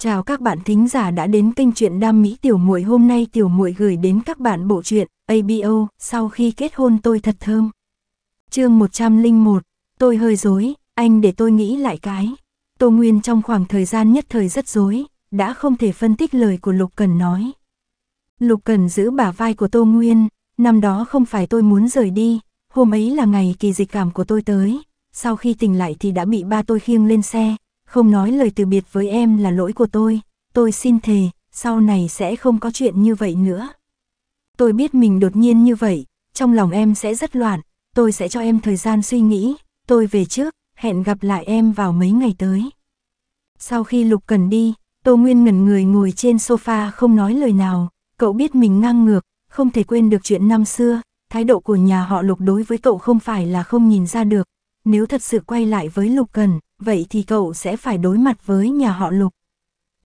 Chào các bạn thính giả đã đến kênh truyện đam mỹ tiểu muội hôm nay tiểu muội gửi đến các bạn bộ truyện ABO sau khi kết hôn tôi thật thơm. Chương 101, tôi hơi rối, anh để tôi nghĩ lại cái. Tô Nguyên trong khoảng thời gian nhất thời rất rối, đã không thể phân tích lời của Lục Cần nói. Lục Cần giữ bả vai của Tô Nguyên, năm đó không phải tôi muốn rời đi, hôm ấy là ngày kỳ dịch cảm của tôi tới, sau khi tỉnh lại thì đã bị ba tôi khiêng lên xe, không nói lời từ biệt với em là lỗi của tôi, tôi xin thề, sau này sẽ không có chuyện như vậy nữa. Tôi biết mình đột nhiên như vậy, trong lòng em sẽ rất loạn, tôi sẽ cho em thời gian suy nghĩ, tôi về trước, hẹn gặp lại em vào mấy ngày tới. Sau khi Lục Cần đi, Tô Nguyên ngẩn người ngồi trên sofa không nói lời nào, cậu biết mình ngang ngược, không thể quên được chuyện năm xưa, thái độ của nhà họ Lục đối với cậu không phải là không nhìn ra được, nếu thật sự quay lại với Lục Cần, vậy thì cậu sẽ phải đối mặt với nhà họ Lục.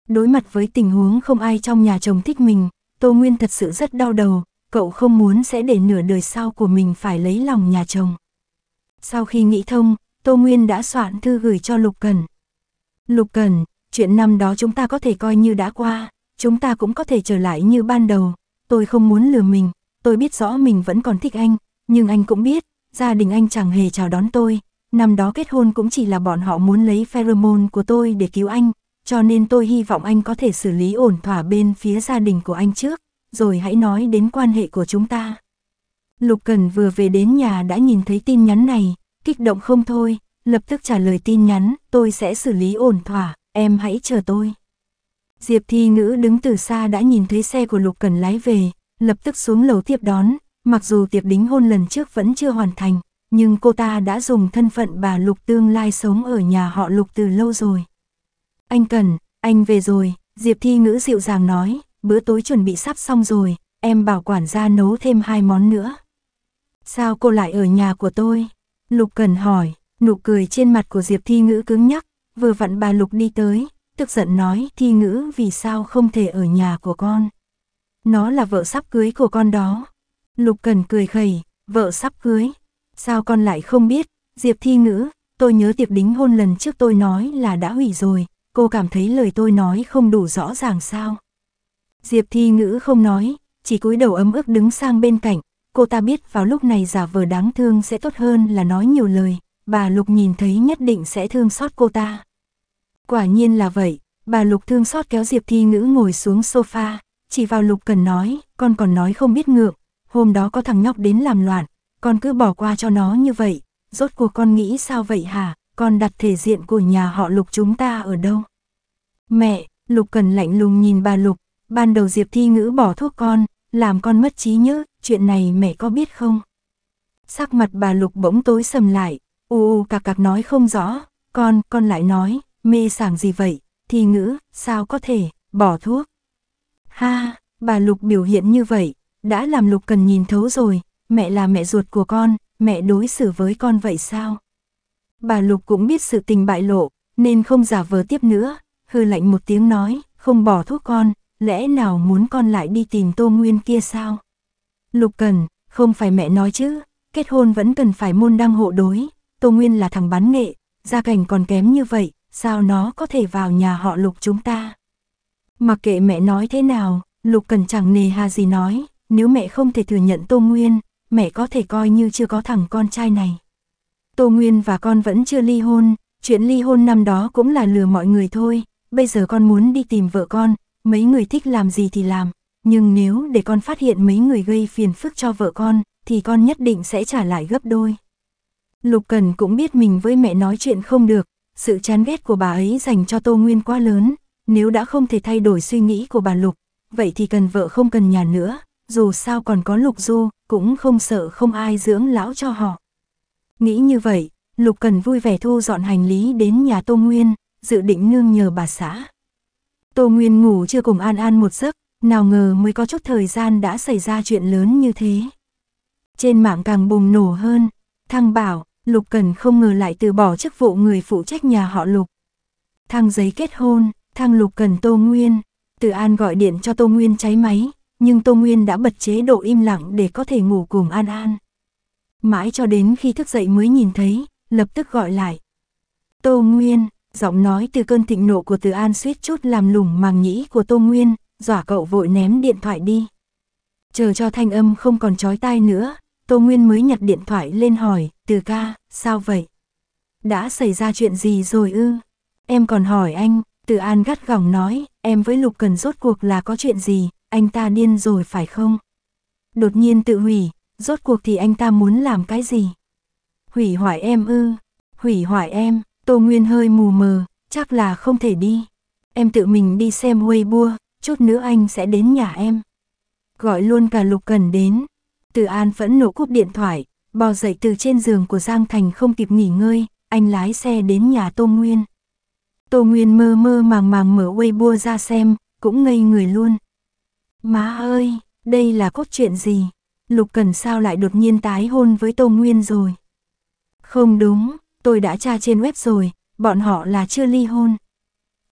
Đối mặt với tình huống không ai trong nhà chồng thích mình, Tô Nguyên thật sự rất đau đầu, cậu không muốn sẽ để nửa đời sau của mình phải lấy lòng nhà chồng. Sau khi nghĩ thông, Tô Nguyên đã soạn thư gửi cho Lục Cần. Lục Cần, chuyện năm đó chúng ta có thể coi như đã qua, chúng ta cũng có thể trở lại như ban đầu, tôi không muốn lừa mình, tôi biết rõ mình vẫn còn thích anh, nhưng anh cũng biết, gia đình anh chẳng hề chào đón tôi, năm đó kết hôn cũng chỉ là bọn họ muốn lấy pheromone của tôi để cứu anh, cho nên tôi hy vọng anh có thể xử lý ổn thỏa bên phía gia đình của anh trước, rồi hãy nói đến quan hệ của chúng ta. Lục Cần vừa về đến nhà đã nhìn thấy tin nhắn này, kích động không thôi, lập tức trả lời tin nhắn, tôi sẽ xử lý ổn thỏa, em hãy chờ tôi. Diệp Thi Ngữ đứng từ xa đã nhìn thấy xe của Lục Cần lái về, lập tức xuống lầu tiếp đón, mặc dù tiệc đính hôn lần trước vẫn chưa hoàn thành, nhưng cô ta đã dùng thân phận bà Lục tương lai sống ở nhà họ Lục từ lâu rồi. Anh Cần, anh về rồi, Diệp Thi Ngữ dịu dàng nói, bữa tối chuẩn bị sắp xong rồi, em bảo quản gia nấu thêm hai món nữa. Sao cô lại ở nhà của tôi? Lục Cần hỏi, nụ cười trên mặt của Diệp Thi Ngữ cứng nhắc, vừa vặn bà Lục đi tới, tức giận nói Thi Ngữ vì sao không thể ở nhà của con. Nó là vợ sắp cưới của con đó. Lục Cần cười khẩy, vợ sắp cưới, Sao con lại không biết, Diệp Thi Ngữ, tôi nhớ tiệc đính hôn lần trước tôi nói là đã hủy rồi, cô cảm thấy lời tôi nói không đủ rõ ràng sao. Diệp Thi Ngữ không nói, chỉ cúi đầu ấm ức đứng sang bên cạnh, cô ta biết vào lúc này giả vờ đáng thương sẽ tốt hơn là nói nhiều lời, bà Lục nhìn thấy nhất định sẽ thương xót cô ta. Quả nhiên là vậy, bà Lục thương xót kéo Diệp Thi Ngữ ngồi xuống sofa, chỉ vào Lục cần nói, con còn nói không biết ngượng, hôm đó có thằng nhóc đến làm loạn, con cứ bỏ qua cho nó như vậy, rốt cuộc con nghĩ sao vậy hả, con đặt thể diện của nhà họ Lục chúng ta ở đâu? Mẹ, Lục Cần lạnh lùng nhìn bà Lục, ban đầu Diệp Thi Ngữ bỏ thuốc con, làm con mất trí nhớ, chuyện này mẹ có biết không? Sắc mặt bà Lục bỗng tối sầm lại, u u cạc cạc nói không rõ, con, con lại nói, mê sảng gì vậy, Thi Ngữ, sao có thể, bỏ thuốc? Ha, bà Lục biểu hiện như vậy, đã làm Lục Cần nhìn thấu rồi, mẹ là mẹ ruột của con, mẹ đối xử với con vậy sao? Bà Lục cũng biết sự tình bại lộ, nên không giả vờ tiếp nữa, hư lạnh một tiếng nói, không bỏ thuốc con, lẽ nào muốn con lại đi tìm Tô Nguyên kia sao? Lục Cần, không phải mẹ nói chứ, kết hôn vẫn cần phải môn đăng hộ đối, Tô Nguyên là thằng bán nghệ, gia cảnh còn kém như vậy, sao nó có thể vào nhà họ Lục chúng ta? Mặc kệ mẹ nói thế nào, Lục Cần chẳng nề hà gì nói, nếu mẹ không thể thừa nhận Tô Nguyên, mẹ có thể coi như chưa có thằng con trai này. Tô Nguyên và con vẫn chưa ly hôn, chuyện ly hôn năm đó cũng là lừa mọi người thôi, bây giờ con muốn đi tìm vợ con, mấy người thích làm gì thì làm, nhưng nếu để con phát hiện mấy người gây phiền phức cho vợ con, thì con nhất định sẽ trả lại gấp đôi. Lục Cần cũng biết mình với mẹ nói chuyện không được, sự chán ghét của bà ấy dành cho Tô Nguyên quá lớn, nếu đã không thể thay đổi suy nghĩ của bà Lục, vậy thì cần vợ không cần nhà nữa, dù sao còn có Lục Du, cũng không sợ không ai dưỡng lão cho họ. Nghĩ như vậy, Lục Cần vui vẻ thu dọn hành lý đến nhà Tô Nguyên, dự định nương nhờ bà xã. Tô Nguyên ngủ chưa cùng An An một giấc, nào ngờ mới có chút thời gian đã xảy ra chuyện lớn như thế. Trên mạng càng bùng nổ hơn, thăng bảo, Lục Cần không ngờ lại từ bỏ chức vụ người phụ trách nhà họ Lục. Thăng giấy kết hôn, thăng Lục Cần Tô Nguyên, Từ An gọi điện cho Tô Nguyên cháy máy, nhưng Tô Nguyên đã bật chế độ im lặng để có thể ngủ cùng An An. Mãi cho đến khi thức dậy mới nhìn thấy, lập tức gọi lại. Tô Nguyên, giọng nói từ cơn thịnh nộ của Từ An suýt chút làm lủng màng nhĩ của Tô Nguyên, dọa cậu vội ném điện thoại đi. Chờ cho thanh âm không còn chói tai nữa, Tô Nguyên mới nhặt điện thoại lên hỏi, Từ ca, sao vậy? Đã xảy ra chuyện gì rồi ư? Em còn hỏi anh, Từ An gắt gỏng nói, em với Lục Cần rốt cuộc là có chuyện gì, anh ta điên rồi phải không? Đột nhiên tự hủy, rốt cuộc thì anh ta muốn làm cái gì? Hủy hoại em ư, hủy hoại em, Tô Nguyên hơi mù mờ, chắc là không thể đi. Em tự mình đi xem Weibo, chút nữa anh sẽ đến nhà em. Gọi luôn cả Lục Cần đến. Từ An vẫn nổ cúp điện thoại, bò dậy từ trên giường của Giang Thành không kịp nghỉ ngơi, anh lái xe đến nhà Tô Nguyên. Tô Nguyên mơ mơ màng màng mở Weibo ra xem, cũng ngây người luôn, Má ơi, đây là cốt chuyện gì? Lục Cần sao lại đột nhiên tái hôn với Tô Nguyên rồi? Không đúng, tôi đã tra trên web rồi, bọn họ là chưa ly hôn.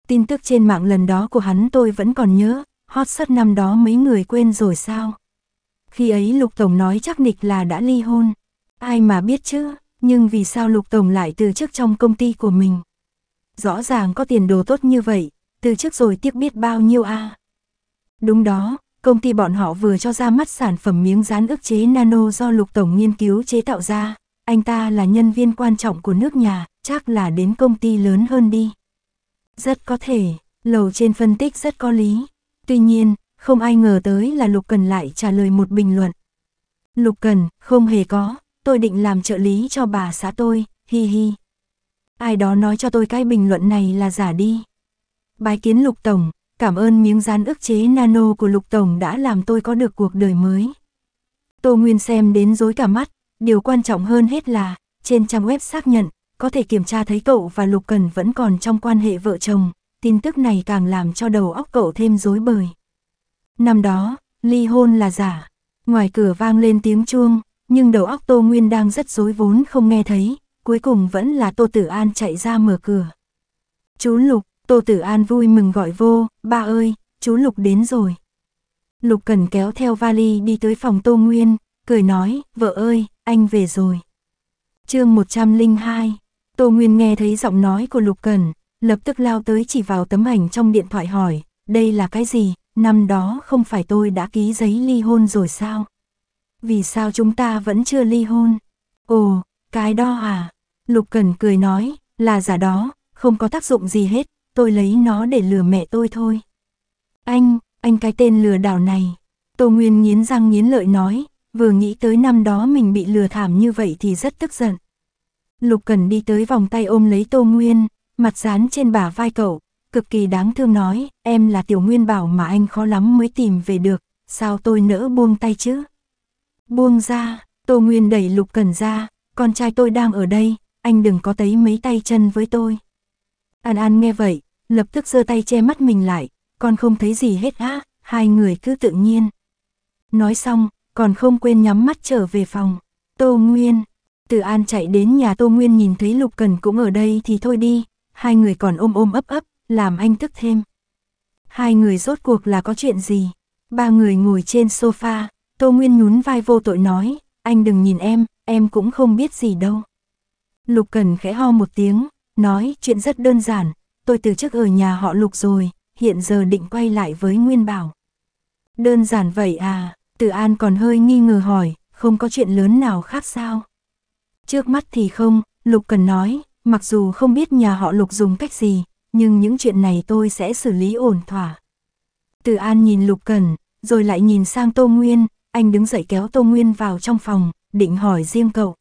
Tin tức trên mạng lần đó của hắn tôi vẫn còn nhớ, hot sớt năm đó mấy người quên rồi sao? Khi ấy Lục Tổng nói chắc nịch là đã ly hôn. Ai mà biết chứ, nhưng vì sao Lục Tổng lại từ chức trong công ty của mình? Rõ ràng có tiền đồ tốt như vậy, từ chức rồi tiếc biết bao nhiêu a à? Đúng đó, công ty bọn họ vừa cho ra mắt sản phẩm miếng dán ức chế nano do Lục Tổng nghiên cứu chế tạo ra. Anh ta là nhân viên quan trọng của nước nhà, chắc là đến công ty lớn hơn đi. Rất có thể, lầu trên phân tích rất có lý. Tuy nhiên, không ai ngờ tới là Lục Cần lại trả lời một bình luận. Lục Cần, không hề có, tôi định làm trợ lý cho bà xã tôi, hi hi. Ai đó nói cho tôi cái bình luận này là giả đi. Bái kiến Lục Tổng, cảm ơn miếng gian ức chế nano của Lục Tổng đã làm tôi có được cuộc đời mới. Tô Nguyên xem đến dối cả mắt, điều quan trọng hơn hết là, trên trang web xác nhận, có thể kiểm tra thấy cậu và Lục Cần vẫn còn trong quan hệ vợ chồng, tin tức này càng làm cho đầu óc cậu thêm rối bời. Năm đó, ly hôn là giả, ngoài cửa vang lên tiếng chuông, nhưng đầu óc Tô Nguyên đang rất rối vốn không nghe thấy, cuối cùng vẫn là Tô Tử An chạy ra mở cửa. Chú Lục, Tô Tử An vui mừng gọi vô, ba ơi, chú Lục đến rồi. Lục Cần kéo theo vali đi tới phòng Tô Nguyên, cười nói, vợ ơi, anh về rồi. chương 102, Tô Nguyên nghe thấy giọng nói của Lục Cần, lập tức lao tới chỉ vào tấm ảnh trong điện thoại hỏi, đây là cái gì, năm đó không phải tôi đã ký giấy ly hôn rồi sao? Vì sao chúng ta vẫn chưa ly hôn? Ồ, cái đó à? Lục Cần cười nói, là giả đó, không có tác dụng gì hết, tôi lấy nó để lừa mẹ tôi thôi. Anh, anh cái tên lừa đảo này. Tô Nguyên nghiến răng nghiến lợi nói, vừa nghĩ tới năm đó mình bị lừa thảm như vậy thì rất tức giận. Lục Cần đi tới vòng tay ôm lấy Tô Nguyên, mặt dán trên bả vai cậu, cực kỳ đáng thương nói, em là tiểu nguyên bảo mà anh khó lắm mới tìm về được, sao tôi nỡ buông tay chứ? Buông ra, Tô Nguyên đẩy Lục Cần ra, con trai tôi đang ở đây, anh đừng có tấy mấy tay chân với tôi. An An nghe vậy, lập tức giơ tay che mắt mình lại, con không thấy gì hết á, hai người cứ tự nhiên. Nói xong, còn không quên nhắm mắt trở về phòng. Tô Nguyên, Từ An chạy đến nhà Tô Nguyên nhìn thấy Lục Cần cũng ở đây thì thôi đi, hai người còn ôm ôm ấp ấp, làm anh thức thêm. Hai người rốt cuộc là có chuyện gì? Ba người ngồi trên sofa, Tô Nguyên nhún vai vô tội nói, anh đừng nhìn em, em cũng không biết gì đâu. Lục Cần khẽ ho một tiếng, nói chuyện rất đơn giản, tôi từ trước ở nhà họ lục rồi, hiện giờ định quay lại với Nguyên Bảo. Đơn giản vậy à, từ An còn hơi nghi ngờ hỏi, không có chuyện lớn nào khác sao? Trước mắt thì không, Lục cần nói, mặc dù không biết nhà họ Lục dùng cách gì, nhưng những chuyện này tôi sẽ xử lý ổn thỏa. Từ An nhìn Lục Cần, rồi lại nhìn sang Tô Nguyên, anh đứng dậy kéo Tô Nguyên vào trong phòng, định hỏi riêng cậu.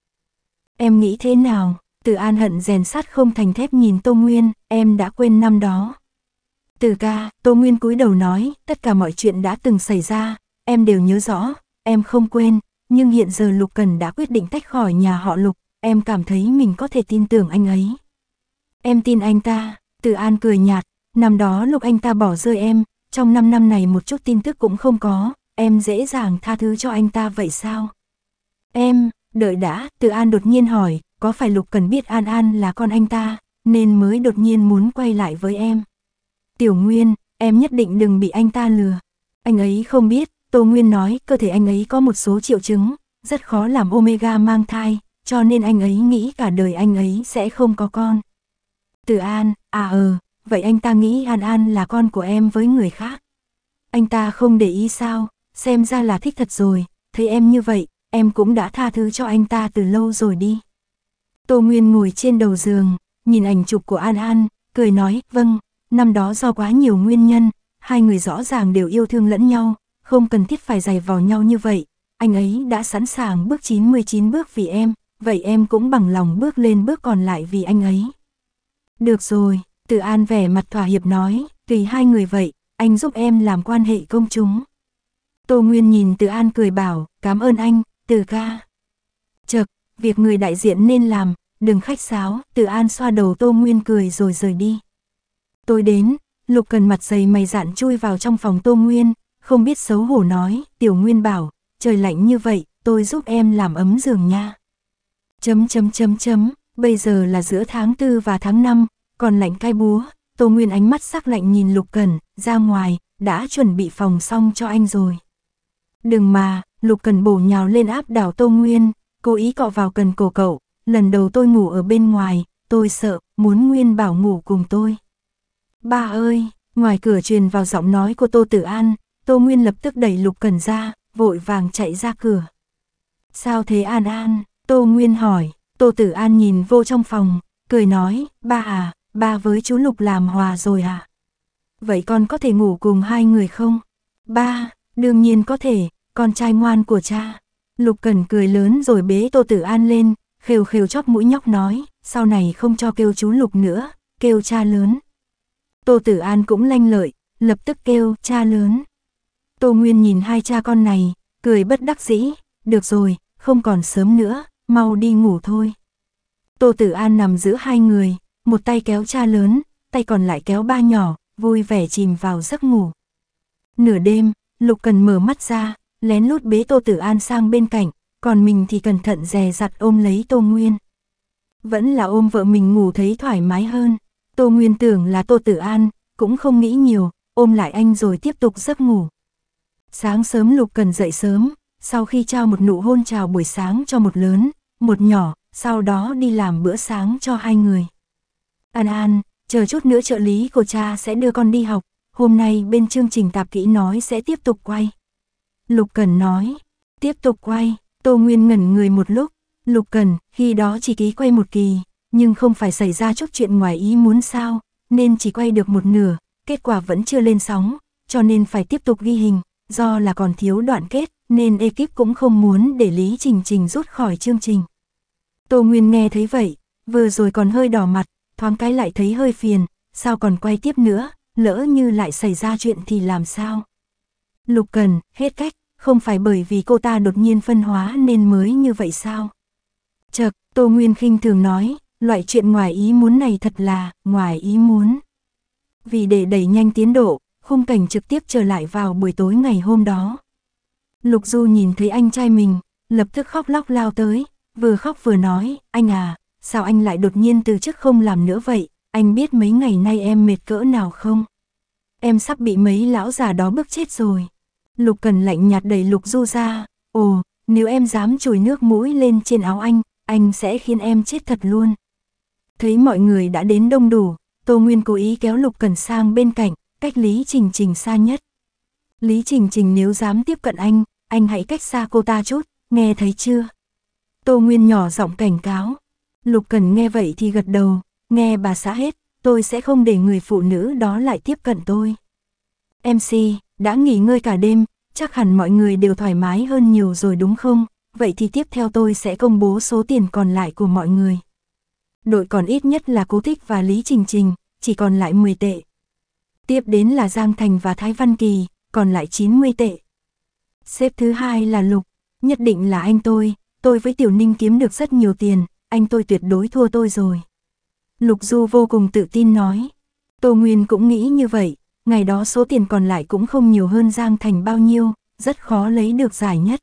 Em nghĩ thế nào? Từ An hận rèn sắt không thành thép nhìn Tô Nguyên, em đã quên năm đó. Từ ca, Tô Nguyên cúi đầu nói, tất cả mọi chuyện đã từng xảy ra, em đều nhớ rõ, em không quên, nhưng hiện giờ Lục Cần đã quyết định tách khỏi nhà họ Lục, em cảm thấy mình có thể tin tưởng anh ấy. Em tin anh ta, Từ An cười nhạt, năm đó Lục anh ta bỏ rơi em, trong 5 năm này một chút tin tức cũng không có, em dễ dàng tha thứ cho anh ta vậy sao? Em, đợi đã, Từ An đột nhiên hỏi, có phải Lục Cần biết An An là con anh ta, nên mới đột nhiên muốn quay lại với em. Tiểu Nguyên, em nhất định đừng bị anh ta lừa. Anh ấy không biết, Tô Nguyên nói cơ thể anh ấy có một số triệu chứng, rất khó làm Omega mang thai, cho nên anh ấy nghĩ cả đời anh ấy sẽ không có con. Từ An, à ờ, vậy anh ta nghĩ An An là con của em với người khác. Anh ta không để ý sao, xem ra là thích thật rồi, thấy em như vậy, em cũng đã tha thứ cho anh ta từ lâu rồi đi. Tô Nguyên ngồi trên đầu giường, nhìn ảnh chụp của An An, cười nói, vâng, năm đó do quá nhiều nguyên nhân, hai người rõ ràng đều yêu thương lẫn nhau, không cần thiết phải giày vào nhau như vậy. Anh ấy đã sẵn sàng bước 99 bước vì em, vậy em cũng bằng lòng bước lên bước còn lại vì anh ấy. Được rồi, Từ An vẻ mặt thỏa hiệp nói, tùy hai người vậy, anh giúp em làm quan hệ công chúng. Tô Nguyên nhìn Từ An cười bảo, cảm ơn anh, Từ ca. Chật, việc người đại diện nên làm, đừng khách sáo, Từ An xoa đầu Tô Nguyên cười rồi rời đi. Tôi đến, Lục Cần mặt dày mày dạn chui vào trong phòng Tô Nguyên, không biết xấu hổ nói, Tiểu Nguyên bảo, trời lạnh như vậy, tôi giúp em làm ấm giường nha. Chấm chấm chấm chấm, bây giờ là giữa tháng tư và tháng năm còn lạnh cay búa, Tô Nguyên ánh mắt sắc lạnh nhìn Lục Cần, ra ngoài, đã chuẩn bị phòng xong cho anh rồi. Đừng mà, Lục Cần bổ nhào lên áp đảo Tô Nguyên, cô ý cọ vào cần cổ cậu, lần đầu tôi ngủ ở bên ngoài, tôi sợ, muốn Nguyên Bảo ngủ cùng tôi. Ba ơi, ngoài cửa truyền vào giọng nói của Tô Tử An, Tô Nguyên lập tức đẩy Lục Cần ra, vội vàng chạy ra cửa. Sao thế An An, Tô Nguyên hỏi, Tô Tử An nhìn vô trong phòng, cười nói, ba à, ba với chú Lục làm hòa rồi à? Vậy con có thể ngủ cùng hai người không? Ba, đương nhiên có thể, con trai ngoan của cha. Lục Cần cười lớn rồi bế Tô Tử An lên, khều khều chóp mũi nhóc nói, sau này không cho kêu chú Lục nữa, kêu cha lớn. Tô Tử An cũng lanh lợi, lập tức kêu cha lớn. Tô Nguyên nhìn hai cha con này, cười bất đắc dĩ, được rồi, không còn sớm nữa, mau đi ngủ thôi. Tô Tử An nằm giữa hai người, một tay kéo cha lớn, tay còn lại kéo ba nhỏ, vui vẻ chìm vào giấc ngủ. Nửa đêm, Lục Cần mở mắt ra, lén lút bế Tô Tử An sang bên cạnh, còn mình thì cẩn thận dè dặt ôm lấy Tô Nguyên. Vẫn là ôm vợ mình ngủ thấy thoải mái hơn, Tô Nguyên tưởng là Tô Tử An, cũng không nghĩ nhiều, ôm lại anh rồi tiếp tục giấc ngủ. Sáng sớm Lục Cần dậy sớm, sau khi trao một nụ hôn chào buổi sáng cho một lớn, một nhỏ, sau đó đi làm bữa sáng cho hai người. An An, chờ chút nữa trợ lý của cha sẽ đưa con đi học, hôm nay bên chương trình tạp kỹ nói sẽ tiếp tục quay. Lục Cần nói. Tiếp tục quay, Tô Nguyên ngẩn người một lúc. Lục Cần, khi đó chỉ ký quay một kỳ, nhưng không phải xảy ra chút chuyện ngoài ý muốn sao, nên chỉ quay được một nửa, kết quả vẫn chưa lên sóng, cho nên phải tiếp tục ghi hình, do là còn thiếu đoạn kết, nên ekip cũng không muốn để Lý Trình Trình rút khỏi chương trình. Tô Nguyên nghe thấy vậy, vừa rồi còn hơi đỏ mặt, thoáng cái lại thấy hơi phiền, sao còn quay tiếp nữa, lỡ như lại xảy ra chuyện thì làm sao? Lục Cần, hết cách, không phải bởi vì cô ta đột nhiên phân hóa nên mới như vậy sao? Chật, Tô Nguyên khinh thường nói, loại chuyện ngoài ý muốn này thật là, ngoài ý muốn. Vì để đẩy nhanh tiến độ, khung cảnh trực tiếp trở lại vào buổi tối ngày hôm đó. Lục Du nhìn thấy anh trai mình, lập tức khóc lóc lao tới, vừa khóc vừa nói, anh à, sao anh lại đột nhiên từ chức không làm nữa vậy, anh biết mấy ngày nay em mệt cỡ nào không? Em sắp bị mấy lão già đó bức chết rồi. Lục Cần lạnh nhạt đẩy Lục Du ra, ồ, nếu em dám chùi nước mũi lên trên áo anh, anh sẽ khiến em chết thật luôn. Thấy mọi người đã đến đông đủ, Tô Nguyên cố ý kéo Lục Cần sang bên cạnh, cách Lý Trình Trình xa nhất. Lý Trình Trình nếu dám tiếp cận anh, anh hãy cách xa cô ta chút, nghe thấy chưa? Tô Nguyên nhỏ giọng cảnh cáo. Lục Cần nghe vậy thì gật đầu, nghe bà xã hết, tôi sẽ không để người phụ nữ đó lại tiếp cận tôi. MC, đã nghỉ ngơi cả đêm, chắc hẳn mọi người đều thoải mái hơn nhiều rồi đúng không? Vậy thì tiếp theo tôi sẽ công bố số tiền còn lại của mọi người. Đội còn ít nhất là Cố Thích và Lý Trình Trình, chỉ còn lại 10 tệ. Tiếp đến là Giang Thành và Thái Văn Kỳ, còn lại 90 tệ. Xếp thứ hai là Lục, nhất định là anh tôi, tôi với Tiểu Ninh kiếm được rất nhiều tiền, anh tôi tuyệt đối thua tôi rồi. Lục Du vô cùng tự tin nói. Tô Nguyên cũng nghĩ như vậy, ngày đó số tiền còn lại cũng không nhiều hơn Giang Thành bao nhiêu, rất khó lấy được giải nhất.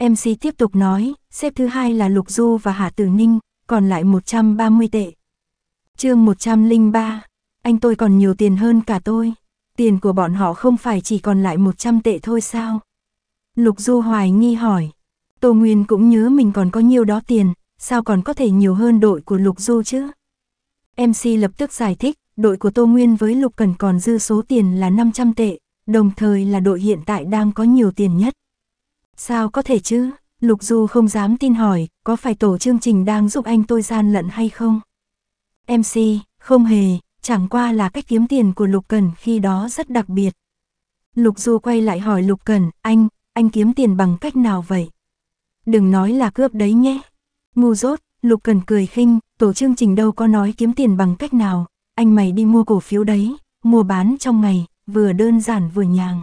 MC tiếp tục nói, xếp thứ hai là Lục Du và Hạ Tử Ninh, còn lại 130 tệ. chương 103, anh tôi còn nhiều tiền hơn cả tôi. Tiền của bọn họ không phải chỉ còn lại 100 tệ thôi sao? Lục Du hoài nghi hỏi. Tô Nguyên cũng nhớ mình còn có nhiều đó tiền, sao còn có thể nhiều hơn đội của Lục Du chứ? MC lập tức giải thích, đội của Tô Nguyên với Lục Cần còn dư số tiền là 500 tệ, đồng thời là đội hiện tại đang có nhiều tiền nhất. Sao có thể chứ? Lục Du không dám tin hỏi, có phải tổ chương trình đang giúp anh tôi gian lận hay không? MC, không hề, chẳng qua là cách kiếm tiền của Lục Cần khi đó rất đặc biệt. Lục Du quay lại hỏi Lục Cần, anh, anh kiếm tiền bằng cách nào vậy? Đừng nói là cướp đấy nhé. Ngu dốt, Lục Cần cười khinh, tổ chương trình đâu có nói kiếm tiền bằng cách nào, anh mày đi mua cổ phiếu đấy, mua bán trong ngày, vừa đơn giản vừa nhàng.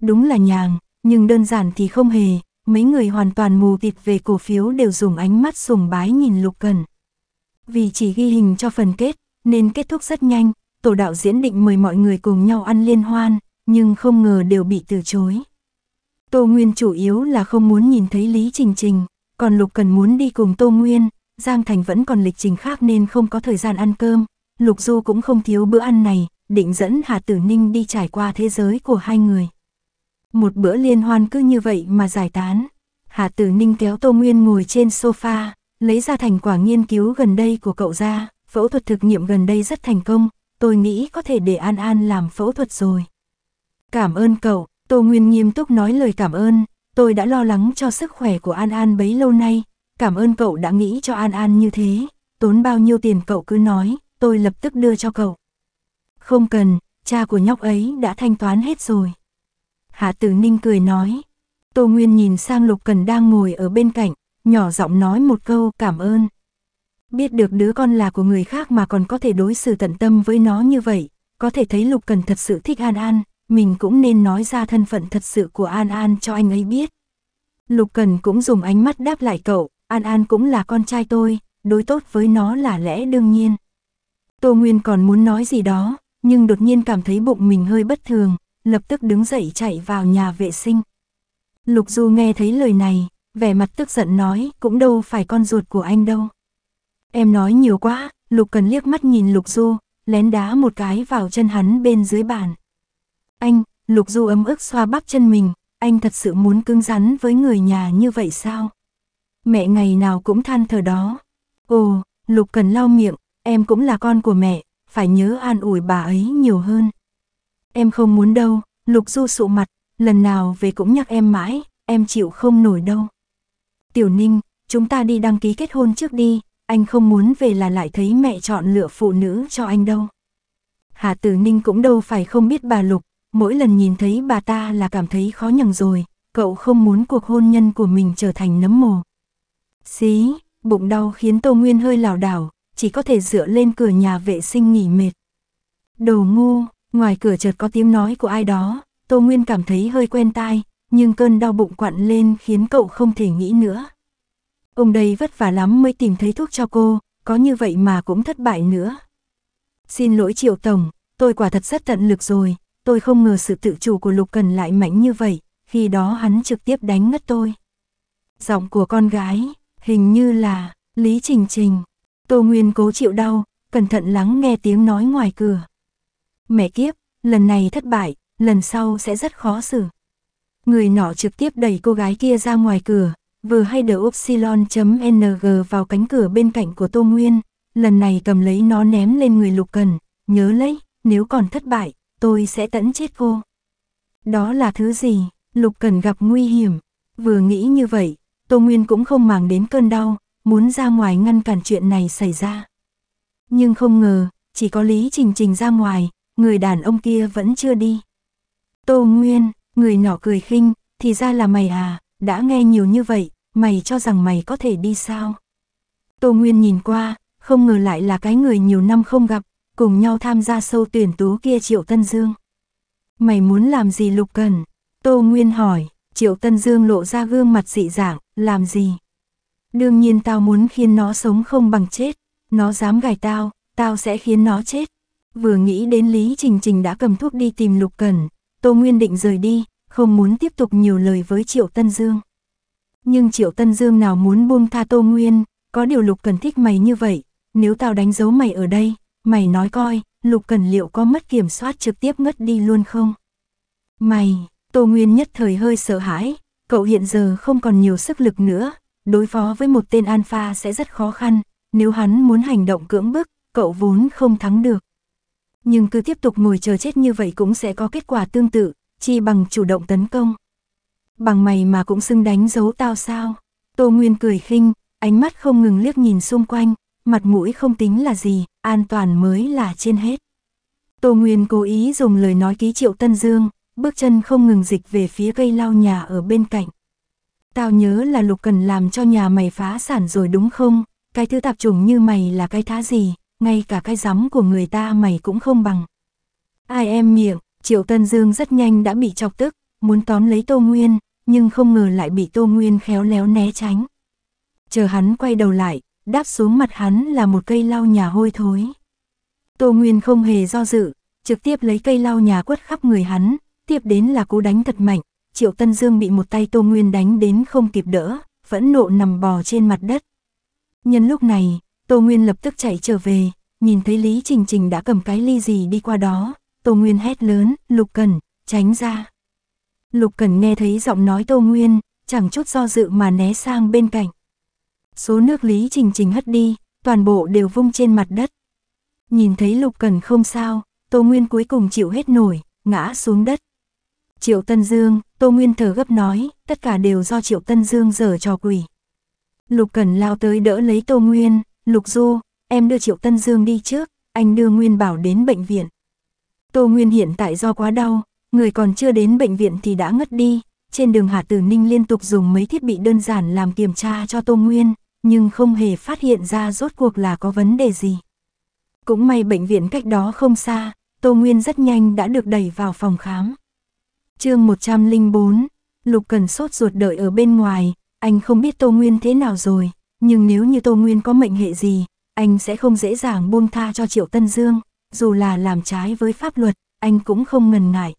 Đúng là nhàng, nhưng đơn giản thì không hề, mấy người hoàn toàn mù tịt về cổ phiếu đều dùng ánh mắt sùng bái nhìn Lục Cần. Vì chỉ ghi hình cho phần kết, nên kết thúc rất nhanh, tổ đạo diễn định mời mọi người cùng nhau ăn liên hoan, nhưng không ngờ đều bị từ chối. Tô Nguyên chủ yếu là không muốn nhìn thấy Lý Trình Trình, còn Lục Cần muốn đi cùng Tô Nguyên, Giang Thành vẫn còn lịch trình khác nên không có thời gian ăn cơm, Lục Du cũng không thiếu bữa ăn này, định dẫn Hà Tử Ninh đi trải qua thế giới của hai người. Một bữa liên hoan cứ như vậy mà giải tán. Hà Tử Ninh kéo Tô Nguyên ngồi trên sofa, lấy ra thành quả nghiên cứu gần đây của cậu ra, phẫu thuật thực nghiệm gần đây rất thành công, tôi nghĩ có thể để An An làm phẫu thuật rồi. Cảm ơn cậu, Tô Nguyên nghiêm túc nói lời cảm ơn, tôi đã lo lắng cho sức khỏe của An An bấy lâu nay, cảm ơn cậu đã nghĩ cho An An như thế, tốn bao nhiêu tiền cậu cứ nói, tôi lập tức đưa cho cậu. Không cần, cha của nhóc ấy đã thanh toán hết rồi. Hạ tử ninh cười nói. Tô Nguyên nhìn sang Lục Cần đang ngồi ở bên cạnh, nhỏ giọng nói một câu cảm ơn. Biết được đứa con là của người khác mà còn có thể đối xử tận tâm với nó như vậy, có thể thấy Lục Cần thật sự thích An An, mình cũng nên nói ra thân phận thật sự của An An cho anh ấy biết. Lục Cần cũng dùng ánh mắt đáp lại cậu, An An cũng là con trai tôi, đối tốt với nó là lẽ đương nhiên. Tô Nguyên còn muốn nói gì đó, nhưng đột nhiên cảm thấy bụng mình hơi bất thường, lập tức đứng dậy chạy vào nhà vệ sinh. Lục Du nghe thấy lời này, vẻ mặt tức giận nói, cũng đâu phải con ruột của anh đâu. Em nói nhiều quá, Lục cần liếc mắt nhìn Lục Du, lén đá một cái vào chân hắn bên dưới bàn. Anh, Lục Du ấm ức xoa bắp chân mình, anh thật sự muốn cứng rắn với người nhà như vậy sao? Mẹ ngày nào cũng than thở đó. Ồ, Lục cần lau miệng, Em cũng là con của mẹ, phải nhớ an ủi bà ấy nhiều hơn. Em không muốn đâu, Lục Du sụ mặt, lần nào về cũng nhắc em mãi, em chịu không nổi đâu. Tiểu Ninh, chúng ta đi đăng ký kết hôn trước đi, anh không muốn về là lại thấy mẹ chọn lựa phụ nữ cho anh đâu. Hà Tử Ninh cũng đâu phải không biết bà Lục, mỗi lần nhìn thấy bà ta là cảm thấy khó nhằn rồi, cậu không muốn cuộc hôn nhân của mình trở thành nấm mồ. Xí, bụng đau khiến Tô Nguyên hơi lảo đảo, chỉ có thể dựa lên cửa nhà vệ sinh nghỉ mệt. Đồ ngu, ngoài cửa chợt có tiếng nói của ai đó, Tô Nguyên cảm thấy hơi quen tai, nhưng cơn đau bụng quặn lên khiến cậu không thể nghĩ nữa. Ông đây vất vả lắm mới tìm thấy thuốc cho cô, có như vậy mà cũng thất bại nữa. Xin lỗi Triệu Tổng, tôi quả thật rất tận lực rồi, tôi không ngờ sự tự chủ của Lục Cần lại mạnh như vậy, khi đó hắn trực tiếp đánh ngất tôi. Giọng của con gái, hình như là Lý Trình Trình, Tô Nguyên cố chịu đau, cẩn thận lắng nghe tiếng nói ngoài cửa. Mẹ kiếp, lần này thất bại, lần sau sẽ rất khó xử. Người nọ trực tiếp đẩy cô gái kia ra ngoài cửa, vừa hay đỡ upsilon.ng vào cánh cửa bên cạnh của Tô Nguyên, lần này cầm lấy nó ném lên người Lục Cần, nhớ lấy, nếu còn thất bại, tôi sẽ tẫn chết cô. Đó là thứ gì, Lục Cần gặp nguy hiểm, vừa nghĩ như vậy, Tô Nguyên cũng không màng đến cơn đau, muốn ra ngoài ngăn cản chuyện này xảy ra. Nhưng không ngờ, chỉ có Lý Trình Trình ra ngoài, người đàn ông kia vẫn chưa đi. Tô Nguyên, người nhỏ cười khinh, thì ra là mày à, đã nghe nhiều như vậy, mày cho rằng mày có thể đi sao? Tô Nguyên nhìn qua, không ngờ lại là cái người nhiều năm không gặp, cùng nhau tham gia sâu tuyển tú kia Triệu Tân Dương. Mày muốn làm gì Lục Cần? Tô Nguyên hỏi, Triệu Tân Dương lộ ra gương mặt dị dạng, làm gì? Đương nhiên tao muốn khiến nó sống không bằng chết. Nó dám gài tao, tao sẽ khiến nó chết. Vừa nghĩ đến Lý Trình Trình đã cầm thuốc đi tìm Lục Cẩn, Tô Nguyên định rời đi, không muốn tiếp tục nhiều lời với Triệu Tân Dương. Nhưng Triệu Tân Dương nào muốn buông tha Tô Nguyên, có điều Lục Cần thích mày như vậy, nếu tao đánh dấu mày ở đây, mày nói coi, Lục Cần liệu có mất kiểm soát trực tiếp ngất đi luôn không? Mày, Tô Nguyên nhất thời hơi sợ hãi, cậu hiện giờ không còn nhiều sức lực nữa, đối phó với một tên alpha sẽ rất khó khăn, nếu hắn muốn hành động cưỡng bức, cậu vốn không thắng được. Nhưng cứ tiếp tục ngồi chờ chết như vậy cũng sẽ có kết quả tương tự, chi bằng chủ động tấn công. Bằng mày mà cũng xưng đánh dấu tao sao? Tô Nguyên cười khinh, ánh mắt không ngừng liếc nhìn xung quanh, mặt mũi không tính là gì, an toàn mới là trên hết. Tô Nguyên cố ý dùng lời nói ký triệu Tân Dương, bước chân không ngừng dịch về phía cây lau nhà ở bên cạnh. Tao nhớ là Lục Cần làm cho nhà mày phá sản rồi đúng không? Cái thứ tạp chủng như mày là cái thá gì, ngay cả cái giấm của người ta mày cũng không bằng. Ai em miệng, Triệu Tân Dương rất nhanh đã bị chọc tức, muốn tóm lấy Tô Nguyên, nhưng không ngờ lại bị Tô Nguyên khéo léo né tránh. Chờ hắn quay đầu lại, đáp xuống mặt hắn là một cây lau nhà hôi thối. Tô Nguyên không hề do dự, trực tiếp lấy cây lau nhà quất khắp người hắn, tiếp đến là cú đánh thật mạnh, Triệu Tân Dương bị một tay Tô Nguyên đánh đến không kịp đỡ, vẫn nộ nằm bò trên mặt đất. Nhân lúc này, Tô Nguyên lập tức chạy trở về, nhìn thấy Lý Trình Trình đã cầm cái ly gì đi qua đó, Tô Nguyên hét lớn, Lục Cần, tránh ra. Lục Cần nghe thấy giọng nói Tô Nguyên, chẳng chút do dự mà né sang bên cạnh. Số nước Lý Trình Trình hất đi, toàn bộ đều vung trên mặt đất. Nhìn thấy Lục Cần không sao, Tô Nguyên cuối cùng chịu hết nổi, ngã xuống đất. Triệu Tân Dương, Tô Nguyên thở gấp nói, tất cả đều do Triệu Tân Dương dở trò quỷ. Lục Cẩn lao tới đỡ lấy Tô Nguyên, Lục Du, em đưa Triệu Tân Dương đi trước, anh đưa Nguyên Bảo đến bệnh viện. Tô Nguyên hiện tại do quá đau, người còn chưa đến bệnh viện thì đã ngất đi. Trên đường Hà Tử Ninh liên tục dùng mấy thiết bị đơn giản làm kiểm tra cho Tô Nguyên, nhưng không hề phát hiện ra rốt cuộc là có vấn đề gì. Cũng may bệnh viện cách đó không xa, Tô Nguyên rất nhanh đã được đẩy vào phòng khám chương 104, Lục Cần sốt ruột đợi ở bên ngoài, anh không biết Tô Nguyên thế nào rồi, nhưng nếu như Tô Nguyên có mệnh hệ gì, anh sẽ không dễ dàng buông tha cho Triệu Tân Dương, dù là làm trái với pháp luật, anh cũng không ngần ngại.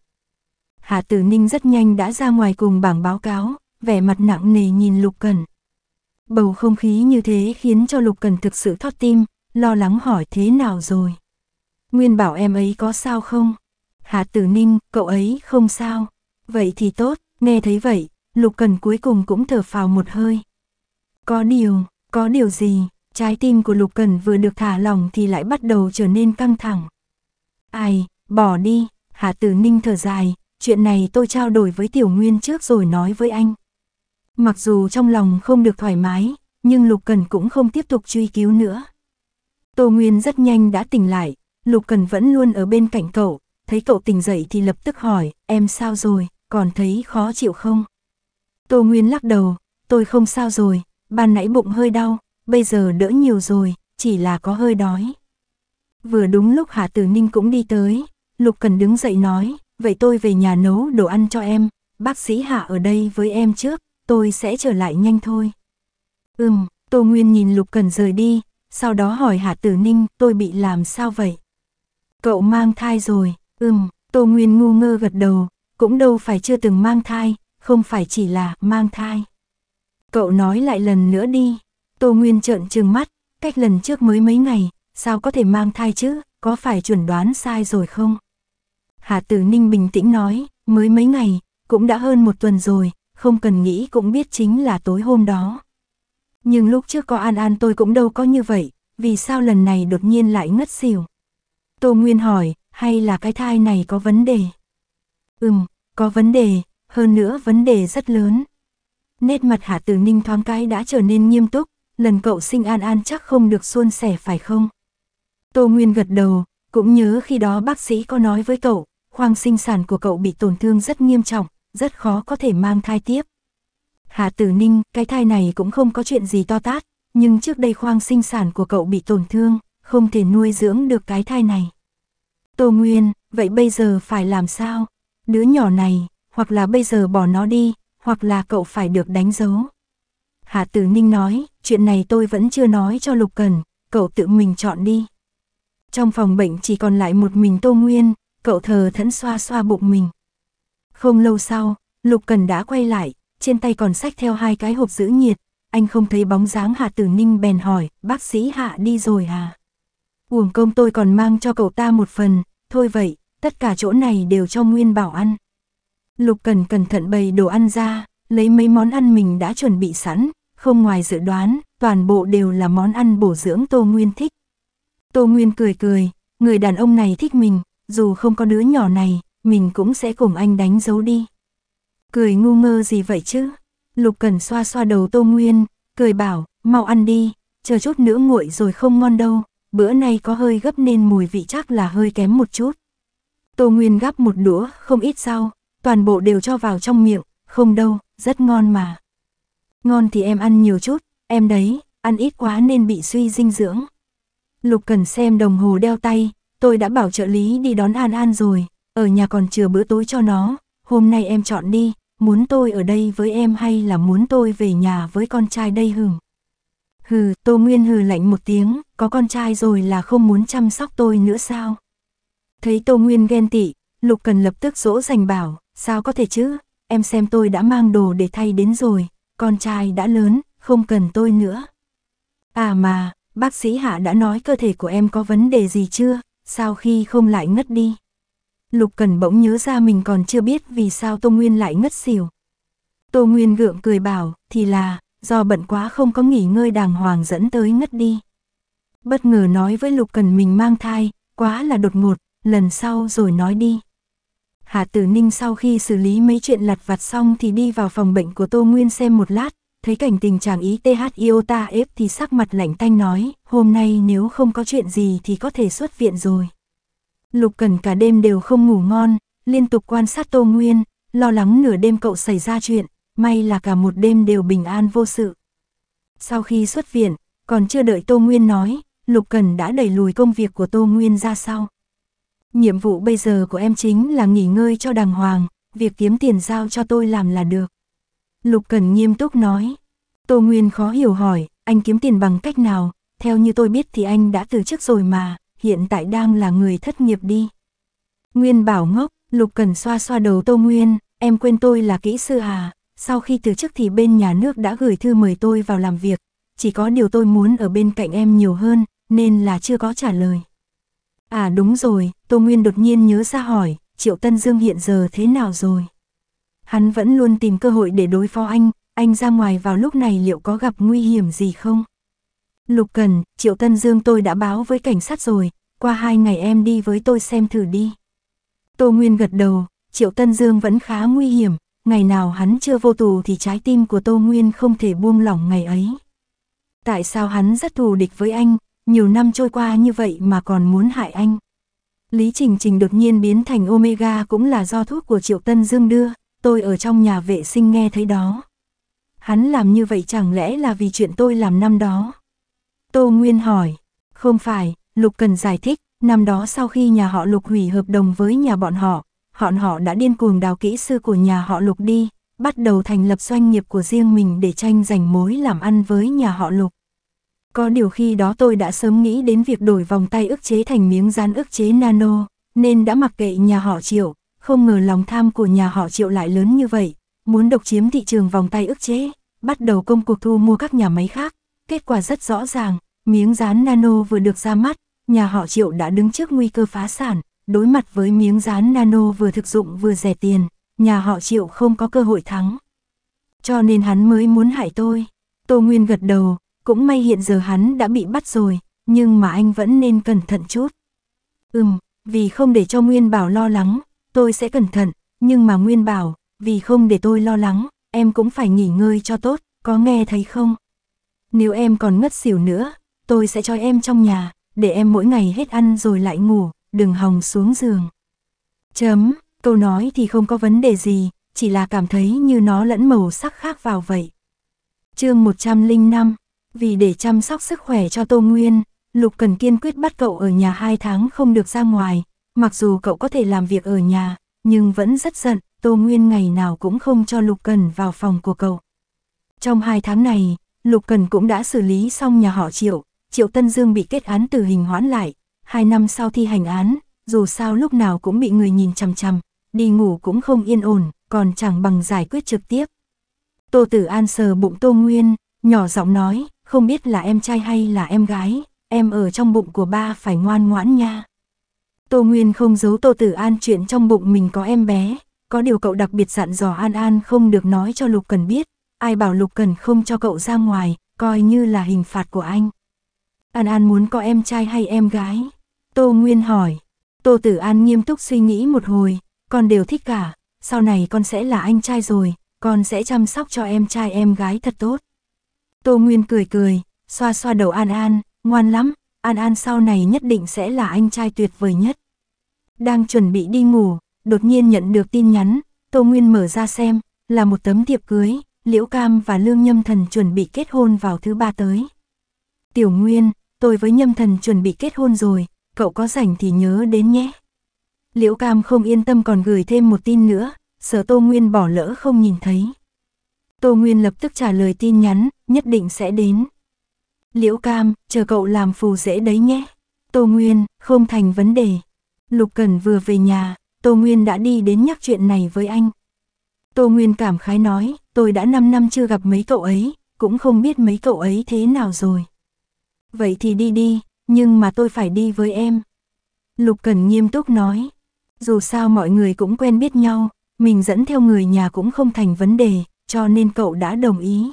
Hạ Tử Ninh rất nhanh đã ra ngoài cùng bảng báo cáo, vẻ mặt nặng nề nhìn Lục Cần. Bầu không khí như thế khiến cho Lục Cần thực sự thót tim, lo lắng hỏi thế nào rồi. Nguyên bảo em ấy có sao không? Hạ tử ninh, cậu ấy không sao. Vậy thì tốt, nghe thấy vậy, lục cần cuối cùng cũng thở phào một hơi. Có điều, có điều gì, trái tim của lục cần vừa được thả lỏng thì lại bắt đầu trở nên căng thẳng. Ai, bỏ đi, hạ tử ninh thở dài, chuyện này tôi trao đổi với tiểu nguyên trước rồi nói với anh. Mặc dù trong lòng không được thoải mái, nhưng Lục Cần cũng không tiếp tục truy cứu nữa. Tô Nguyên rất nhanh đã tỉnh lại, Lục Cần vẫn luôn ở bên cạnh cậu, thấy cậu tỉnh dậy thì lập tức hỏi, em sao rồi, còn thấy khó chịu không? Tô Nguyên lắc đầu, tôi không sao rồi, ban nãy bụng hơi đau, bây giờ đỡ nhiều rồi, chỉ là có hơi đói. Vừa đúng lúc Hà Tử Ninh cũng đi tới, Lục Cần đứng dậy nói, vậy tôi về nhà nấu đồ ăn cho em, bác sĩ Hạ ở đây với em trước, tôi sẽ trở lại nhanh thôi. Ừm, Tô Nguyên nhìn Lục Cần rời đi, sau đó hỏi hà Tử Ninh tôi bị làm sao vậy? Cậu mang thai rồi, Ừm, Tô Nguyên ngu ngơ gật đầu, cũng đâu phải chưa từng mang thai, không phải chỉ là mang thai. Cậu nói lại lần nữa đi, Tô Nguyên trợn trừng mắt, cách lần trước mới mấy ngày, sao có thể mang thai chứ, có phải chuẩn đoán sai rồi không? Hà Tử Ninh bình tĩnh nói, mới mấy ngày, cũng đã hơn một tuần rồi, không cần nghĩ cũng biết chính là tối hôm đó. Nhưng lúc trước có An An tôi cũng đâu có như vậy, vì sao lần này đột nhiên lại ngất xỉu? Tô Nguyên hỏi, hay là cái thai này có vấn đề? Ừm, có vấn đề, hơn nữa vấn đề rất lớn. Nét mặt Hạ Tử Ninh thoáng cái đã trở nên nghiêm túc, lần cậu sinh An An chắc không được suôn sẻ phải không? Tô Nguyên gật đầu, cũng nhớ khi đó bác sĩ có nói với cậu, khoang sinh sản của cậu bị tổn thương rất nghiêm trọng, rất khó có thể mang thai tiếp. Hạ Tử Ninh, cái thai này cũng không có chuyện gì to tát, nhưng trước đây khoang sinh sản của cậu bị tổn thương, không thể nuôi dưỡng được cái thai này. Tô Nguyên, vậy bây giờ phải làm sao? Đứa nhỏ này, hoặc là bây giờ bỏ nó đi, hoặc là cậu phải được đánh dấu. Hạ Tử Ninh nói, chuyện này tôi vẫn chưa nói cho Lục Cần, cậu tự mình chọn đi. Trong phòng bệnh chỉ còn lại một mình Tô Nguyên, cậu thờ thẫn xoa xoa bụng mình. Không lâu sau, Lục Cần đã quay lại, trên tay còn sách theo hai cái hộp giữ nhiệt, anh không thấy bóng dáng Hạ Tử Ninh bèn hỏi, bác sĩ Hạ đi rồi à? Uổng công tôi còn mang cho cậu ta một phần, thôi vậy, tất cả chỗ này đều cho Nguyên Bảo ăn. Lục Cần cẩn thận bày đồ ăn ra, lấy mấy món ăn mình đã chuẩn bị sẵn, không ngoài dự đoán, toàn bộ đều là món ăn bổ dưỡng Tô Nguyên thích. Tô Nguyên cười cười, người đàn ông này thích mình, dù không có đứa nhỏ này, mình cũng sẽ cùng anh đánh dấu đi. Cười ngu ngơ gì vậy chứ? Lục Cần xoa xoa đầu Tô Nguyên, cười bảo, mau ăn đi, chờ chút nữa nguội rồi không ngon đâu, bữa nay có hơi gấp nên mùi vị chắc là hơi kém một chút. Tô Nguyên gắp một đũa, không ít sao, toàn bộ đều cho vào trong miệng, không đâu, rất ngon mà. Ngon thì em ăn nhiều chút, em đấy, ăn ít quá nên bị suy dinh dưỡng. Lục cần xem đồng hồ đeo tay, tôi đã bảo trợ lý đi đón An An rồi, ở nhà còn chừa bữa tối cho nó, hôm nay em chọn đi, muốn tôi ở đây với em hay là muốn tôi về nhà với con trai đây hửng. Hừ, Tô Nguyên hừ lạnh một tiếng, có con trai rồi là không muốn chăm sóc tôi nữa sao? Thấy Tô Nguyên ghen tị, Lục Cần lập tức dỗ dành bảo, sao có thể chứ, em xem tôi đã mang đồ để thay đến rồi, con trai đã lớn, không cần tôi nữa. À mà, bác sĩ Hạ đã nói cơ thể của em có vấn đề gì chưa, sao khi không lại ngất đi? Lục Cần bỗng nhớ ra mình còn chưa biết vì sao Tô Nguyên lại ngất xỉu. Tô Nguyên gượng cười bảo, thì là, do bận quá không có nghỉ ngơi đàng hoàng dẫn tới ngất đi. Bất ngờ nói với Lục Cần mình mang thai, quá là đột ngột, lần sau rồi nói đi. Hạ Tử Ninh sau khi xử lý mấy chuyện lặt vặt xong thì đi vào phòng bệnh của Tô Nguyên xem một lát, thấy cảnh tình trạng ý thio ta ép thì sắc mặt lạnh tanh nói, hôm nay nếu không có chuyện gì thì có thể xuất viện rồi. Lục Cần cả đêm đều không ngủ ngon, liên tục quan sát Tô Nguyên, lo lắng nửa đêm cậu xảy ra chuyện, may là cả một đêm đều bình an vô sự. Sau khi xuất viện, còn chưa đợi Tô Nguyên nói, Lục Cần đã đẩy lùi công việc của Tô Nguyên ra sau. Nhiệm vụ bây giờ của em chính là nghỉ ngơi cho đàng hoàng, việc kiếm tiền giao cho tôi làm là được. Lục Cần nghiêm túc nói. Tô Nguyên khó hiểu hỏi, anh kiếm tiền bằng cách nào, theo như tôi biết thì anh đã từ chức rồi mà, hiện tại đang là người thất nghiệp đi. Nguyên bảo ngốc, Lục Cần xoa xoa đầu Tô Nguyên, em quên tôi là kỹ sư à, sau khi từ chức thì bên nhà nước đã gửi thư mời tôi vào làm việc, chỉ có điều tôi muốn ở bên cạnh em nhiều hơn, nên là chưa có trả lời. À đúng rồi, Tô Nguyên đột nhiên nhớ ra hỏi, Triệu Tân Dương hiện giờ thế nào rồi? Hắn vẫn luôn tìm cơ hội để đối phó anh, anh ra ngoài vào lúc này liệu có gặp nguy hiểm gì không? Lục Cần, Triệu Tân Dương tôi đã báo với cảnh sát rồi, qua hai ngày em đi với tôi xem thử đi. Tô Nguyên gật đầu, Triệu Tân Dương vẫn khá nguy hiểm, ngày nào hắn chưa vô tù thì trái tim của Tô Nguyên không thể buông lỏng ngày ấy. Tại sao hắn rất thù địch với anh, nhiều năm trôi qua như vậy mà còn muốn hại anh. Lý Trình Trình đột nhiên biến thành Omega cũng là do thuốc của Triệu Tân Dương đưa, tôi ở trong nhà vệ sinh nghe thấy đó. Hắn làm như vậy chẳng lẽ là vì chuyện tôi làm năm đó? Tô Nguyên hỏi, không phải, Lục cần giải thích, năm đó sau khi nhà họ Lục hủy hợp đồng với nhà bọn họ, Họn họ đã điên cuồng đào kỹ sư của nhà họ Lục đi, bắt đầu thành lập doanh nghiệp của riêng mình để tranh giành mối làm ăn với nhà họ Lục. Có điều khi đó tôi đã sớm nghĩ đến việc đổi vòng tay ức chế thành miếng dán ức chế nano, nên đã mặc kệ nhà họ Triệu, không ngờ lòng tham của nhà họ Triệu lại lớn như vậy, muốn độc chiếm thị trường vòng tay ức chế, bắt đầu công cuộc thu mua các nhà máy khác. Kết quả rất rõ ràng, miếng dán nano vừa được ra mắt, nhà họ Triệu đã đứng trước nguy cơ phá sản, đối mặt với miếng dán nano vừa thực dụng vừa rẻ tiền, nhà họ Triệu không có cơ hội thắng. Cho nên hắn mới muốn hại tôi. Tô Nguyên gật đầu, cũng may hiện giờ hắn đã bị bắt rồi, nhưng mà anh vẫn nên cẩn thận chút. Ừm, vì không để cho Nguyên Bảo lo lắng, tôi sẽ cẩn thận, nhưng mà Nguyên Bảo, vì không để tôi lo lắng, em cũng phải nghỉ ngơi cho tốt, có nghe thấy không? Nếu em còn ngất xỉu nữa, tôi sẽ cho em trong nhà, để em mỗi ngày hết ăn rồi lại ngủ, đừng hòng xuống giường. Chấm, câu nói thì không có vấn đề gì, chỉ là cảm thấy như nó lẫn màu sắc khác vào vậy. chương 105, vì để chăm sóc sức khỏe cho Tô Nguyên, Lục Cần kiên quyết bắt cậu ở nhà 2 tháng không được ra ngoài, mặc dù cậu có thể làm việc ở nhà, nhưng vẫn rất giận, Tô Nguyên ngày nào cũng không cho Lục Cần vào phòng của cậu. Trong 2 tháng này, Lục Cần cũng đã xử lý xong nhà họ Triệu, Triệu Tân Dương bị kết án tử hình hoãn lại, Hai năm sau thi hành án, dù sao lúc nào cũng bị người nhìn chằm chằm, đi ngủ cũng không yên ổn, còn chẳng bằng giải quyết trực tiếp. Tô Tử An sờ bụng Tô Nguyên, nhỏ giọng nói, không biết là em trai hay là em gái, em ở trong bụng của ba phải ngoan ngoãn nha. Tô Nguyên không giấu Tô Tử An chuyện trong bụng mình có em bé, có điều cậu đặc biệt dặn dò An An không được nói cho Lục Cần biết, ai bảo Lục Cần không cho cậu ra ngoài, coi như là hình phạt của anh. An An muốn có em trai hay em gái? Tô Nguyên hỏi. Tô Tử An nghiêm túc suy nghĩ một hồi, con đều thích cả, sau này con sẽ là anh trai rồi, con sẽ chăm sóc cho em trai em gái thật tốt. Tô Nguyên cười cười, xoa xoa đầu An An, ngoan lắm, An An sau này nhất định sẽ là anh trai tuyệt vời nhất. Đang chuẩn bị đi ngủ, đột nhiên nhận được tin nhắn, Tô Nguyên mở ra xem, là một tấm thiệp cưới, Liễu Cam và Lương Nhâm Thần chuẩn bị kết hôn vào thứ ba tới. Tiểu Nguyên, tôi với Nhâm Thần chuẩn bị kết hôn rồi, cậu có rảnh thì nhớ đến nhé. Liễu Cam không yên tâm còn gửi thêm một tin nữa, sợ Tô Nguyên bỏ lỡ không nhìn thấy. Tô Nguyên lập tức trả lời tin nhắn, nhất định sẽ đến. Liễu Cam, chờ cậu làm phù dễ đấy nhé. Tô Nguyên, không thành vấn đề. Lục Cần vừa về nhà, Tô Nguyên đã đi đến nhắc chuyện này với anh. Tô Nguyên cảm khái nói, tôi đã 5 năm chưa gặp mấy cậu ấy, cũng không biết mấy cậu ấy thế nào rồi. Vậy thì đi đi, nhưng mà tôi phải đi với em. Lục Cần nghiêm túc nói, dù sao mọi người cũng quen biết nhau, mình dẫn theo người nhà cũng không thành vấn đề, cho nên cậu đã đồng ý.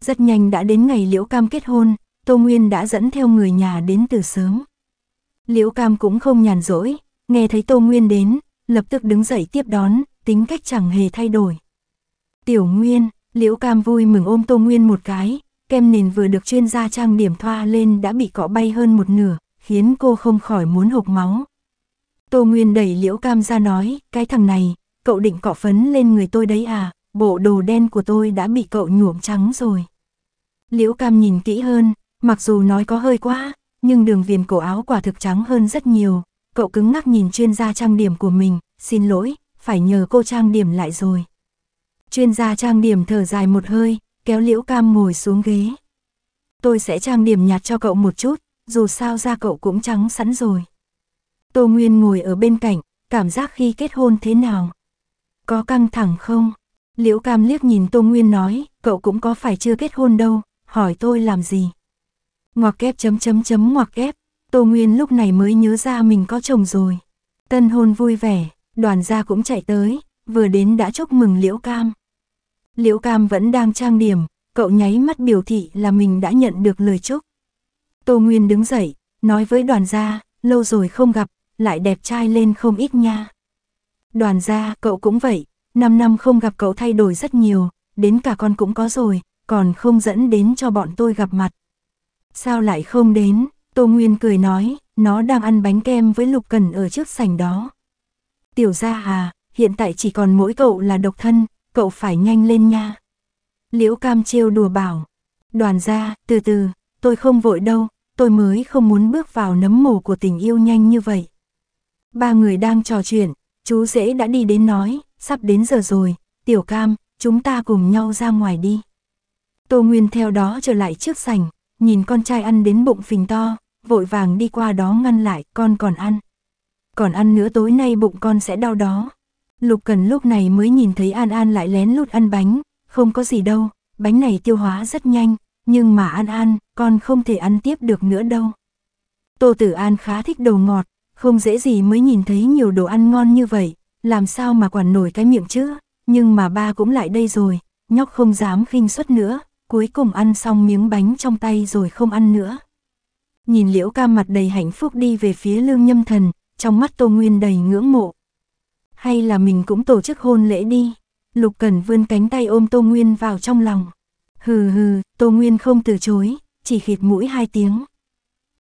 Rất nhanh đã đến ngày Liễu Cam kết hôn, Tô Nguyên đã dẫn theo người nhà đến từ sớm. Liễu Cam cũng không nhàn rỗi, nghe thấy Tô Nguyên đến, lập tức đứng dậy tiếp đón, tính cách chẳng hề thay đổi. Tiểu Nguyên, Liễu Cam vui mừng ôm Tô Nguyên một cái, kem nền vừa được chuyên gia trang điểm thoa lên đã bị cọ bay hơn một nửa, khiến cô không khỏi muốn hộc máu. Tô Nguyên đẩy liễu cam ra nói, cái thằng này, cậu định cọ phấn lên người tôi đấy à, bộ đồ đen của tôi đã bị cậu nhuộm trắng rồi. Liễu cam nhìn kỹ hơn, mặc dù nói có hơi quá, nhưng đường viền cổ áo quả thực trắng hơn rất nhiều, cậu cứng ngắc nhìn chuyên gia trang điểm của mình, xin lỗi, phải nhờ cô trang điểm lại rồi. Chuyên gia trang điểm thở dài một hơi, kéo Liễu Cam ngồi xuống ghế. Tôi sẽ trang điểm nhạt cho cậu một chút, dù sao da cậu cũng trắng sẵn rồi. Tô Nguyên ngồi ở bên cạnh, cảm giác khi kết hôn thế nào? Có căng thẳng không? Liễu Cam liếc nhìn Tô Nguyên nói, cậu cũng có phải chưa kết hôn đâu, hỏi tôi làm gì? Ngoặc kép chấm chấm chấm ngoặc kép, Tô Nguyên lúc này mới nhớ ra mình có chồng rồi. Tân hôn vui vẻ, đoàn gia cũng chạy tới, vừa đến đã chúc mừng Liễu Cam. Liễu Cam vẫn đang trang điểm, cậu nháy mắt biểu thị là mình đã nhận được lời chúc. Tô Nguyên đứng dậy, nói với đoàn gia, lâu rồi không gặp, lại đẹp trai lên không ít nha. Đoàn gia, cậu cũng vậy, 5 năm không gặp cậu thay đổi rất nhiều, đến cả con cũng có rồi, còn không dẫn đến cho bọn tôi gặp mặt. Sao lại không đến, Tô Nguyên cười nói, nó đang ăn bánh kem với Lục Cần ở trước sảnh đó. Tiểu gia Hà hiện tại chỉ còn mỗi cậu là độc thân, cậu phải nhanh lên nha. Liễu Cam trêu đùa bảo, đoàn gia từ từ, tôi không vội đâu, tôi mới không muốn bước vào nấm mồ của tình yêu nhanh như vậy. Ba người đang trò chuyện, chú dễ đã đi đến nói, sắp đến giờ rồi, tiểu cam, chúng ta cùng nhau ra ngoài đi. Tô Nguyên theo đó trở lại trước sảnh, nhìn con trai ăn đến bụng phình to, vội vàng đi qua đó ngăn lại, con còn ăn. Còn ăn nữa tối nay bụng con sẽ đau đó, Lục Cần lúc này mới nhìn thấy An An lại lén lút ăn bánh, không có gì đâu, bánh này tiêu hóa rất nhanh, nhưng mà An An, con không thể ăn tiếp được nữa đâu. Tô Tử An khá thích đồ ngọt, không dễ gì mới nhìn thấy nhiều đồ ăn ngon như vậy, làm sao mà quản nổi cái miệng chứ, nhưng mà ba cũng lại đây rồi, nhóc không dám khinh suất nữa, cuối cùng ăn xong miếng bánh trong tay rồi không ăn nữa. Nhìn Liễu Ca mặt đầy hạnh phúc đi về phía Lương Nhâm Thần, trong mắt Tô Nguyên đầy ngưỡng mộ, hay là mình cũng tổ chức hôn lễ đi. Lục Cần vươn cánh tay ôm Tô Nguyên vào trong lòng. Hừ hừ, Tô Nguyên không từ chối, chỉ khịt mũi hai tiếng.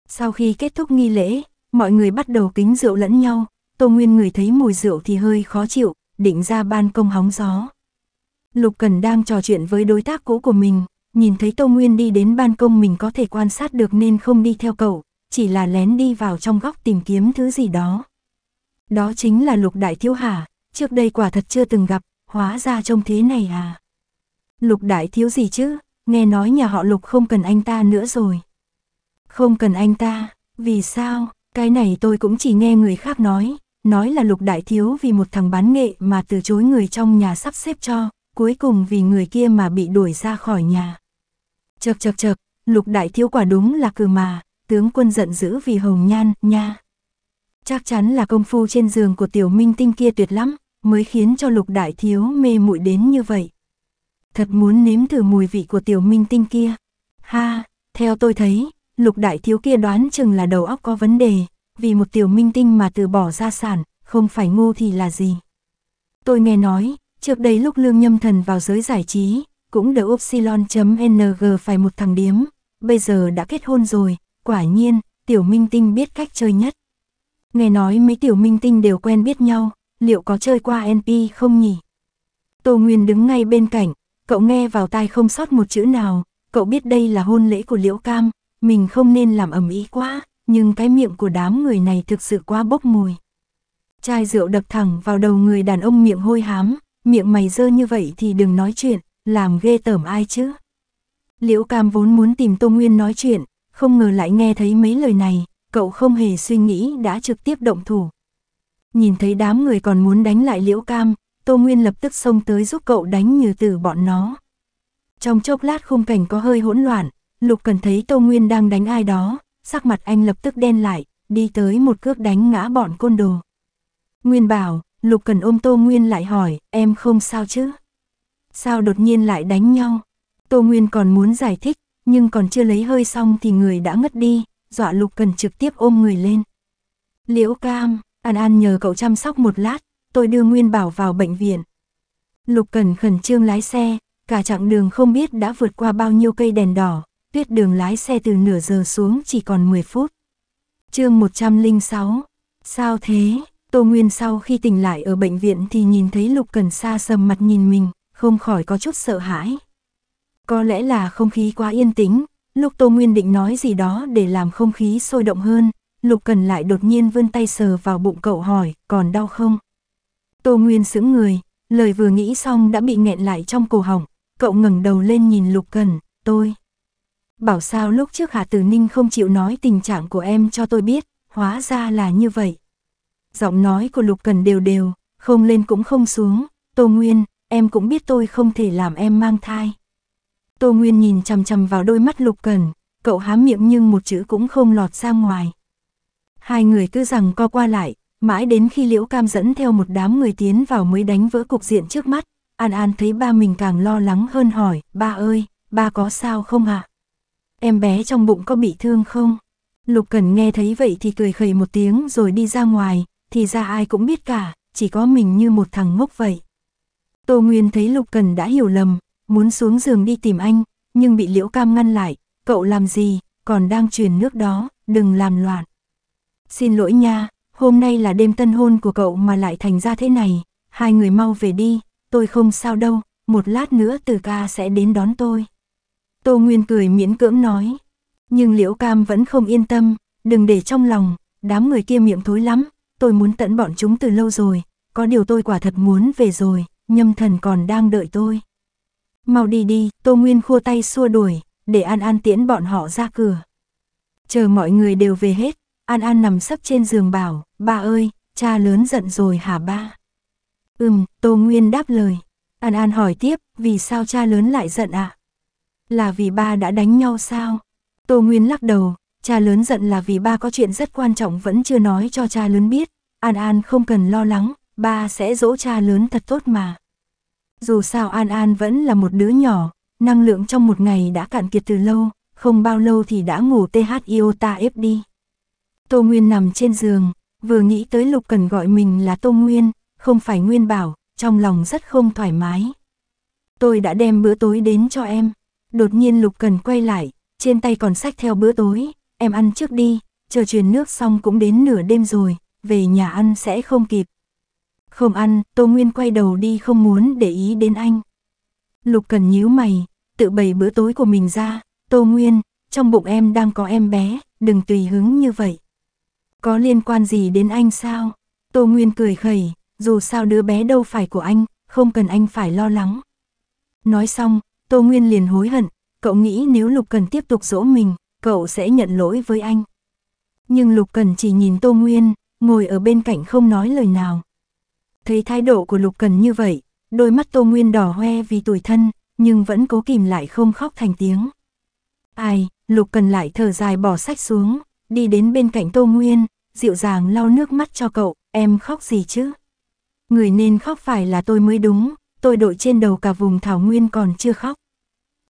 Sau khi kết thúc nghi lễ, mọi người bắt đầu kính rượu lẫn nhau, Tô Nguyên người thấy mùi rượu thì hơi khó chịu, định ra ban công hóng gió. Lục Cần đang trò chuyện với đối tác cũ của mình, nhìn thấy Tô Nguyên đi đến ban công mình có thể quan sát được nên không đi theo cậu, chỉ là lén đi vào trong góc tìm kiếm thứ gì đó. Đó chính là lục đại thiếu hả, trước đây quả thật chưa từng gặp, hóa ra trông thế này à. Lục đại thiếu gì chứ, nghe nói nhà họ lục không cần anh ta nữa rồi. Không cần anh ta, vì sao, cái này tôi cũng chỉ nghe người khác nói, nói là lục đại thiếu vì một thằng bán nghệ mà từ chối người trong nhà sắp xếp cho, cuối cùng vì người kia mà bị đuổi ra khỏi nhà. Chật chật chật, lục đại thiếu quả đúng là cừ mà, tướng quân giận dữ vì hồng nhan, nha. Chắc chắn là công phu trên giường của tiểu minh tinh kia tuyệt lắm, mới khiến cho lục đại thiếu mê muội đến như vậy. Thật muốn nếm thử mùi vị của tiểu minh tinh kia. Ha, theo tôi thấy, lục đại thiếu kia đoán chừng là đầu óc có vấn đề, vì một tiểu minh tinh mà từ bỏ gia sản, không phải ngu thì là gì. Tôi nghe nói, trước đây lúc lương nhâm thần vào giới giải trí, cũng The Upsilon.ng phải một thằng điếm, bây giờ đã kết hôn rồi, quả nhiên, tiểu minh tinh biết cách chơi nhất. Nghe nói mấy tiểu minh tinh đều quen biết nhau, liệu có chơi qua NP không nhỉ? Tô Nguyên đứng ngay bên cạnh, cậu nghe vào tai không sót một chữ nào, cậu biết đây là hôn lễ của Liễu Cam, mình không nên làm ầm ĩ quá, nhưng cái miệng của đám người này thực sự quá bốc mùi. Chai rượu đập thẳng vào đầu người đàn ông miệng hôi hám, miệng mày dơ như vậy thì đừng nói chuyện, làm ghê tởm ai chứ. Liễu Cam vốn muốn tìm Tô Nguyên nói chuyện, không ngờ lại nghe thấy mấy lời này, cậu không hề suy nghĩ đã trực tiếp động thủ. Nhìn thấy đám người còn muốn đánh lại liễu cam, Tô Nguyên lập tức xông tới giúp cậu đánh như từ bọn nó. Trong chốc lát khung cảnh có hơi hỗn loạn, Lục cần thấy Tô Nguyên đang đánh ai đó, sắc mặt anh lập tức đen lại, đi tới một cước đánh ngã bọn côn đồ. Nguyên bảo, Lục cần ôm Tô Nguyên lại hỏi, em không sao chứ? Sao đột nhiên lại đánh nhau? Tô Nguyên còn muốn giải thích, nhưng còn chưa lấy hơi xong thì người đã ngất đi, dọa Lục Cần trực tiếp ôm người lên. Liễu Cam, An An nhờ cậu chăm sóc một lát, tôi đưa Nguyên Bảo vào bệnh viện. Lục Cần khẩn trương lái xe, cả chặng đường không biết đã vượt qua bao nhiêu cây đèn đỏ, tuyết đường lái xe từ nửa giờ xuống chỉ còn 10 phút. chương 106, sao thế? Tô Nguyên sau khi tỉnh lại ở bệnh viện thì nhìn thấy Lục Cần xa sầm mặt nhìn mình, không khỏi có chút sợ hãi. Có lẽ là không khí quá yên tĩnh, Lúc Tô Nguyên định nói gì đó để làm không khí sôi động hơn, Lục Cần lại đột nhiên vươn tay sờ vào bụng cậu hỏi, còn đau không? Tô Nguyên sững người, lời vừa nghĩ xong đã bị nghẹn lại trong cổ họng, cậu ngẩng đầu lên nhìn Lục Cần, tôi. Bảo sao lúc trước Hà Tử Ninh không chịu nói tình trạng của em cho tôi biết, hóa ra là như vậy. Giọng nói của Lục Cần đều đều, không lên cũng không xuống, Tô Nguyên, em cũng biết tôi không thể làm em mang thai. Tô Nguyên nhìn chằm chằm vào đôi mắt Lục Cần, cậu há miệng nhưng một chữ cũng không lọt ra ngoài. Hai người cứ rằng co qua lại, mãi đến khi Liễu Cam dẫn theo một đám người tiến vào mới đánh vỡ cục diện trước mắt. An An thấy ba mình càng lo lắng hơn hỏi, ba ơi, ba có sao không ạ? À? Em bé trong bụng có bị thương không? Lục Cần nghe thấy vậy thì cười khẩy một tiếng rồi đi ra ngoài, thì ra ai cũng biết cả, chỉ có mình như một thằng ngốc vậy. Tô Nguyên thấy Lục Cần đã hiểu lầm, muốn xuống giường đi tìm anh, nhưng bị Liễu Cam ngăn lại, cậu làm gì, còn đang truyền nước đó, đừng làm loạn. Xin lỗi nha, hôm nay là đêm tân hôn của cậu mà lại thành ra thế này, hai người mau về đi, tôi không sao đâu, một lát nữa từ ca sẽ đến đón tôi. Tô Nguyên cười miễn cưỡng nói, nhưng Liễu Cam vẫn không yên tâm, đừng để trong lòng, đám người kia miệng thối lắm, tôi muốn tận bọn chúng từ lâu rồi, có điều tôi quả thật muốn về rồi, nhâm thần còn đang đợi tôi. Mau đi đi, Tô Nguyên khua tay xua đuổi, để An An tiễn bọn họ ra cửa. Chờ mọi người đều về hết, An An nằm sấp trên giường bảo, ba ơi, cha lớn giận rồi hả ba? Ừm, Tô Nguyên đáp lời. An An hỏi tiếp, vì sao cha lớn lại giận ạ? À? Là vì ba đã đánh nhau sao? Tô Nguyên lắc đầu, cha lớn giận là vì ba có chuyện rất quan trọng vẫn chưa nói cho cha lớn biết. An An không cần lo lắng, ba sẽ dỗ cha lớn thật tốt mà. Dù sao An An vẫn là một đứa nhỏ, năng lượng trong một ngày đã cạn kiệt từ lâu, không bao lâu thì đã ngủ THIOTA F đi. Tô Nguyên nằm trên giường, vừa nghĩ tới Lục Cần gọi mình là Tô Nguyên, không phải Nguyên Bảo, trong lòng rất không thoải mái. Tôi đã đem bữa tối đến cho em. Đột nhiên Lục Cần quay lại, trên tay còn sách theo bữa tối, em ăn trước đi, chờ truyền nước xong cũng đến nửa đêm rồi, về nhà ăn sẽ không kịp. Không ăn, Tô Nguyên quay đầu đi không muốn để ý đến anh. Lục Cần nhíu mày, tự bày bữa tối của mình ra, Tô Nguyên, trong bụng em đang có em bé, đừng tùy hứng như vậy. Có liên quan gì đến anh sao? Tô Nguyên cười khẩy, dù sao đứa bé đâu phải của anh, không cần anh phải lo lắng. Nói xong, Tô Nguyên liền hối hận, cậu nghĩ nếu Lục Cần tiếp tục dỗ mình, cậu sẽ nhận lỗi với anh. Nhưng Lục Cần chỉ nhìn Tô Nguyên, ngồi ở bên cạnh không nói lời nào, Thấy thái độ của Lục Cần như vậy, đôi mắt Tô Nguyên đỏ hoe vì tuổi thân, nhưng vẫn cố kìm lại không khóc thành tiếng. Ai, Lục Cần lại thở dài bỏ sách xuống, đi đến bên cạnh Tô Nguyên, dịu dàng lau nước mắt cho cậu, em khóc gì chứ? Người nên khóc phải là tôi mới đúng, tôi đội trên đầu cả vùng Thảo Nguyên còn chưa khóc.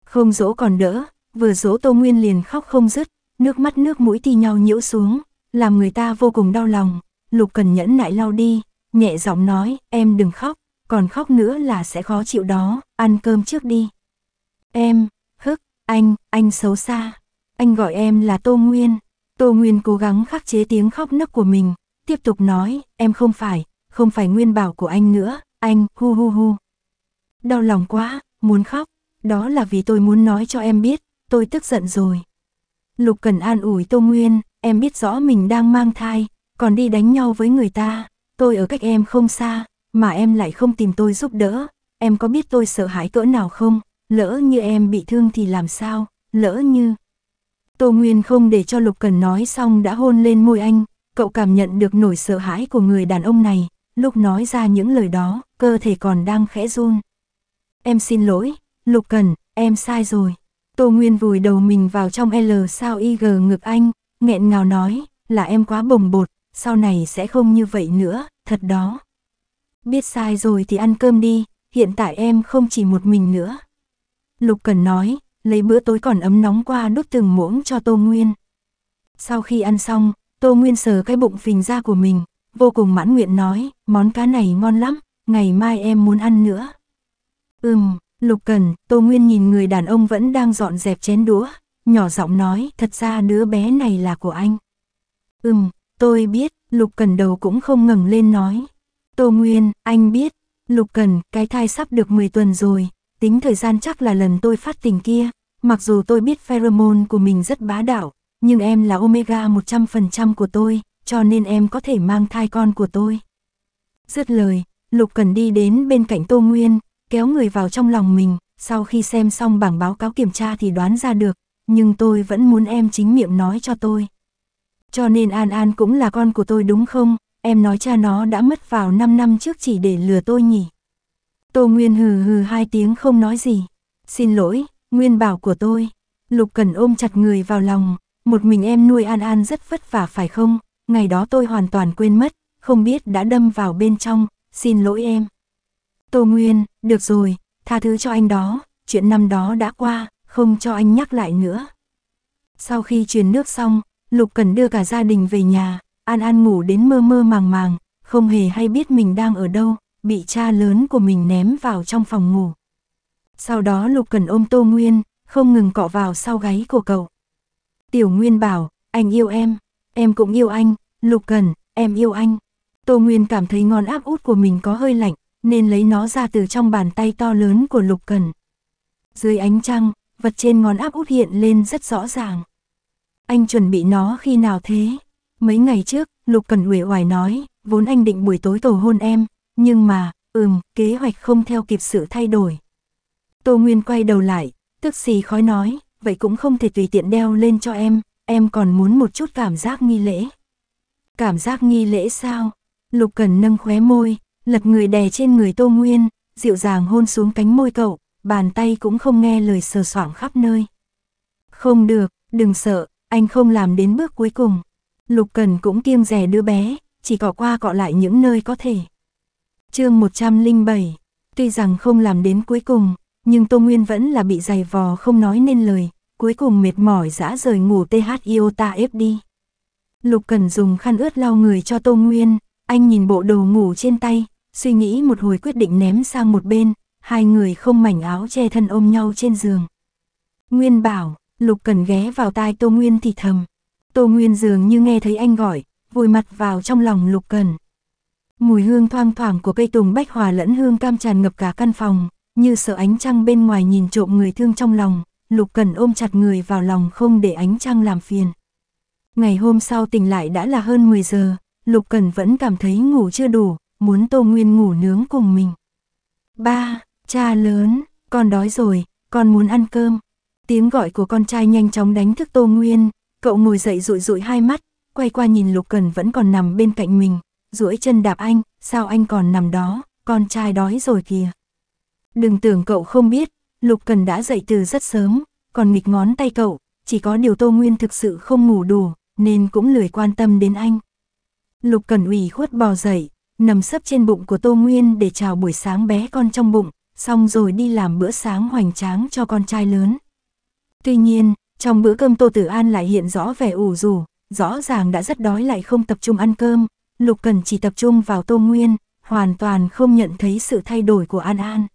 Không dỗ còn đỡ, vừa dỗ Tô Nguyên liền khóc không dứt, nước mắt nước mũi thi nhau nhiễu xuống, làm người ta vô cùng đau lòng, Lục Cần nhẫn nại lau đi, nhẹ giọng nói, em đừng khóc, còn khóc nữa là sẽ khó chịu đó, ăn cơm trước đi. Em, hức, anh, anh xấu xa. Anh gọi em là Tô Nguyên. Tô Nguyên cố gắng khắc chế tiếng khóc nấc của mình, tiếp tục nói, em không phải, không phải nguyên bảo của anh nữa, anh, hu hu hu. Đau lòng quá, muốn khóc, đó là vì tôi muốn nói cho em biết, tôi tức giận rồi. Lục Cần an ủi Tô Nguyên, em biết rõ mình đang mang thai, còn đi đánh nhau với người ta, tôi ở cách em không xa, mà em lại không tìm tôi giúp đỡ, em có biết tôi sợ hãi cỡ nào không, lỡ như em bị thương thì làm sao, lỡ như... Tô Nguyên không để cho Lục Cần nói xong đã hôn lên môi anh, cậu cảm nhận được nỗi sợ hãi của người đàn ông này, lúc nói ra những lời đó, cơ thể còn đang khẽ run. Em xin lỗi, Lục Cần, em sai rồi. Tô Nguyên vùi đầu mình vào trong L sao y g ngực anh, nghẹn ngào nói, là em quá bồng bột, sau này sẽ không như vậy nữa, thật đó. Biết sai rồi thì ăn cơm đi, hiện tại em không chỉ một mình nữa. Lục Cần nói, lấy bữa tối còn ấm nóng qua đút từng muỗng cho Tô Nguyên. Sau khi ăn xong, Tô Nguyên sờ cái bụng phình ra của mình, vô cùng mãn nguyện nói, món cá này ngon lắm, ngày mai em muốn ăn nữa. Ừm, Lục Cần, Tô Nguyên nhìn người đàn ông vẫn đang dọn dẹp chén đũa, nhỏ giọng nói, thật ra đứa bé này là của anh. Ừm, Tôi biết, Lục Cần đầu cũng không ngẩng lên nói. Tô Nguyên, anh biết, Lục Cần, cái thai sắp được 10 tuần rồi, tính thời gian chắc là lần tôi phát tình kia. Mặc dù tôi biết pheromone của mình rất bá đạo, nhưng em là omega 100% của tôi, cho nên em có thể mang thai con của tôi. Dứt lời, Lục Cần đi đến bên cạnh Tô Nguyên, kéo người vào trong lòng mình, sau khi xem xong bảng báo cáo kiểm tra thì đoán ra được, nhưng tôi vẫn muốn em chính miệng nói cho tôi cho nên An An cũng là con của tôi đúng không, em nói cha nó đã mất vào 5 năm trước chỉ để lừa tôi nhỉ. Tô Nguyên hừ hừ hai tiếng không nói gì, xin lỗi, Nguyên bảo của tôi, Lục Cần ôm chặt người vào lòng, một mình em nuôi An An rất vất vả phải không, ngày đó tôi hoàn toàn quên mất, không biết đã đâm vào bên trong, xin lỗi em. Tô Nguyên, được rồi, tha thứ cho anh đó, chuyện năm đó đã qua, không cho anh nhắc lại nữa. Sau khi truyền nước xong, Lục Cần đưa cả gia đình về nhà, An An ngủ đến mơ mơ màng màng, không hề hay biết mình đang ở đâu, bị cha lớn của mình ném vào trong phòng ngủ. Sau đó Lục Cần ôm Tô Nguyên, không ngừng cọ vào sau gáy của cậu. Tiểu Nguyên bảo, anh yêu em, em cũng yêu anh, Lục Cần, em yêu anh. Tô Nguyên cảm thấy ngón áp út của mình có hơi lạnh, nên lấy nó ra từ trong bàn tay to lớn của Lục Cần. Dưới ánh trăng, vật trên ngón áp út hiện lên rất rõ ràng. Anh chuẩn bị nó khi nào thế? Mấy ngày trước, Lục Cần uể oải nói, vốn anh định buổi tối tổ hôn em, nhưng mà, ừm, kế hoạch không theo kịp sự thay đổi. Tô Nguyên quay đầu lại, tức xì khói nói, vậy cũng không thể tùy tiện đeo lên cho em, em còn muốn một chút cảm giác nghi lễ. Cảm giác nghi lễ sao? Lục Cần nâng khóe môi, lật người đè trên người Tô Nguyên, dịu dàng hôn xuống cánh môi cậu, bàn tay cũng không nghe lời sờ soảng khắp nơi. Không được, đừng sợ, anh không làm đến bước cuối cùng. Lục Cần cũng kiêng rẻ đứa bé, chỉ cỏ qua cọ lại những nơi có thể. chương 107, tuy rằng không làm đến cuối cùng, nhưng Tô Nguyên vẫn là bị dày vò không nói nên lời, cuối cùng mệt mỏi dã rời ngủ THIOTA FD. Lục Cần dùng khăn ướt lau người cho Tô Nguyên, anh nhìn bộ đồ ngủ trên tay, suy nghĩ một hồi quyết định ném sang một bên, hai người không mảnh áo che thân ôm nhau trên giường. Nguyên bảo, Lục Cần ghé vào tai Tô Nguyên thì thầm. Tô Nguyên dường như nghe thấy anh gọi, vùi mặt vào trong lòng Lục Cần. Mùi hương thoang thoảng của cây tùng bách hòa lẫn hương cam tràn ngập cả căn phòng, như sợ ánh trăng bên ngoài nhìn trộm người thương trong lòng, Lục Cần ôm chặt người vào lòng không để ánh trăng làm phiền. Ngày hôm sau tỉnh lại đã là hơn 10 giờ, Lục Cần vẫn cảm thấy ngủ chưa đủ, muốn Tô Nguyên ngủ nướng cùng mình. Ba, cha lớn, con đói rồi, con muốn ăn cơm. Tiếng gọi của con trai nhanh chóng đánh thức Tô Nguyên, cậu ngồi dậy rụi rụi hai mắt, quay qua nhìn Lục Cần vẫn còn nằm bên cạnh mình, duỗi chân đạp anh, sao anh còn nằm đó, con trai đói rồi kìa. Đừng tưởng cậu không biết, Lục Cần đã dậy từ rất sớm, còn nghịch ngón tay cậu, chỉ có điều Tô Nguyên thực sự không ngủ đủ, nên cũng lười quan tâm đến anh. Lục Cần ủy khuất bò dậy, nằm sấp trên bụng của Tô Nguyên để chào buổi sáng bé con trong bụng, xong rồi đi làm bữa sáng hoành tráng cho con trai lớn. Tuy nhiên, trong bữa cơm Tô Tử An lại hiện rõ vẻ ủ rủ, rõ ràng đã rất đói lại không tập trung ăn cơm, Lục Cần chỉ tập trung vào Tô Nguyên, hoàn toàn không nhận thấy sự thay đổi của An An.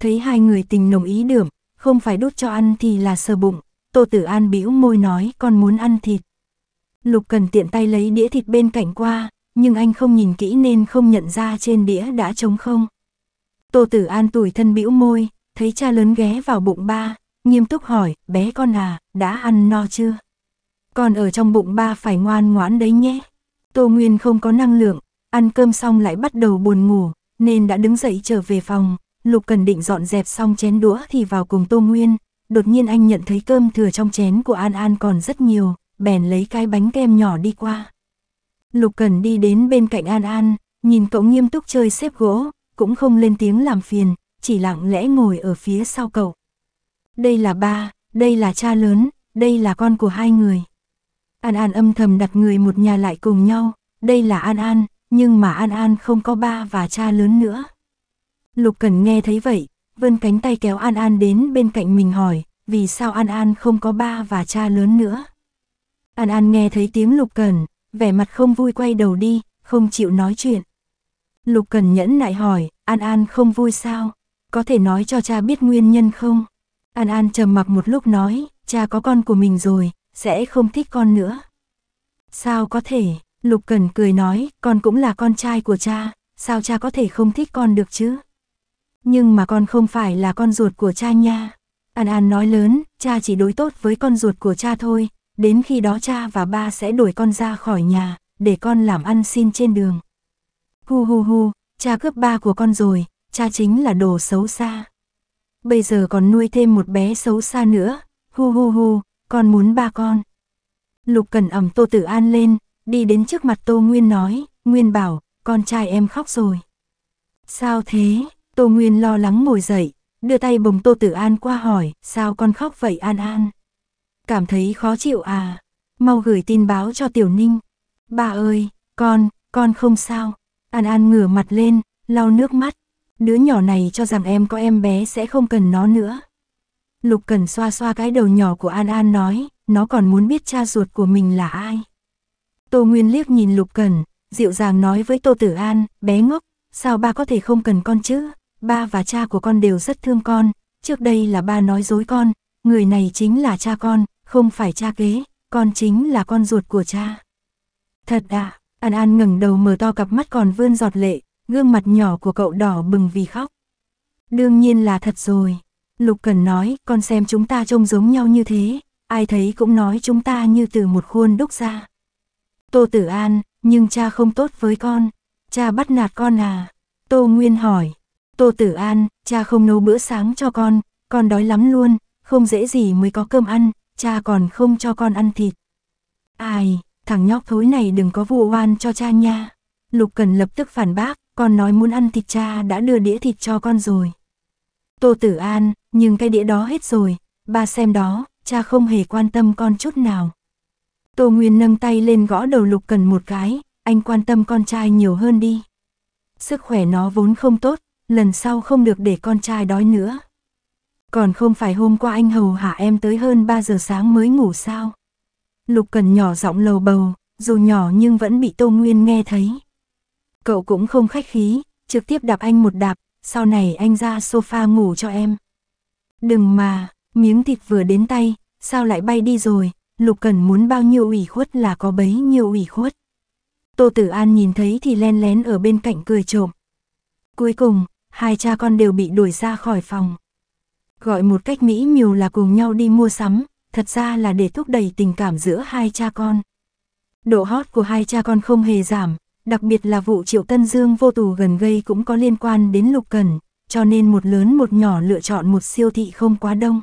Thấy hai người tình nồng ý điểm, không phải đút cho ăn thì là sờ bụng, Tô Tử An bĩu môi nói con muốn ăn thịt. Lục Cần tiện tay lấy đĩa thịt bên cạnh qua, nhưng anh không nhìn kỹ nên không nhận ra trên đĩa đã trống không. Tô Tử An tủi thân bĩu môi, thấy cha lớn ghé vào bụng ba, nghiêm túc hỏi, bé con à, đã ăn no chưa? Con ở trong bụng ba phải ngoan ngoãn đấy nhé. Tô Nguyên không có năng lượng, ăn cơm xong lại bắt đầu buồn ngủ, nên đã đứng dậy trở về phòng, Lục Cần định dọn dẹp xong chén đũa thì vào cùng Tô Nguyên, đột nhiên anh nhận thấy cơm thừa trong chén của An An còn rất nhiều, bèn lấy cái bánh kem nhỏ đi qua. Lục Cần đi đến bên cạnh An An, nhìn cậu nghiêm túc chơi xếp gỗ, cũng không lên tiếng làm phiền, chỉ lặng lẽ ngồi ở phía sau cậu đây là ba, đây là cha lớn, đây là con của hai người. An An âm thầm đặt người một nhà lại cùng nhau, đây là An An, nhưng mà An An không có ba và cha lớn nữa. Lục Cần nghe thấy vậy, vươn cánh tay kéo An An đến bên cạnh mình hỏi, vì sao An An không có ba và cha lớn nữa. An An nghe thấy tiếng Lục Cần, vẻ mặt không vui quay đầu đi, không chịu nói chuyện. Lục Cần nhẫn lại hỏi, An An không vui sao, có thể nói cho cha biết nguyên nhân không? An An trầm mặc một lúc nói, cha có con của mình rồi, sẽ không thích con nữa. Sao có thể, Lục Cần cười nói, con cũng là con trai của cha, sao cha có thể không thích con được chứ? Nhưng mà con không phải là con ruột của cha nha. An An nói lớn, cha chỉ đối tốt với con ruột của cha thôi, đến khi đó cha và ba sẽ đuổi con ra khỏi nhà, để con làm ăn xin trên đường. Hu hu hu, cha cướp ba của con rồi, cha chính là đồ xấu xa bây giờ còn nuôi thêm một bé xấu xa nữa, hu hu hu, con muốn ba con. Lục Cần ẩm Tô Tử An lên, đi đến trước mặt Tô Nguyên nói, Nguyên bảo, con trai em khóc rồi. Sao thế? Tô Nguyên lo lắng ngồi dậy, đưa tay bồng Tô Tử An qua hỏi, sao con khóc vậy An An? Cảm thấy khó chịu à? Mau gửi tin báo cho Tiểu Ninh. Bà ơi, con, con không sao. An An ngửa mặt lên, lau nước mắt, Đứa nhỏ này cho rằng em có em bé sẽ không cần nó nữa. Lục Cần xoa xoa cái đầu nhỏ của An An nói, nó còn muốn biết cha ruột của mình là ai. Tô Nguyên liếc nhìn Lục Cần, dịu dàng nói với Tô Tử An, bé ngốc, sao ba có thể không cần con chứ? Ba và cha của con đều rất thương con, trước đây là ba nói dối con, người này chính là cha con, không phải cha kế, con chính là con ruột của cha. Thật ạ, An An ngẩng đầu mở to cặp mắt còn vươn giọt lệ, Gương mặt nhỏ của cậu đỏ bừng vì khóc. Đương nhiên là thật rồi. Lục Cần nói, con xem chúng ta trông giống nhau như thế, ai thấy cũng nói chúng ta như từ một khuôn đúc ra. Tô Tử An, nhưng cha không tốt với con, cha bắt nạt con à? Tô Nguyên hỏi. Tô Tử An, cha không nấu bữa sáng cho con, con đói lắm luôn, không dễ gì mới có cơm ăn, cha còn không cho con ăn thịt. Ai, thằng nhóc thối này đừng có vụ oan cho cha nha. Lục Cần lập tức phản bác, con nói muốn ăn thịt cha đã đưa đĩa thịt cho con rồi. Tô Tử An, nhưng cái đĩa đó hết rồi, ba xem đó, cha không hề quan tâm con chút nào. Tô Nguyên nâng tay lên gõ đầu Lục Cần một cái, anh quan tâm con trai nhiều hơn đi. Sức khỏe nó vốn không tốt, lần sau không được để con trai đói nữa. Còn không phải hôm qua anh hầu hạ em tới hơn 3 giờ sáng mới ngủ sao? Lục Cần nhỏ giọng lầu bầu, dù nhỏ nhưng vẫn bị Tô Nguyên nghe thấy. Cậu cũng không khách khí, trực tiếp đạp anh một đạp, sau này anh ra sofa ngủ cho em. Đừng mà, miếng thịt vừa đến tay, sao lại bay đi rồi, Lục Cần muốn bao nhiêu ủy khuất là có bấy nhiêu ủy khuất. Tô Tử An nhìn thấy thì len lén ở bên cạnh cười trộm. Cuối cùng, hai cha con đều bị đuổi ra khỏi phòng. Gọi một cách mỹ miều là cùng nhau đi mua sắm, thật ra là để thúc đẩy tình cảm giữa hai cha con. Độ hot của hai cha con không hề giảm, đặc biệt là vụ Triệu Tân Dương vô tù gần gây cũng có liên quan đến Lục Cần, cho nên một lớn một nhỏ lựa chọn một siêu thị không quá đông.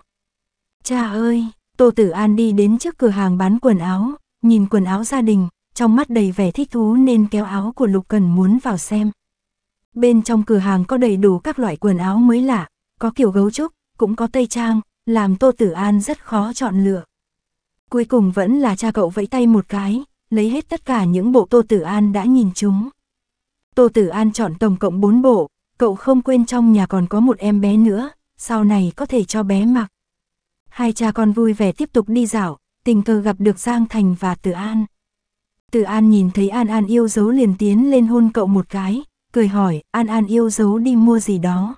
Cha ơi, Tô Tử An đi đến trước cửa hàng bán quần áo, nhìn quần áo gia đình, trong mắt đầy vẻ thích thú nên kéo áo của Lục Cần muốn vào xem. Bên trong cửa hàng có đầy đủ các loại quần áo mới lạ, có kiểu gấu trúc, cũng có tây trang, làm Tô Tử An rất khó chọn lựa. Cuối cùng vẫn là cha cậu vẫy tay một cái, lấy hết tất cả những bộ Tô Tử An đã nhìn chúng. Tô Tử An chọn tổng cộng 4 bộ, cậu không quên trong nhà còn có một em bé nữa, sau này có thể cho bé mặc. Hai cha con vui vẻ tiếp tục đi dạo, tình cờ gặp được Giang Thành và Tử An. Tử An nhìn thấy An An yêu dấu liền tiến lên hôn cậu một cái, cười hỏi, An An yêu dấu đi mua gì đó.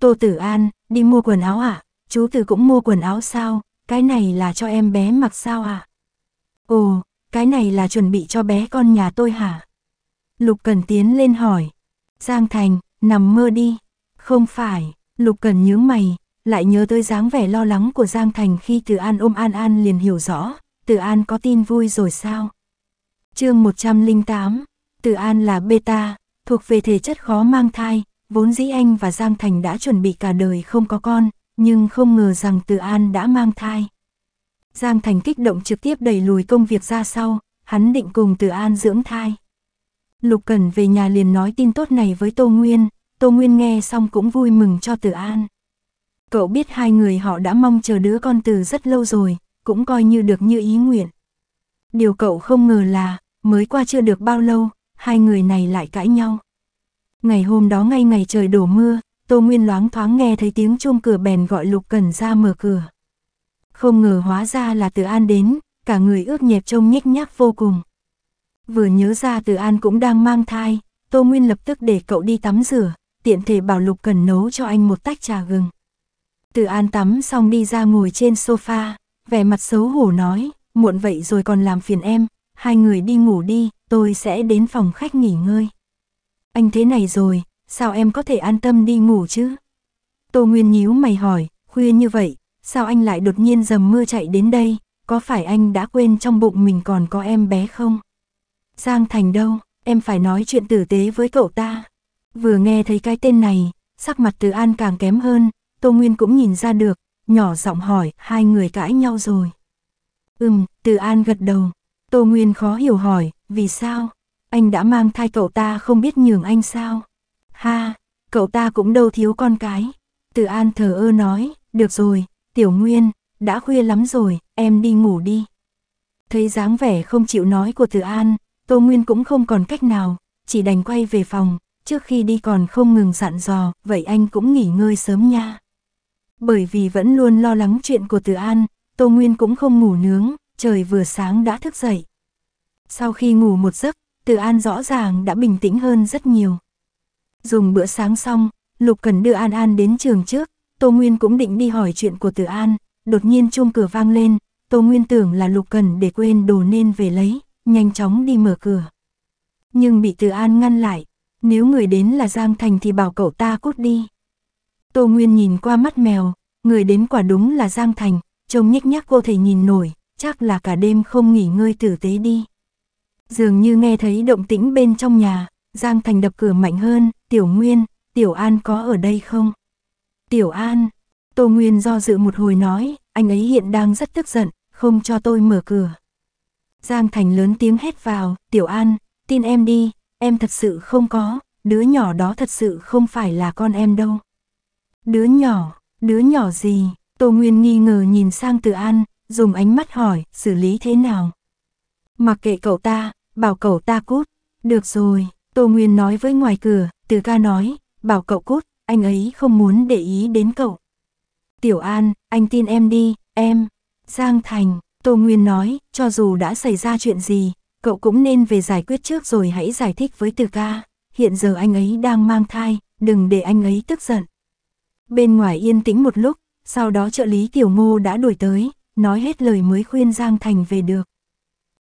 Tô Tử An, đi mua quần áo ạ, à? chú Tử cũng mua quần áo sao, cái này là cho em bé mặc sao ạ? À? Ồ, cái này là chuẩn bị cho bé con nhà tôi hả? Lục Cần tiến lên hỏi. Giang Thành, nằm mơ đi. Không phải, Lục Cần nhướng mày, lại nhớ tới dáng vẻ lo lắng của Giang Thành khi Từ An ôm An An liền hiểu rõ, Từ An có tin vui rồi sao? chương 108, Từ An là beta, thuộc về thể chất khó mang thai, vốn dĩ anh và Giang Thành đã chuẩn bị cả đời không có con, nhưng không ngờ rằng Từ An đã mang thai. Giang Thành kích động trực tiếp đẩy lùi công việc ra sau, hắn định cùng Từ An dưỡng thai. Lục Cần về nhà liền nói tin tốt này với Tô Nguyên, Tô Nguyên nghe xong cũng vui mừng cho Từ An. Cậu biết hai người họ đã mong chờ đứa con từ rất lâu rồi, cũng coi như được như ý nguyện. Điều cậu không ngờ là, mới qua chưa được bao lâu, hai người này lại cãi nhau. Ngày hôm đó ngay ngày trời đổ mưa, Tô Nguyên loáng thoáng nghe thấy tiếng chuông cửa bèn gọi Lục Cần ra mở cửa không ngờ hóa ra là từ An đến, cả người ướt nhẹp trông nhếch nhác vô cùng. Vừa nhớ ra từ An cũng đang mang thai, Tô Nguyên lập tức để cậu đi tắm rửa, tiện thể bảo Lục Cần nấu cho anh một tách trà gừng. Từ An tắm xong đi ra ngồi trên sofa, vẻ mặt xấu hổ nói, muộn vậy rồi còn làm phiền em, hai người đi ngủ đi, tôi sẽ đến phòng khách nghỉ ngơi. Anh thế này rồi, sao em có thể an tâm đi ngủ chứ? Tô Nguyên nhíu mày hỏi, khuya như vậy, sao anh lại đột nhiên dầm mưa chạy đến đây, có phải anh đã quên trong bụng mình còn có em bé không? Giang Thành đâu, em phải nói chuyện tử tế với cậu ta. Vừa nghe thấy cái tên này, sắc mặt Từ An càng kém hơn, Tô Nguyên cũng nhìn ra được, nhỏ giọng hỏi, hai người cãi nhau rồi. Ừm, Từ An gật đầu, Tô Nguyên khó hiểu hỏi, vì sao? Anh đã mang thai cậu ta không biết nhường anh sao? Ha, cậu ta cũng đâu thiếu con cái. Từ An thờ ơ nói, được rồi, Tiểu Nguyên, đã khuya lắm rồi, em đi ngủ đi. Thấy dáng vẻ không chịu nói của Từ An, Tô Nguyên cũng không còn cách nào, chỉ đành quay về phòng, trước khi đi còn không ngừng dặn dò, vậy anh cũng nghỉ ngơi sớm nha. Bởi vì vẫn luôn lo lắng chuyện của Từ An, Tô Nguyên cũng không ngủ nướng, trời vừa sáng đã thức dậy. Sau khi ngủ một giấc, Từ An rõ ràng đã bình tĩnh hơn rất nhiều. Dùng bữa sáng xong, Lục Cần đưa An An đến trường trước, Tô Nguyên cũng định đi hỏi chuyện của Tử An, đột nhiên chuông cửa vang lên, Tô Nguyên tưởng là Lục Cần để quên đồ nên về lấy, nhanh chóng đi mở cửa. Nhưng bị Tử An ngăn lại, nếu người đến là Giang Thành thì bảo cậu ta cút đi. Tô Nguyên nhìn qua mắt mèo, người đến quả đúng là Giang Thành, trông nhếch nhác cô thể nhìn nổi, chắc là cả đêm không nghỉ ngơi tử tế đi. Dường như nghe thấy động tĩnh bên trong nhà, Giang Thành đập cửa mạnh hơn, Tiểu Nguyên, Tiểu An có ở đây không? Tiểu An, Tô Nguyên do dự một hồi nói, anh ấy hiện đang rất tức giận, không cho tôi mở cửa. Giang Thành lớn tiếng hét vào, Tiểu An, tin em đi, em thật sự không có, đứa nhỏ đó thật sự không phải là con em đâu. Đứa nhỏ, đứa nhỏ gì? Tô Nguyên nghi ngờ nhìn sang Từ An, dùng ánh mắt hỏi, xử lý thế nào? Mặc kệ cậu ta, bảo cậu ta cút. Được rồi, Tô Nguyên nói với ngoài cửa, Từ ca nói, bảo cậu cút, anh ấy không muốn để ý đến cậu. Tiểu An, anh tin em đi, em. Giang Thành, Tô Nguyên nói, cho dù đã xảy ra chuyện gì, cậu cũng nên về giải quyết trước rồi hãy giải thích với Từ ca. Hiện giờ anh ấy đang mang thai, đừng để anh ấy tức giận. Bên ngoài yên tĩnh một lúc, sau đó trợ lý Tiểu Ngô đã đuổi tới, nói hết lời mới khuyên Giang Thành về được.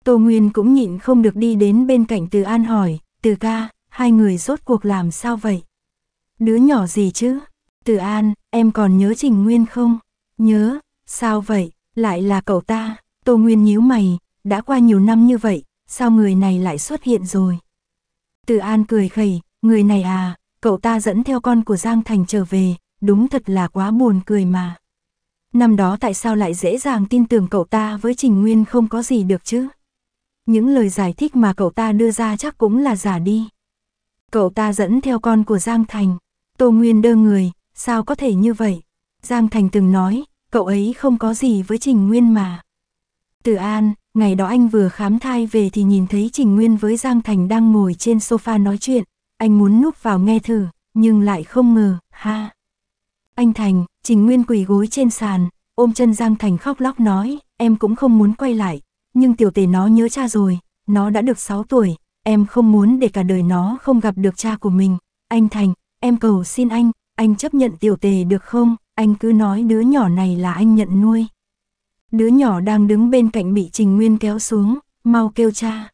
Tô Nguyên cũng nhịn không được đi đến bên cạnh Từ An hỏi, Từ ca, hai người rốt cuộc làm sao vậy? Đứa nhỏ gì chứ? Từ An, em còn nhớ Trình Nguyên không? Nhớ, sao vậy? Lại là cậu ta. Tô Nguyên nhíu mày, đã qua nhiều năm như vậy, sao người này lại xuất hiện rồi? Từ An cười khẩy, người này à, cậu ta dẫn theo con của Giang Thành trở về, đúng thật là quá buồn cười mà. Năm đó tại sao lại dễ dàng tin tưởng cậu ta với Trình Nguyên không có gì được chứ? Những lời giải thích mà cậu ta đưa ra chắc cũng là giả đi. Cậu ta dẫn theo con của Giang Thành. Tô Nguyên đơ người, sao có thể như vậy? Giang Thành từng nói, cậu ấy không có gì với Trình Nguyên mà. Từ An, ngày đó anh vừa khám thai về thì nhìn thấy Trình Nguyên với Giang Thành đang ngồi trên sofa nói chuyện. Anh muốn núp vào nghe thử, nhưng lại không ngờ, ha. Anh Thành, Trình Nguyên quỳ gối trên sàn, ôm chân Giang Thành khóc lóc nói, em cũng không muốn quay lại, nhưng tiểu tề nó nhớ cha rồi, nó đã được 6 tuổi, em không muốn để cả đời nó không gặp được cha của mình. Anh Thành, em cầu xin anh, anh chấp nhận tiểu tề được không, anh cứ nói đứa nhỏ này là anh nhận nuôi. Đứa nhỏ đang đứng bên cạnh bị Trình Nguyên kéo xuống, mau kêu cha.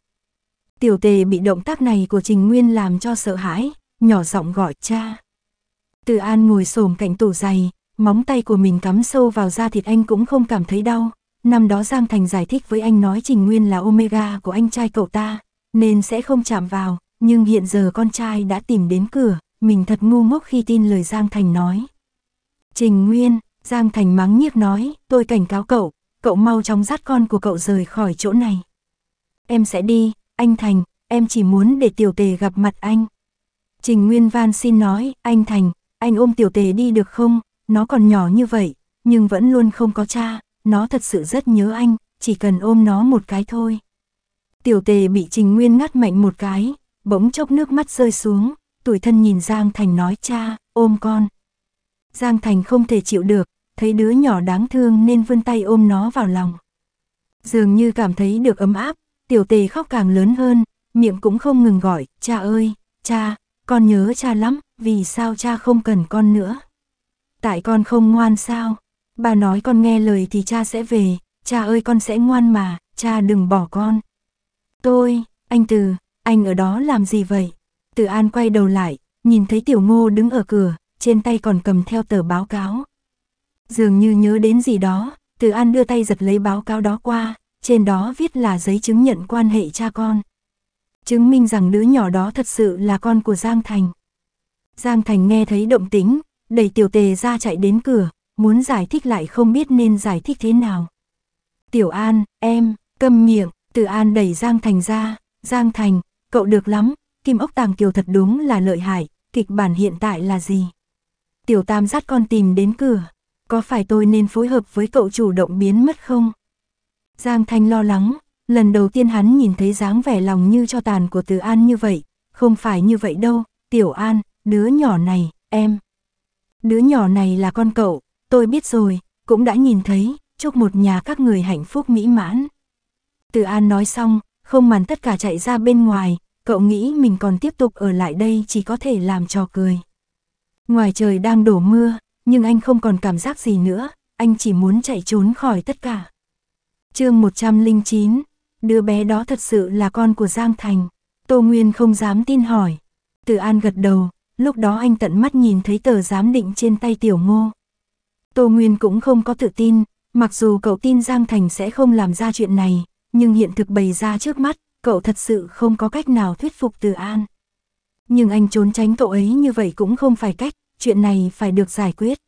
Tiểu tề bị động tác này của Trình Nguyên làm cho sợ hãi, nhỏ giọng gọi cha. Từ An ngồi xổm cạnh tủ giày, móng tay của mình cắm sâu vào da thịt anh cũng không cảm thấy đau. Năm đó Giang Thành giải thích với anh nói Trình Nguyên là omega của anh trai cậu ta, nên sẽ không chạm vào, nhưng hiện giờ con trai đã tìm đến cửa, mình thật ngu ngốc khi tin lời Giang Thành nói. Trình Nguyên, Giang Thành mắng nhiếc nói, tôi cảnh cáo cậu, cậu mau chóng dắt con của cậu rời khỏi chỗ này. Em sẽ đi, anh Thành, em chỉ muốn để tiểu tề gặp mặt anh. Trình Nguyên van xin nói, anh Thành, anh ôm tiểu tề đi được không, nó còn nhỏ như vậy, nhưng vẫn luôn không có cha, nó thật sự rất nhớ anh, chỉ cần ôm nó một cái thôi. Tiểu tề bị Trình Nguyên ngắt mạnh một cái, bỗng chốc nước mắt rơi xuống, tuổi thân nhìn Giang Thành nói cha, ôm con. Giang Thành không thể chịu được, thấy đứa nhỏ đáng thương nên vươn tay ôm nó vào lòng. Dường như cảm thấy được ấm áp, tiểu tề khóc càng lớn hơn, miệng cũng không ngừng gọi, cha ơi, cha, con nhớ cha lắm, vì sao cha không cần con nữa? Tại con không ngoan sao? Bà nói con nghe lời thì cha sẽ về, cha ơi con sẽ ngoan mà, cha đừng bỏ con. Tôi, anh Từ, anh ở đó làm gì vậy? Từ An quay đầu lại, nhìn thấy Tiểu Ngô đứng ở cửa, trên tay còn cầm theo tờ báo cáo. Dường như nhớ đến gì đó, Từ An đưa tay giật lấy báo cáo đó qua, trên đó viết là giấy chứng nhận quan hệ cha con. Chứng minh rằng đứa nhỏ đó thật sự là con của Giang Thành. Giang Thành nghe thấy động tính, đẩy Tiểu Tề ra chạy đến cửa, muốn giải thích lại không biết nên giải thích thế nào. Tiểu An, em, câm miệng, Từ An đẩy Giang Thành ra, Giang Thành, cậu được lắm, Kim ốc tàng kiều thật đúng là lợi hại, kịch bản hiện tại là gì? Tiểu tam dắt con tìm đến cửa, có phải tôi nên phối hợp với cậu chủ động biến mất không? Giang Thanh lo lắng, lần đầu tiên hắn nhìn thấy dáng vẻ lòng như cho tàn của Từ An như vậy, không phải như vậy đâu, Tiểu An, đứa nhỏ này, em. Đứa nhỏ này là con cậu, tôi biết rồi, cũng đã nhìn thấy, chúc một nhà các người hạnh phúc mỹ mãn. Từ An nói xong, không màn tất cả chạy ra bên ngoài, cậu nghĩ mình còn tiếp tục ở lại đây chỉ có thể làm trò cười. Ngoài trời đang đổ mưa, nhưng anh không còn cảm giác gì nữa, anh chỉ muốn chạy trốn khỏi tất cả. chương 109, đứa bé đó thật sự là con của Giang Thành. Tô Nguyên không dám tin hỏi. Từ An gật đầu, lúc đó anh tận mắt nhìn thấy tờ giám định trên tay Tiểu Ngô. Tô Nguyên cũng không có tự tin, mặc dù cậu tin Giang Thành sẽ không làm ra chuyện này, nhưng hiện thực bày ra trước mắt, cậu thật sự không có cách nào thuyết phục Từ An. Nhưng anh trốn tránh cậu ấy như vậy cũng không phải cách, chuyện này phải được giải quyết.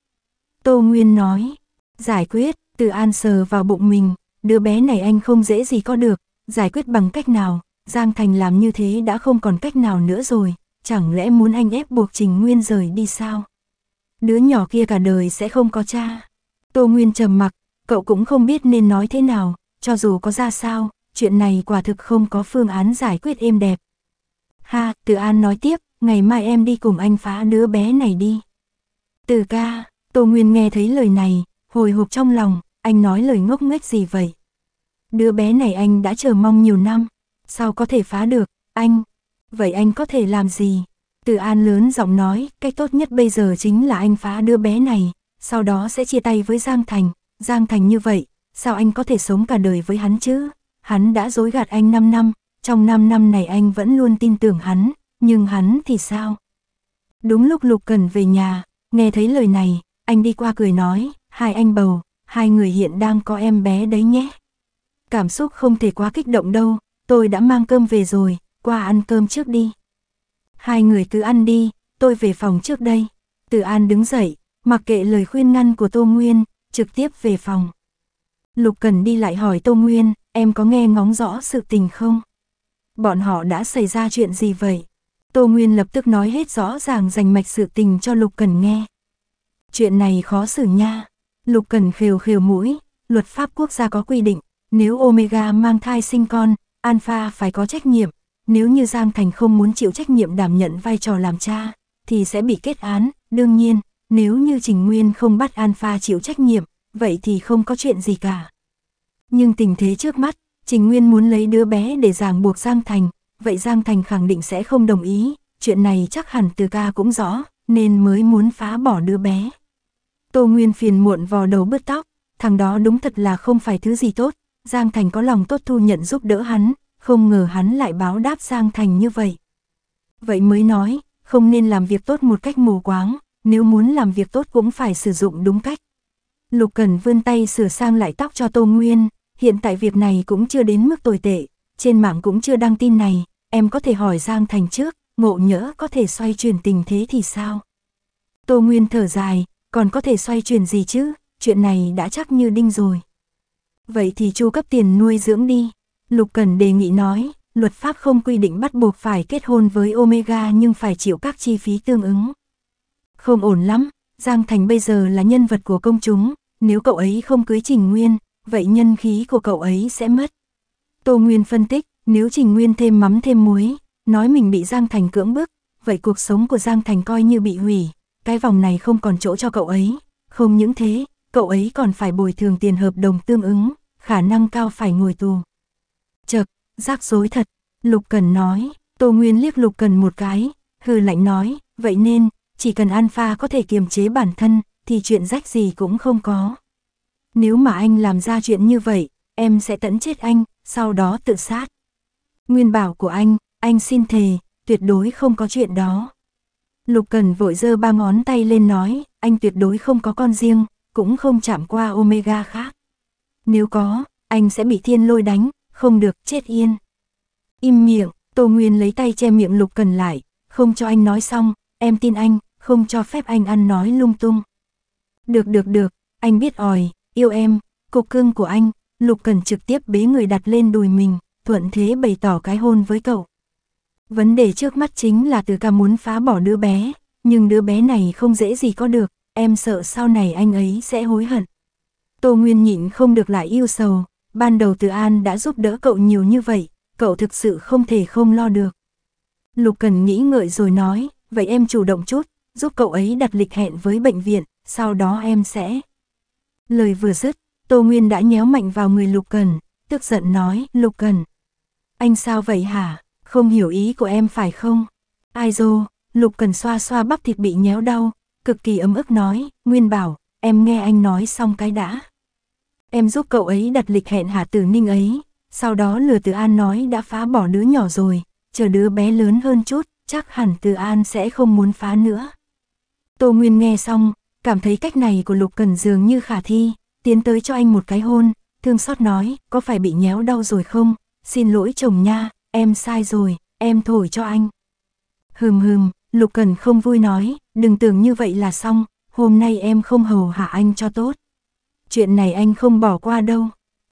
Tô Nguyên nói, giải quyết, Từ An sờ vào bụng mình, đứa bé này anh không dễ gì có được, giải quyết bằng cách nào, Giang Thành làm như thế đã không còn cách nào nữa rồi, chẳng lẽ muốn anh ép buộc Trình Nguyên rời đi sao? Đứa nhỏ kia cả đời sẽ không có cha. Tô Nguyên trầm mặc, cậu cũng không biết nên nói thế nào, cho dù có ra sao, chuyện này quả thực không có phương án giải quyết êm đẹp. Ha, Từ An nói tiếp, ngày mai em đi cùng anh phá đứa bé này đi. Từ ca, Tô Nguyên nghe thấy lời này, hồi hộp trong lòng, anh nói lời ngốc nghếch gì vậy? Đứa bé này anh đã chờ mong nhiều năm, sao có thể phá được, anh? Vậy anh có thể làm gì? Từ An lớn giọng nói, cách tốt nhất bây giờ chính là anh phá đứa bé này, sau đó sẽ chia tay với Giang Thành, Giang Thành như vậy, sao anh có thể sống cả đời với hắn chứ? hắn đã dối gạt anh 5 năm, trong 5 năm này anh vẫn luôn tin tưởng hắn, nhưng hắn thì sao? Đúng lúc Lục Cần về nhà, nghe thấy lời này, anh đi qua cười nói, hai anh bầu, hai người hiện đang có em bé đấy nhé. Cảm xúc không thể quá kích động đâu, tôi đã mang cơm về rồi, qua ăn cơm trước đi. Hai người cứ ăn đi, tôi về phòng trước đây. Từ An đứng dậy, mặc kệ lời khuyên ngăn của Tô Nguyên, trực tiếp về phòng. Lục Cần đi lại hỏi Tô Nguyên, em có nghe ngóng rõ sự tình không? Bọn họ đã xảy ra chuyện gì vậy? Tô Nguyên lập tức nói hết rõ ràng rành mạch sự tình cho Lục Cần nghe. Chuyện này khó xử nha. Lục Cần khều khều mũi, luật pháp quốc gia có quy định, nếu Omega mang thai sinh con, Alpha phải có trách nhiệm. Nếu như Giang Thành không muốn chịu trách nhiệm đảm nhận vai trò làm cha, thì sẽ bị kết án. Đương nhiên, nếu như Trình Nguyên không bắt Alpha chịu trách nhiệm, vậy thì không có chuyện gì cả. Nhưng tình thế trước mắt, Trình Nguyên muốn lấy đứa bé để ràng buộc Giang Thành, vậy Giang Thành khẳng định sẽ không đồng ý, chuyện này chắc hẳn từ ca cũng rõ, nên mới muốn phá bỏ đứa bé. Tô Nguyên phiền muộn vò đầu bứt tóc, thằng đó đúng thật là không phải thứ gì tốt, Giang Thành có lòng tốt thu nhận giúp đỡ hắn, không ngờ hắn lại báo đáp Giang Thành như vậy. Vậy mới nói, không nên làm việc tốt một cách mù quáng, nếu muốn làm việc tốt cũng phải sử dụng đúng cách. Lục Cần vươn tay sửa sang lại tóc cho Tô Nguyên, hiện tại việc này cũng chưa đến mức tồi tệ, trên mạng cũng chưa đăng tin này, em có thể hỏi Giang Thành trước, ngộ nhỡ có thể xoay chuyển tình thế thì sao? Tô Nguyên thở dài, còn có thể xoay chuyển gì chứ, chuyện này đã chắc như đinh rồi. Vậy thì chu cấp tiền nuôi dưỡng đi, Lục Cần đề nghị nói, luật pháp không quy định bắt buộc phải kết hôn với Omega nhưng phải chịu các chi phí tương ứng. Không ổn lắm, Giang Thành bây giờ là nhân vật của công chúng, nếu cậu ấy không cưới Trình Nguyên, vậy nhân khí của cậu ấy sẽ mất. Tô Nguyên phân tích, nếu Trình Nguyên thêm mắm thêm muối, nói mình bị Giang Thành cưỡng bức, vậy cuộc sống của Giang Thành coi như bị hủy, cái vòng này không còn chỗ cho cậu ấy. Không những thế, cậu ấy còn phải bồi thường tiền hợp đồng tương ứng, khả năng cao phải ngồi tù. Chật, rắc rối thật, Lục Cần nói, Tô Nguyên liếc Lục Cần một cái, hừ lạnh nói, vậy nên, chỉ cần Alpha có thể kiềm chế bản thân, thì chuyện rách gì cũng không có. Nếu mà anh làm ra chuyện như vậy, em sẽ tẫn chết anh, sau đó tự sát. Nguyên bảo của anh, anh xin thề, tuyệt đối không có chuyện đó. Lục Cần vội giơ ba ngón tay lên nói, anh tuyệt đối không có con riêng, cũng không chạm qua Omega khác. Nếu có, anh sẽ bị thiên lôi đánh, không được chết yên. Im miệng, Tô Nguyên lấy tay che miệng Lục Cần lại, không cho anh nói xong, em tin anh, không cho phép anh ăn nói lung tung. Được được được, anh biết ỏi, yêu em, cục cưng của anh, Lục Cần trực tiếp bế người đặt lên đùi mình, thuận thế bày tỏ cái hôn với cậu. Vấn đề trước mắt chính là từ ca muốn phá bỏ đứa bé, nhưng đứa bé này không dễ gì có được, em sợ sau này anh ấy sẽ hối hận. Tô Nguyên nhịn không được lại yêu sầu, ban đầu Từ An đã giúp đỡ cậu nhiều như vậy, cậu thực sự không thể không lo được. Lục Cần nghĩ ngợi rồi nói, vậy em chủ động chút, giúp cậu ấy đặt lịch hẹn với bệnh viện, sau đó em sẽ... Lời vừa dứt, Tô Nguyên đã nhéo mạnh vào người Lục Cần, tức giận nói, Lục Cần. Anh sao vậy hả, không hiểu ý của em phải không? Ai dô, Lục Cần xoa xoa bắp thịt bị nhéo đau, cực kỳ ấm ức nói, Nguyên bảo, em nghe anh nói xong cái đã. Em giúp cậu ấy đặt lịch hẹn Hà Tử Ninh ấy, sau đó lừa Từ An nói đã phá bỏ đứa nhỏ rồi, chờ đứa bé lớn hơn chút, chắc hẳn Từ An sẽ không muốn phá nữa. Tô Nguyên nghe xong, cảm thấy cách này của Lục Cần dường như khả thi, tiến tới cho anh một cái hôn, thương xót nói, có phải bị nhéo đau rồi không, xin lỗi chồng nha, em sai rồi, em thổi cho anh. Hừm hừm, Lục Cần không vui nói, đừng tưởng như vậy là xong, hôm nay em không hầu hạ anh cho tốt. Chuyện này anh không bỏ qua đâu,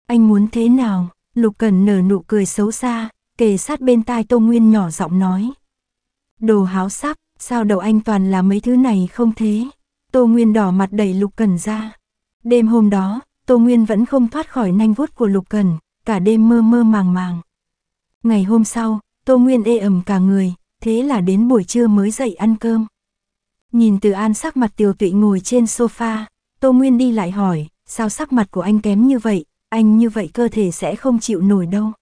anh muốn thế nào, Lục Cần nở nụ cười xấu xa, kề sát bên tai Tô Nguyên nhỏ giọng nói. Đồ háo sắc, Sao đầu anh toàn là mấy thứ này không thế? Tô Nguyên đỏ mặt đẩy Lục Cần ra. Đêm hôm đó, Tô Nguyên vẫn không thoát khỏi nanh vuốt của Lục Cần, cả đêm mơ mơ màng màng. Ngày hôm sau, Tô Nguyên ê ẩm cả người, thế là đến buổi trưa mới dậy ăn cơm. Nhìn Từ An sắc mặt tiều tụy ngồi trên sofa, Tô Nguyên đi lại hỏi, sao sắc mặt của anh kém như vậy, anh như vậy cơ thể sẽ không chịu nổi đâu.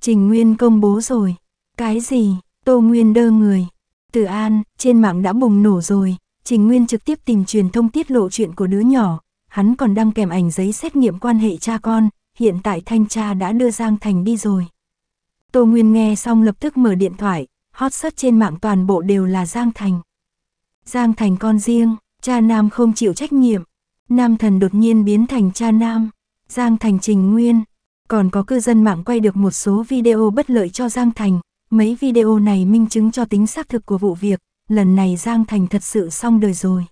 Trình Nguyên công bố rồi, cái gì, Tô Nguyên đơ người, từ An, trên mạng đã bùng nổ rồi, Trình Nguyên trực tiếp tìm truyền thông tiết lộ chuyện của đứa nhỏ, hắn còn đăng kèm ảnh giấy xét nghiệm quan hệ cha con, hiện tại thanh tra đã đưa Giang Thành đi rồi. Tô Nguyên nghe xong lập tức mở điện thoại, hot search trên mạng toàn bộ đều là Giang Thành. Giang Thành con riêng, cha nam không chịu trách nhiệm, nam thần đột nhiên biến thành cha nam, Giang Thành Trình Nguyên, còn có cư dân mạng quay được một số video bất lợi cho Giang Thành, Mấy video này minh chứng cho tính xác thực của vụ việc, lần này Giang Thành thật sự xong đời rồi.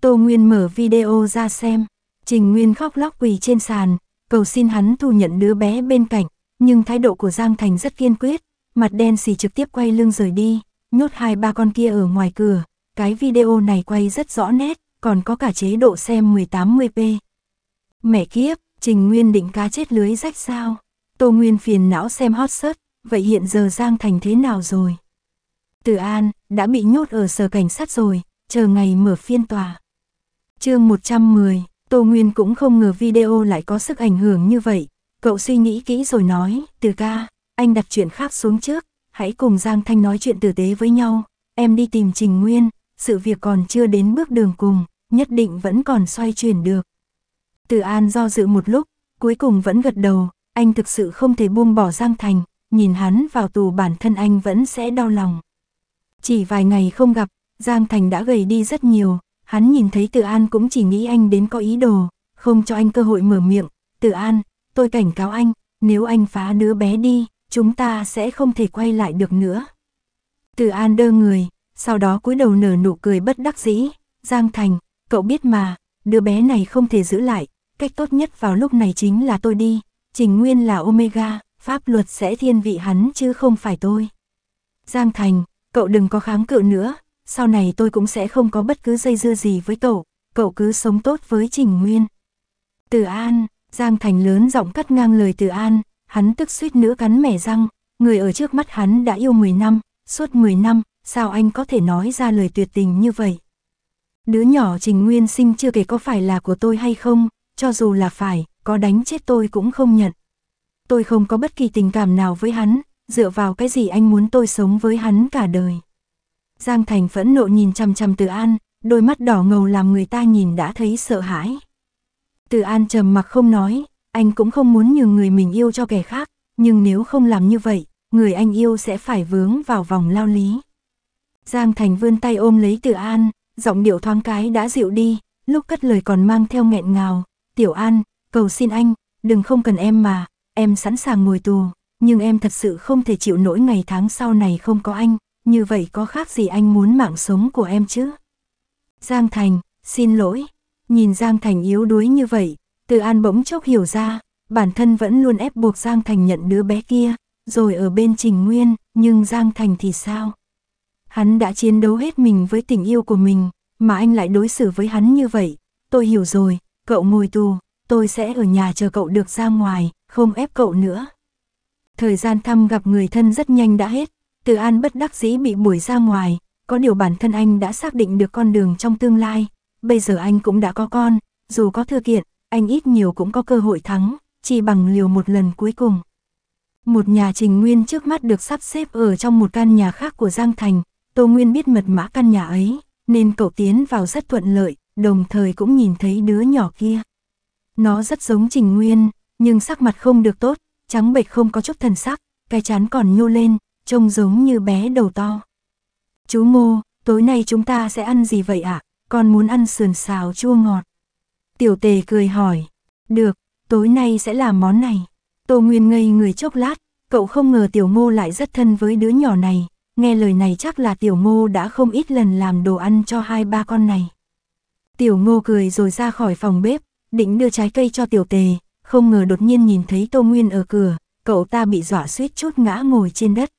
Tô Nguyên mở video ra xem, Trình Nguyên khóc lóc quỳ trên sàn, cầu xin hắn thu nhận đứa bé bên cạnh, nhưng thái độ của Giang Thành rất kiên quyết, mặt đen xì trực tiếp quay lưng rời đi, nhốt hai ba con kia ở ngoài cửa, cái video này quay rất rõ nét, còn có cả chế độ xem 1080p. Mẹ kiếp, Trình Nguyên định cá chết lưới rách sao? Tô Nguyên phiền não xem hot search, vậy hiện giờ Giang Thành thế nào rồi? Từ An, đã bị nhốt ở sở cảnh sát rồi, chờ ngày mở phiên tòa. chương 110, Tô Nguyên cũng không ngờ video lại có sức ảnh hưởng như vậy. Cậu suy nghĩ kỹ rồi nói, từ ca, anh đặt chuyện khác xuống trước, hãy cùng Giang Thanh nói chuyện tử tế với nhau, em đi tìm Trình Nguyên, sự việc còn chưa đến bước đường cùng, nhất định vẫn còn xoay chuyển được. Từ An do dự một lúc, cuối cùng vẫn gật đầu, anh thực sự không thể buông bỏ Giang Thành, nhìn hắn vào tù bản thân anh vẫn sẽ đau lòng. Chỉ vài ngày không gặp, Giang Thành đã gầy đi rất nhiều, hắn nhìn thấy Tự An cũng chỉ nghĩ anh đến có ý đồ, không cho anh cơ hội mở miệng. Tự An, tôi cảnh cáo anh, nếu anh phá đứa bé đi, chúng ta sẽ không thể quay lại được nữa. Tự An đơ người, sau đó cúi đầu nở nụ cười bất đắc dĩ, Giang Thành, cậu biết mà, đứa bé này không thể giữ lại, cách tốt nhất vào lúc này chính là tôi đi, Trình Nguyên là Omega pháp luật sẽ thiên vị hắn chứ không phải tôi. Giang Thành, cậu đừng có kháng cự nữa, sau này tôi cũng sẽ không có bất cứ dây dưa gì với cậu, cậu cứ sống tốt với Trình Nguyên. Từ An, Giang Thành lớn giọng cắt ngang lời Từ An, hắn tức suýt nữa cắn mẻ răng, người ở trước mắt hắn đã yêu 10 năm, suốt 10 năm, sao anh có thể nói ra lời tuyệt tình như vậy? Đứa nhỏ Trình Nguyên sinh chưa kể có phải là của tôi hay không, cho dù là phải, có đánh chết tôi cũng không nhận tôi không có bất kỳ tình cảm nào với hắn, dựa vào cái gì anh muốn tôi sống với hắn cả đời. Giang Thành phẫn nộ nhìn chằm chằm Từ An, đôi mắt đỏ ngầu làm người ta nhìn đã thấy sợ hãi. Từ An trầm mặc không nói, anh cũng không muốn nhường người mình yêu cho kẻ khác, nhưng nếu không làm như vậy, người anh yêu sẽ phải vướng vào vòng lao lý. Giang Thành vươn tay ôm lấy Từ An, giọng điệu thoáng cái đã dịu đi, lúc cất lời còn mang theo nghẹn ngào, "Tiểu An, cầu xin anh, đừng không cần em mà, em sẵn sàng ngồi tù, nhưng em thật sự không thể chịu nổi ngày tháng sau này không có anh, như vậy có khác gì anh muốn mạng sống của em chứ? Giang Thành, xin lỗi. Nhìn Giang Thành yếu đuối như vậy, Từ An bỗng chốc hiểu ra, bản thân vẫn luôn ép buộc Giang Thành nhận đứa bé kia, rồi ở bên Trình Nguyên, nhưng Giang Thành thì sao? Hắn đã chiến đấu hết mình với tình yêu của mình, mà anh lại đối xử với hắn như vậy. Tôi hiểu rồi, cậu ngồi tù, tôi sẽ ở nhà chờ cậu được ra ngoài, không ép cậu nữa. Thời gian thăm gặp người thân rất nhanh đã hết, Từ An bất đắc dĩ bị đuổi ra ngoài, có điều bản thân anh đã xác định được con đường trong tương lai, bây giờ anh cũng đã có con, dù có thư kiện, anh ít nhiều cũng có cơ hội thắng, chỉ bằng liều một lần cuối cùng. Một nhà trình nguyên trước mắt được sắp xếp ở trong một căn nhà khác của Giang Thành, Tô Nguyên biết mật mã căn nhà ấy, nên cậu tiến vào rất thuận lợi, đồng thời cũng nhìn thấy đứa nhỏ kia. Nó rất giống Trình Nguyên, nhưng sắc mặt không được tốt, trắng bệch không có chút thần sắc, cái chán còn nhô lên, trông giống như bé đầu to. Chú Ngô, tối nay chúng ta sẽ ăn gì vậy ạ? Con muốn ăn sườn xào chua ngọt. Tiểu tề cười hỏi, được, tối nay sẽ làm món này. Tô Nguyên ngây người chốc lát, cậu không ngờ Tiểu Ngô lại rất thân với đứa nhỏ này, nghe lời này chắc là Tiểu Ngô đã không ít lần làm đồ ăn cho hai ba con này. Tiểu Ngô cười rồi ra khỏi phòng bếp, định đưa trái cây cho Tiểu Tề, không ngờ đột nhiên nhìn thấy Tô Nguyên ở cửa, cậu ta bị dọa suýt chút ngã ngồi trên đất.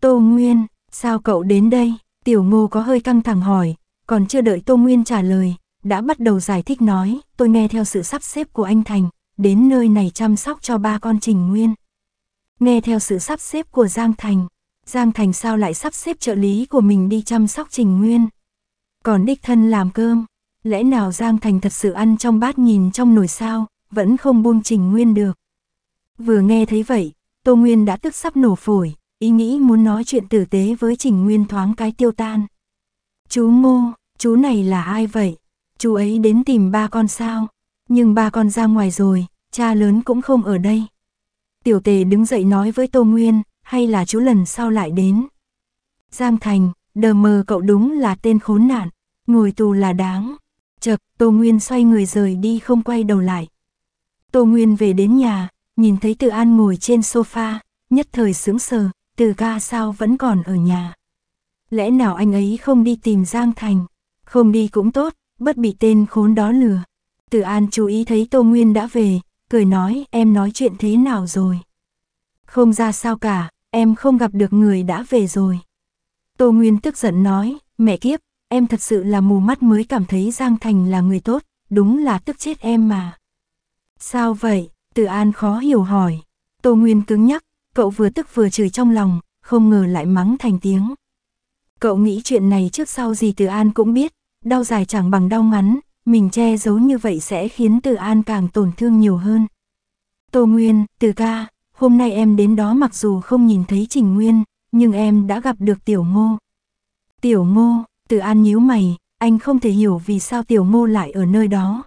Tô Nguyên, sao cậu đến đây? Tiểu ngô có hơi căng thẳng hỏi, còn chưa đợi Tô Nguyên trả lời, đã bắt đầu giải thích nói, tôi nghe theo sự sắp xếp của anh Thành, đến nơi này chăm sóc cho ba con Trình Nguyên. Nghe theo sự sắp xếp của Giang Thành, Giang Thành sao lại sắp xếp trợ lý của mình đi chăm sóc Trình Nguyên. Còn đích thân làm cơm, lẽ nào Giang Thành thật sự ăn trong bát nhìn trong nồi sao, vẫn không buông Trình Nguyên được. Vừa nghe thấy vậy, Tô Nguyên đã tức sắp nổ phổi, ý nghĩ muốn nói chuyện tử tế với Trình Nguyên thoáng cái tiêu tan. Chú Ngô, chú này là ai vậy? Chú ấy đến tìm ba con sao? Nhưng ba con ra ngoài rồi, cha lớn cũng không ở đây. Tiểu tề đứng dậy nói với Tô Nguyên, hay là chú lần sau lại đến. Giang Thành, đờ mờ cậu đúng là tên khốn nạn, ngồi tù là đáng. Chật, Tô Nguyên xoay người rời đi không quay đầu lại, Tô Nguyên về đến nhà, nhìn thấy Từ An ngồi trên sofa, nhất thời sướng sờ, Từ ca sao vẫn còn ở nhà. Lẽ nào anh ấy không đi tìm Giang Thành, không đi cũng tốt, bất bị tên khốn đó lừa. Từ An chú ý thấy Tô Nguyên đã về, cười nói em nói chuyện thế nào rồi. Không ra sao cả, em không gặp được người đã về rồi. Tô Nguyên tức giận nói, mẹ kiếp, em thật sự là mù mắt mới cảm thấy Giang Thành là người tốt, đúng là tức chết em mà. Sao vậy? Từ An khó hiểu hỏi. Tô Nguyên cứng nhắc, cậu vừa tức vừa chửi trong lòng, không ngờ lại mắng thành tiếng. Cậu nghĩ chuyện này trước sau gì Từ An cũng biết, đau dài chẳng bằng đau ngắn, mình che giấu như vậy sẽ khiến Từ An càng tổn thương nhiều hơn. Tô Nguyên, Từ ca, hôm nay em đến đó mặc dù không nhìn thấy Trình Nguyên, nhưng em đã gặp được Tiểu Ngô. Tiểu Ngô, Từ An nhíu mày, anh không thể hiểu vì sao Tiểu Ngô lại ở nơi đó.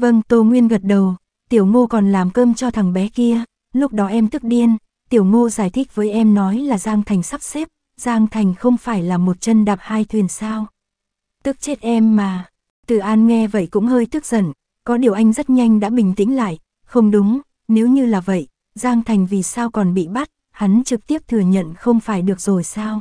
Vâng, Tô Nguyên gật đầu, tiểu ngô còn làm cơm cho thằng bé kia, lúc đó em tức điên, tiểu ngô giải thích với em nói là Giang Thành sắp xếp, Giang Thành không phải là một chân đạp hai thuyền sao. Tức chết em mà, Từ An nghe vậy cũng hơi tức giận, có điều anh rất nhanh đã bình tĩnh lại, không đúng, nếu như là vậy, Giang Thành vì sao còn bị bắt, hắn trực tiếp thừa nhận không phải được rồi sao.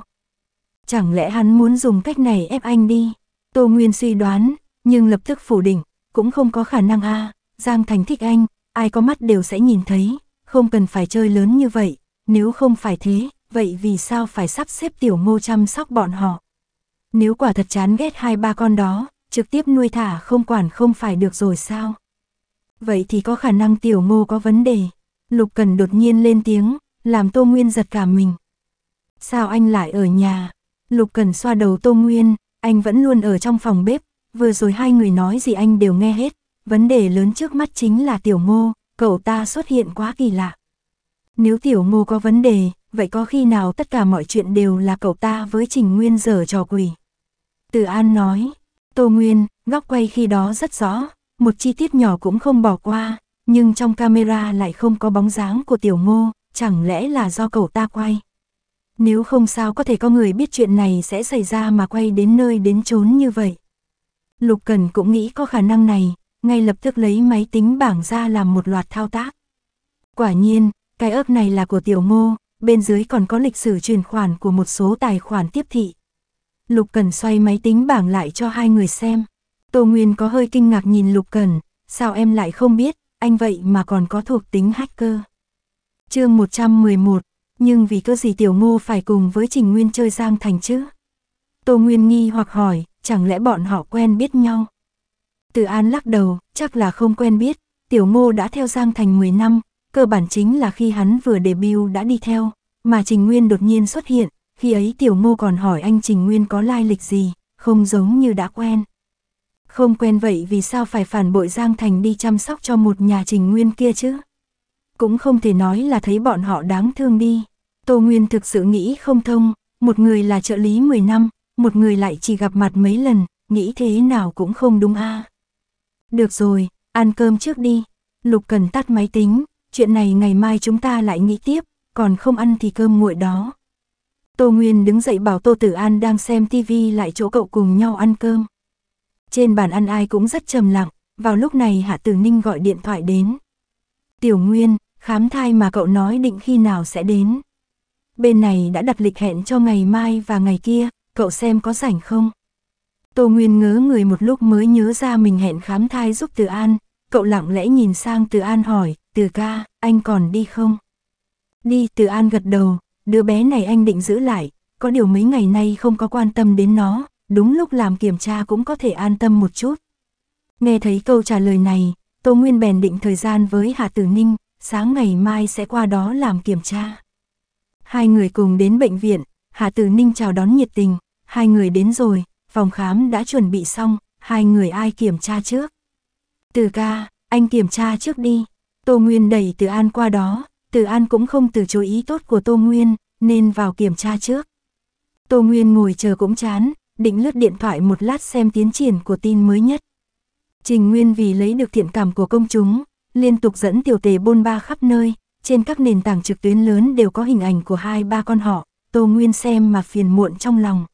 Chẳng lẽ hắn muốn dùng cách này ép anh đi, Tô Nguyên suy đoán, nhưng lập tức phủ định, cũng không có khả năng a Giang Thành thích anh, ai có mắt đều sẽ nhìn thấy, không cần phải chơi lớn như vậy, nếu không phải thế, vậy vì sao phải sắp xếp tiểu ngô chăm sóc bọn họ? Nếu quả thật chán ghét hai ba con đó, trực tiếp nuôi thả không quản không phải được rồi sao? Vậy thì có khả năng tiểu ngô có vấn đề. Lục Cần đột nhiên lên tiếng, làm Tô Nguyên giật cả mình. Sao anh lại ở nhà? Lục Cần xoa đầu Tô Nguyên, anh vẫn luôn ở trong phòng bếp, vừa rồi hai người nói gì anh đều nghe hết, vấn đề lớn trước mắt chính là tiểu ngô, cậu ta xuất hiện quá kỳ lạ. Nếu tiểu ngô có vấn đề, vậy có khi nào tất cả mọi chuyện đều là cậu ta với Trình Nguyên dở trò quỷ? Từ An nói, Tô Nguyên, góc quay khi đó rất rõ, một chi tiết nhỏ cũng không bỏ qua, nhưng trong camera lại không có bóng dáng của tiểu ngô, chẳng lẽ là do cậu ta quay? Nếu không sao có thể có người biết chuyện này sẽ xảy ra mà quay đến nơi đến chốn như vậy. Lục Cần cũng nghĩ có khả năng này, ngay lập tức lấy máy tính bảng ra làm một loạt thao tác. Quả nhiên, cái ớp này là của tiểu ngô, bên dưới còn có lịch sử chuyển khoản của một số tài khoản tiếp thị. Lục Cần xoay máy tính bảng lại cho hai người xem. Tô Nguyên có hơi kinh ngạc nhìn Lục Cần, sao em lại không biết, anh vậy mà còn có thuộc tính hacker. chương 111, nhưng vì cơ gì Tiểu Ngô phải cùng với Trình Nguyên chơi Giang Thành chứ? Tô Nguyên nghi hoặc hỏi, chẳng lẽ bọn họ quen biết nhau? Từ An lắc đầu, chắc là không quen biết, Tiểu Ngô đã theo Giang Thành 10 năm, cơ bản chính là khi hắn vừa debut đã đi theo, mà Trình Nguyên đột nhiên xuất hiện, khi ấy Tiểu Ngô còn hỏi anh Trình Nguyên có lai lịch gì, không giống như đã quen. Không quen vậy vì sao phải phản bội Giang Thành đi chăm sóc cho một nhà Trình Nguyên kia chứ? Cũng không thể nói là thấy bọn họ đáng thương đi. Tô Nguyên thực sự nghĩ không thông, một người là trợ lý 10 năm, một người lại chỉ gặp mặt mấy lần, nghĩ thế nào cũng không đúng a. À. Được rồi, ăn cơm trước đi. Lục cần tắt máy tính, chuyện này ngày mai chúng ta lại nghĩ tiếp, còn không ăn thì cơm nguội đó. Tô Nguyên đứng dậy bảo Tô Tử An đang xem tivi lại chỗ cậu cùng nhau ăn cơm. Trên bàn ăn ai cũng rất trầm lặng, vào lúc này Hạ Tử Ninh gọi điện thoại đến. Tiểu Nguyên, khám thai mà cậu nói định khi nào sẽ đến. Bên này đã đặt lịch hẹn cho ngày mai và ngày kia, cậu xem có rảnh không? Tô Nguyên ngớ người một lúc mới nhớ ra mình hẹn khám thai giúp Từ An, cậu lặng lẽ nhìn sang Từ An hỏi, Từ ca, anh còn đi không? Đi, Từ An gật đầu, đứa bé này anh định giữ lại, có điều mấy ngày nay không có quan tâm đến nó, đúng lúc làm kiểm tra cũng có thể an tâm một chút. Nghe thấy câu trả lời này, Tô Nguyên bèn định thời gian với hà Tử Ninh, sáng ngày mai sẽ qua đó làm kiểm tra. Hai người cùng đến bệnh viện, hà Tử Ninh chào đón nhiệt tình, hai người đến rồi, phòng khám đã chuẩn bị xong, hai người ai kiểm tra trước. Từ ca, anh kiểm tra trước đi. Tô Nguyên đẩy Từ An qua đó, Từ An cũng không từ chối ý tốt của Tô Nguyên, nên vào kiểm tra trước. Tô Nguyên ngồi chờ cũng chán, định lướt điện thoại một lát xem tiến triển của tin mới nhất. Trình Nguyên vì lấy được thiện cảm của công chúng, liên tục dẫn tiểu tề bôn ba khắp nơi, trên các nền tảng trực tuyến lớn đều có hình ảnh của hai ba con họ, Tô Nguyên xem mà phiền muộn trong lòng.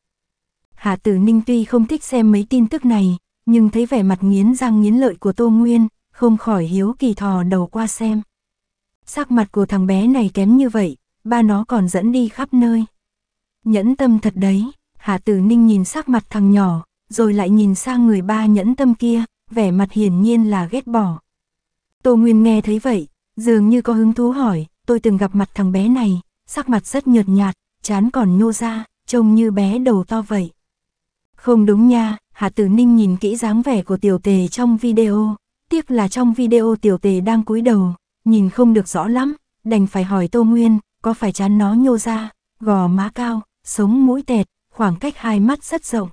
Hạ Tử Ninh tuy không thích xem mấy tin tức này, nhưng thấy vẻ mặt nghiến răng nghiến lợi của Tô Nguyên, không khỏi hiếu kỳ thò đầu qua xem. Sắc mặt của thằng bé này kém như vậy, ba nó còn dẫn đi khắp nơi. Nhẫn tâm thật đấy, Hạ Tử Ninh nhìn sắc mặt thằng nhỏ, rồi lại nhìn sang người ba nhẫn tâm kia, vẻ mặt hiển nhiên là ghét bỏ. Tô Nguyên nghe thấy vậy, dường như có hứng thú hỏi, tôi từng gặp mặt thằng bé này, sắc mặt rất nhợt nhạt, chán còn nhô ra, trông như bé đầu to vậy. Không đúng nha, Hà Tử Ninh nhìn kỹ dáng vẻ của tiểu tề trong video, tiếc là trong video tiểu tề đang cúi đầu, nhìn không được rõ lắm, đành phải hỏi Tô Nguyên, có phải chán nó nhô ra, gò má cao, sống mũi tẹt, khoảng cách hai mắt rất rộng.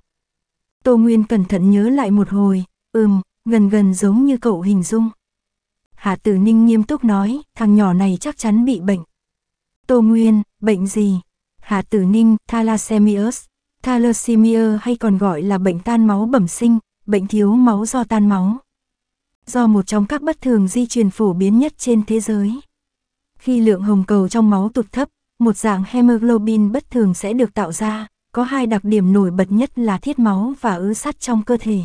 Tô Nguyên cẩn thận nhớ lại một hồi, ừm, gần gần giống như cậu hình dung. Hạ Tử Ninh nghiêm túc nói, thằng nhỏ này chắc chắn bị bệnh. Tô Nguyên, bệnh gì? Hạ Tử Ninh, thalassemius, Thalassemia hay còn gọi là bệnh tan máu bẩm sinh, bệnh thiếu máu do tan máu. Do một trong các bất thường di truyền phổ biến nhất trên thế giới. Khi lượng hồng cầu trong máu tụt thấp, một dạng hemoglobin bất thường sẽ được tạo ra, có hai đặc điểm nổi bật nhất là thiết máu và ứ sắt trong cơ thể.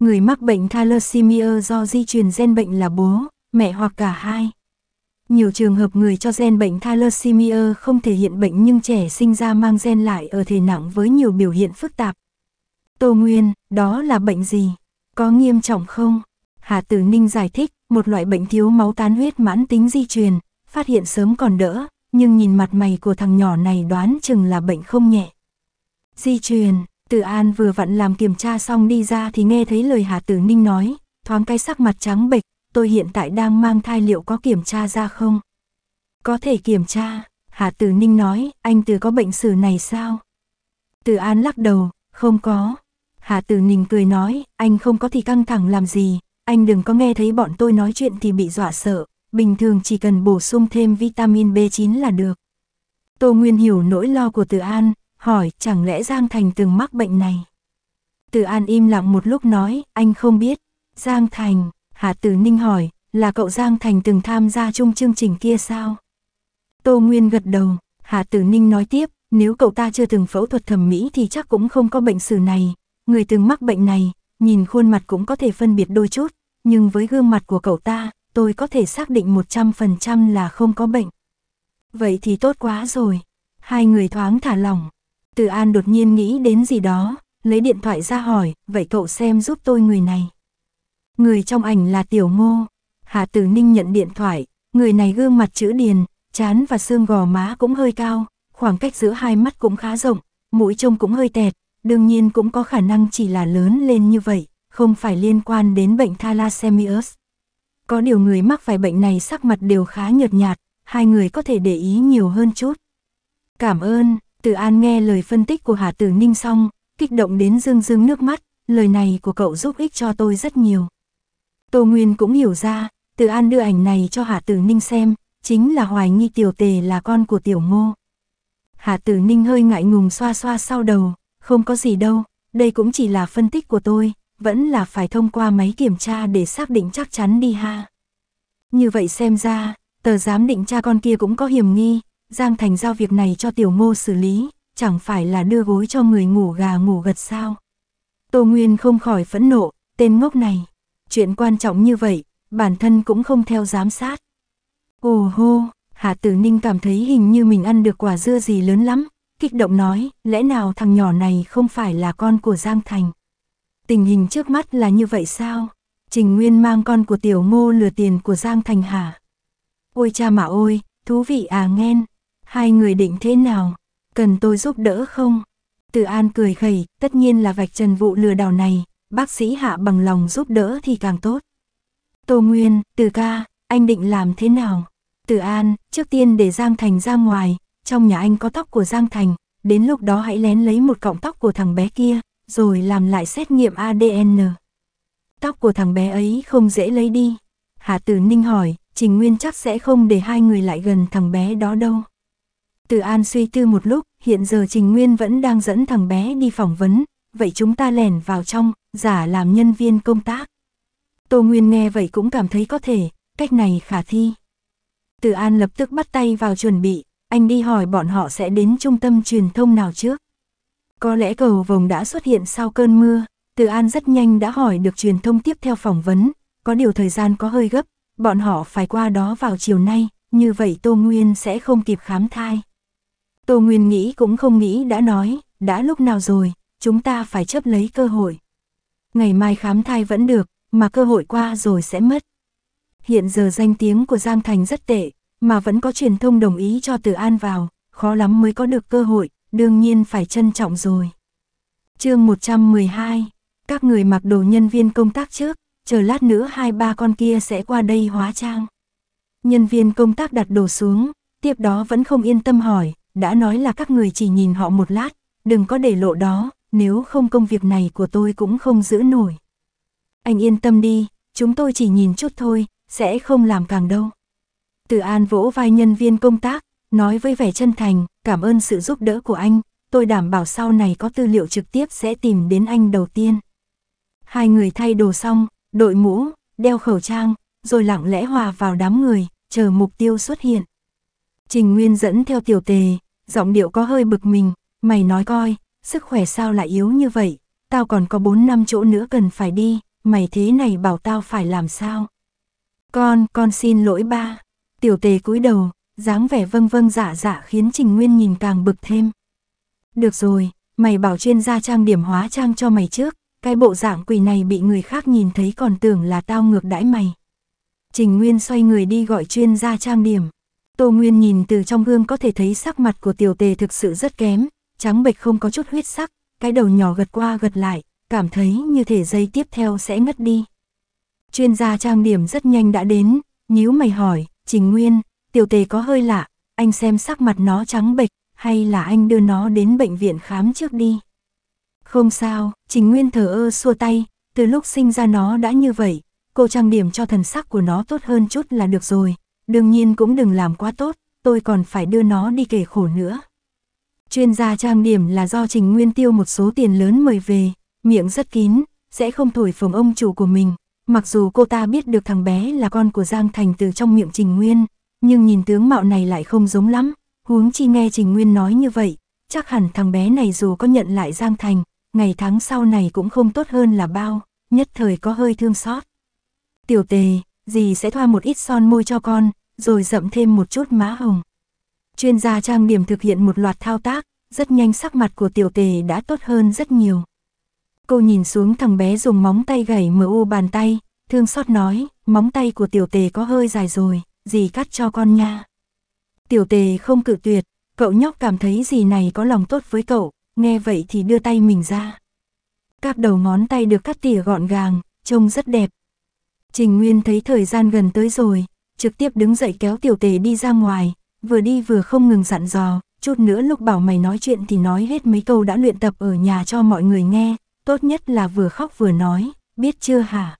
Người mắc bệnh thalassemia do di truyền gen bệnh là bố, mẹ hoặc cả hai. Nhiều trường hợp người cho gen bệnh thalassemia không thể hiện bệnh nhưng trẻ sinh ra mang gen lại ở thể nặng với nhiều biểu hiện phức tạp. Tô Nguyên, đó là bệnh gì? Có nghiêm trọng không? Hà Tử Ninh giải thích, một loại bệnh thiếu máu tán huyết mãn tính di truyền, phát hiện sớm còn đỡ, nhưng nhìn mặt mày của thằng nhỏ này đoán chừng là bệnh không nhẹ. Di truyền, Tử An vừa vặn làm kiểm tra xong đi ra thì nghe thấy lời Hà Tử Ninh nói, thoáng cái sắc mặt trắng bệch, tôi hiện tại đang mang thai liệu có kiểm tra ra không? Có thể kiểm tra, Hà Tử Ninh nói, anh Từ có bệnh sử này sao? Từ An lắc đầu, không có. Hà Tử Ninh cười nói, anh không có thì căng thẳng làm gì, anh đừng có nghe thấy bọn tôi nói chuyện thì bị dọa sợ, bình thường chỉ cần bổ sung thêm vitamin B9 là được. Tô Nguyên hiểu nỗi lo của Từ An, hỏi chẳng lẽ Giang Thành từng mắc bệnh này? Từ An im lặng một lúc nói, anh không biết, Giang Thành, Hà Tử Ninh hỏi, là cậu Giang Thành từng tham gia chung chương trình kia sao? Tô Nguyên gật đầu, Hà Tử Ninh nói tiếp, nếu cậu ta chưa từng phẫu thuật thẩm mỹ thì chắc cũng không có bệnh sử này, người từng mắc bệnh này, nhìn khuôn mặt cũng có thể phân biệt đôi chút, nhưng với gương mặt của cậu ta, tôi có thể xác định 100% là không có bệnh. Vậy thì tốt quá rồi, hai người thoáng thả lỏng. Từ An đột nhiên nghĩ đến gì đó, lấy điện thoại ra hỏi, vậy cậu xem giúp tôi người này. Người trong ảnh là Tiểu Ngô. hà Tử Ninh nhận điện thoại, người này gương mặt chữ điền, chán và xương gò má cũng hơi cao, khoảng cách giữa hai mắt cũng khá rộng, mũi trông cũng hơi tẹt, đương nhiên cũng có khả năng chỉ là lớn lên như vậy, không phải liên quan đến bệnh thalassemius. Có điều người mắc phải bệnh này sắc mặt đều khá nhợt nhạt, hai người có thể để ý nhiều hơn chút. Cảm ơn, Từ An nghe lời phân tích của Hà Tử Ninh xong, kích động đến rưng rưng nước mắt, lời này của cậu giúp ích cho tôi rất nhiều. Tô Nguyên cũng hiểu ra, Từ An đưa ảnh này cho Hạ Tử Ninh xem, chính là hoài nghi tiểu tề là con của tiểu ngô. Hạ Tử Ninh hơi ngại ngùng xoa xoa sau đầu, không có gì đâu, đây cũng chỉ là phân tích của tôi, vẫn là phải thông qua máy kiểm tra để xác định chắc chắn đi ha. Như vậy xem ra, tờ giám định cha con kia cũng có hiểm nghi, Giang Thành giao việc này cho tiểu ngô xử lý, chẳng phải là đưa gối cho người ngủ gà ngủ gật sao. Tô Nguyên không khỏi phẫn nộ, tên ngốc này chuyện quan trọng như vậy, bản thân cũng không theo giám sát. Ồ hô, Hà Tử Ninh cảm thấy hình như mình ăn được quả dưa gì lớn lắm, kích động nói, lẽ nào thằng nhỏ này không phải là con của Giang Thành. Tình hình trước mắt là như vậy sao? Trình Nguyên mang con của Tiểu mô lừa tiền của Giang Thành hả? Ôi cha mà ôi, thú vị à nghen, hai người định thế nào? Cần tôi giúp đỡ không? Từ An cười khẩy, tất nhiên là vạch trần vụ lừa đảo này, bác sĩ hạ bằng lòng giúp đỡ thì càng tốt. Tô Nguyên, Từ ca, anh định làm thế nào? Từ An, trước tiên để Giang Thành ra ngoài, trong nhà anh có tóc của Giang Thành, đến lúc đó hãy lén lấy một cọng tóc của thằng bé kia, rồi làm lại xét nghiệm ADN. Tóc của thằng bé ấy không dễ lấy đi. Hạ Tử Ninh hỏi, Trình Nguyên chắc sẽ không để hai người lại gần thằng bé đó đâu. Từ An suy tư một lúc, hiện giờ Trình Nguyên vẫn đang dẫn thằng bé đi phỏng vấn, vậy chúng ta lẻn vào trong, giả làm nhân viên công tác. Tô Nguyên nghe vậy cũng cảm thấy có thể, cách này khả thi. Từ An lập tức bắt tay vào chuẩn bị, anh đi hỏi bọn họ sẽ đến trung tâm truyền thông nào trước. Có lẽ cầu vồng đã xuất hiện sau cơn mưa, Từ An rất nhanh đã hỏi được truyền thông tiếp theo phỏng vấn, có điều thời gian có hơi gấp, bọn họ phải qua đó vào chiều nay, như vậy Tô Nguyên sẽ không kịp khám thai. Tô Nguyên nghĩ cũng không nghĩ đã nói, đã lúc nào rồi, chúng ta phải chấp lấy cơ hội. Ngày mai khám thai vẫn được, mà cơ hội qua rồi sẽ mất. Hiện giờ danh tiếng của Giang Thành rất tệ, mà vẫn có truyền thông đồng ý cho Từ An vào, khó lắm mới có được cơ hội, đương nhiên phải trân trọng rồi. chương 112, các người mặc đồ nhân viên công tác trước, chờ lát nữa hai ba con kia sẽ qua đây hóa trang. Nhân viên công tác đặt đồ xuống, tiếp đó vẫn không yên tâm hỏi, đã nói là các người chỉ nhìn họ một lát, đừng có để lộ đó, nếu không công việc này của tôi cũng không giữ nổi. Anh yên tâm đi, chúng tôi chỉ nhìn chút thôi, sẽ không làm càng đâu. Từ An vỗ vai nhân viên công tác, nói với vẻ chân thành, cảm ơn sự giúp đỡ của anh, tôi đảm bảo sau này có tư liệu trực tiếp sẽ tìm đến anh đầu tiên. Hai người thay đồ xong, đội mũ, đeo khẩu trang, rồi lặng lẽ hòa vào đám người, chờ mục tiêu xuất hiện. Trình Nguyên dẫn theo tiểu tề, giọng điệu có hơi bực mình, mày nói coi, sức khỏe sao lại yếu như vậy, tao còn có 4 năm chỗ nữa cần phải đi, mày thế này bảo tao phải làm sao? Con, con xin lỗi ba. Tiểu tề cúi đầu, dáng vẻ vâng vâng dạ dạ khiến Trình Nguyên nhìn càng bực thêm. Được rồi, mày bảo chuyên gia trang điểm hóa trang cho mày trước, cái bộ dạng quỷ này bị người khác nhìn thấy còn tưởng là tao ngược đãi mày. Trình Nguyên xoay người đi gọi chuyên gia trang điểm. Tô Nguyên nhìn từ trong gương có thể thấy sắc mặt của tiểu tề thực sự rất kém, trắng bệch không có chút huyết sắc, cái đầu nhỏ gật qua gật lại, cảm thấy như thể dây tiếp theo sẽ ngất đi. Chuyên gia trang điểm rất nhanh đã đến, nhíu mày hỏi, Trình Nguyên, tiểu tề có hơi lạ, anh xem sắc mặt nó trắng bệch, hay là anh đưa nó đến bệnh viện khám trước đi. Không sao, Trình Nguyên thở ơ xua tay, từ lúc sinh ra nó đã như vậy, cô trang điểm cho thần sắc của nó tốt hơn chút là được rồi, đương nhiên cũng đừng làm quá tốt, tôi còn phải đưa nó đi kể khổ nữa. Chuyên gia trang điểm là do Trình Nguyên tiêu một số tiền lớn mời về, miệng rất kín, sẽ không thổi phồng ông chủ của mình. Mặc dù cô ta biết được thằng bé là con của Giang Thành từ trong miệng Trình Nguyên, nhưng nhìn tướng mạo này lại không giống lắm. Huống chi nghe Trình Nguyên nói như vậy, chắc hẳn thằng bé này dù có nhận lại Giang Thành, ngày tháng sau này cũng không tốt hơn là bao, nhất thời có hơi thương xót. Tiểu tề, dì sẽ thoa một ít son môi cho con, rồi dậm thêm một chút má hồng. Chuyên gia trang điểm thực hiện một loạt thao tác, rất nhanh sắc mặt của tiểu tề đã tốt hơn rất nhiều. Cô nhìn xuống thằng bé dùng móng tay gảy mở u bàn tay, thương xót nói, móng tay của tiểu tề có hơi dài rồi, dì cắt cho con nha. Tiểu tề không cự tuyệt, cậu nhóc cảm thấy gì này có lòng tốt với cậu, nghe vậy thì đưa tay mình ra. Các đầu ngón tay được cắt tỉa gọn gàng, trông rất đẹp. Trình Nguyên thấy thời gian gần tới rồi, trực tiếp đứng dậy kéo tiểu tề đi ra ngoài, vừa đi vừa không ngừng dặn dò, chút nữa lúc bảo mày nói chuyện thì nói hết mấy câu đã luyện tập ở nhà cho mọi người nghe, tốt nhất là vừa khóc vừa nói, biết chưa hả?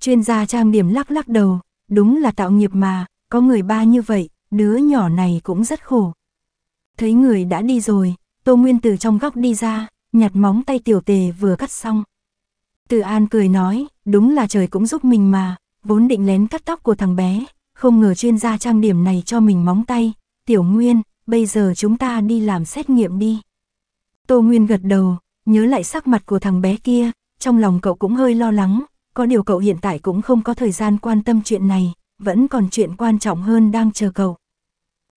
Chuyên gia trang điểm lắc lắc đầu, đúng là tạo nghiệp mà, có người ba như vậy, đứa nhỏ này cũng rất khổ. Thấy người đã đi rồi, Tô Nguyên từ trong góc đi ra, nhặt móng tay tiểu tề vừa cắt xong. Từ An cười nói, đúng là trời cũng giúp mình mà, vốn định lén cắt tóc của thằng bé, không ngờ chuyên gia trang điểm này cho mình móng tay, tiểu nguyên, bây giờ chúng ta đi làm xét nghiệm đi. Tô Nguyên gật đầu, nhớ lại sắc mặt của thằng bé kia, trong lòng cậu cũng hơi lo lắng, có điều cậu hiện tại cũng không có thời gian quan tâm chuyện này, vẫn còn chuyện quan trọng hơn đang chờ cậu.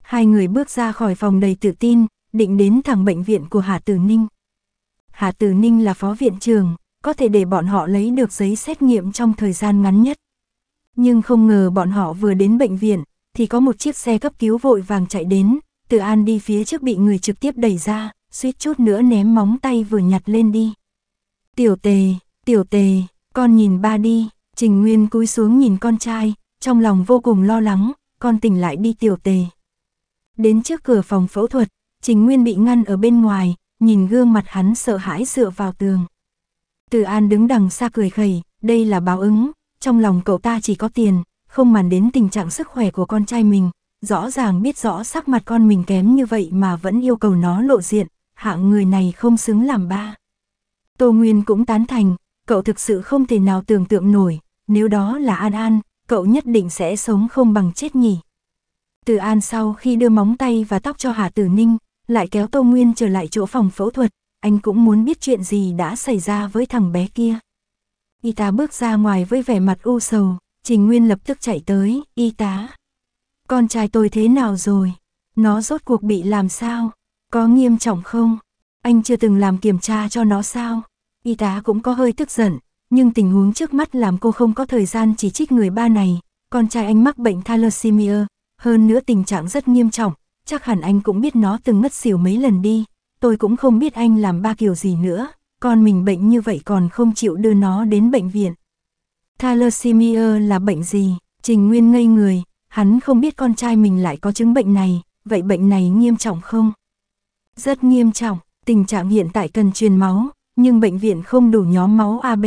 Hai người bước ra khỏi phòng đầy tự tin, định đến thẳng bệnh viện của Hà Tử Ninh. Hà Tử Ninh là phó viện trường, có thể để bọn họ lấy được giấy xét nghiệm trong thời gian ngắn nhất. Nhưng không ngờ bọn họ vừa đến bệnh viện, thì có một chiếc xe cấp cứu vội vàng chạy đến, Từ An đi phía trước bị người trực tiếp đẩy ra, suýt chút nữa ném móng tay vừa nhặt lên đi. Tiểu tề, tiểu tề, con nhìn ba đi, Trình Nguyên cúi xuống nhìn con trai, trong lòng vô cùng lo lắng, con tỉnh lại đi tiểu tề. Đến trước cửa phòng phẫu thuật, Trình Nguyên bị ngăn ở bên ngoài, nhìn gương mặt hắn sợ hãi dựa vào tường. Từ An đứng đằng xa cười khẩy, đây là báo ứng, trong lòng cậu ta chỉ có tiền, không màn đến tình trạng sức khỏe của con trai mình, rõ ràng biết rõ sắc mặt con mình kém như vậy mà vẫn yêu cầu nó lộ diện, hạng người này không xứng làm ba. Tô Nguyên cũng tán thành, cậu thực sự không thể nào tưởng tượng nổi, nếu đó là An An, cậu nhất định sẽ sống không bằng chết nhỉ. Từ An sau khi đưa móng tay và tóc cho Hà Tử Ninh, lại kéo Tô Nguyên trở lại chỗ phòng phẫu thuật, anh cũng muốn biết chuyện gì đã xảy ra với thằng bé kia y tá bước ra ngoài với vẻ mặt u sầu, Trình Nguyên lập tức chạy tới, y tá. Con trai tôi thế nào rồi? Nó rốt cuộc bị làm sao? Có nghiêm trọng không? Anh chưa từng làm kiểm tra cho nó sao? Y tá cũng có hơi tức giận, nhưng tình huống trước mắt làm cô không có thời gian chỉ trích người ba này. Con trai anh mắc bệnh thalassemia, hơn nữa tình trạng rất nghiêm trọng, chắc hẳn anh cũng biết nó từng ngất xỉu mấy lần đi. Tôi cũng không biết anh làm ba kiểu gì nữa, con mình bệnh như vậy còn không chịu đưa nó đến bệnh viện. Thalassemia là bệnh gì? Trình Nguyên ngây người, hắn không biết con trai mình lại có chứng bệnh này, vậy bệnh này nghiêm trọng không? Rất nghiêm trọng, tình trạng hiện tại cần truyền máu, nhưng bệnh viện không đủ nhóm máu AB.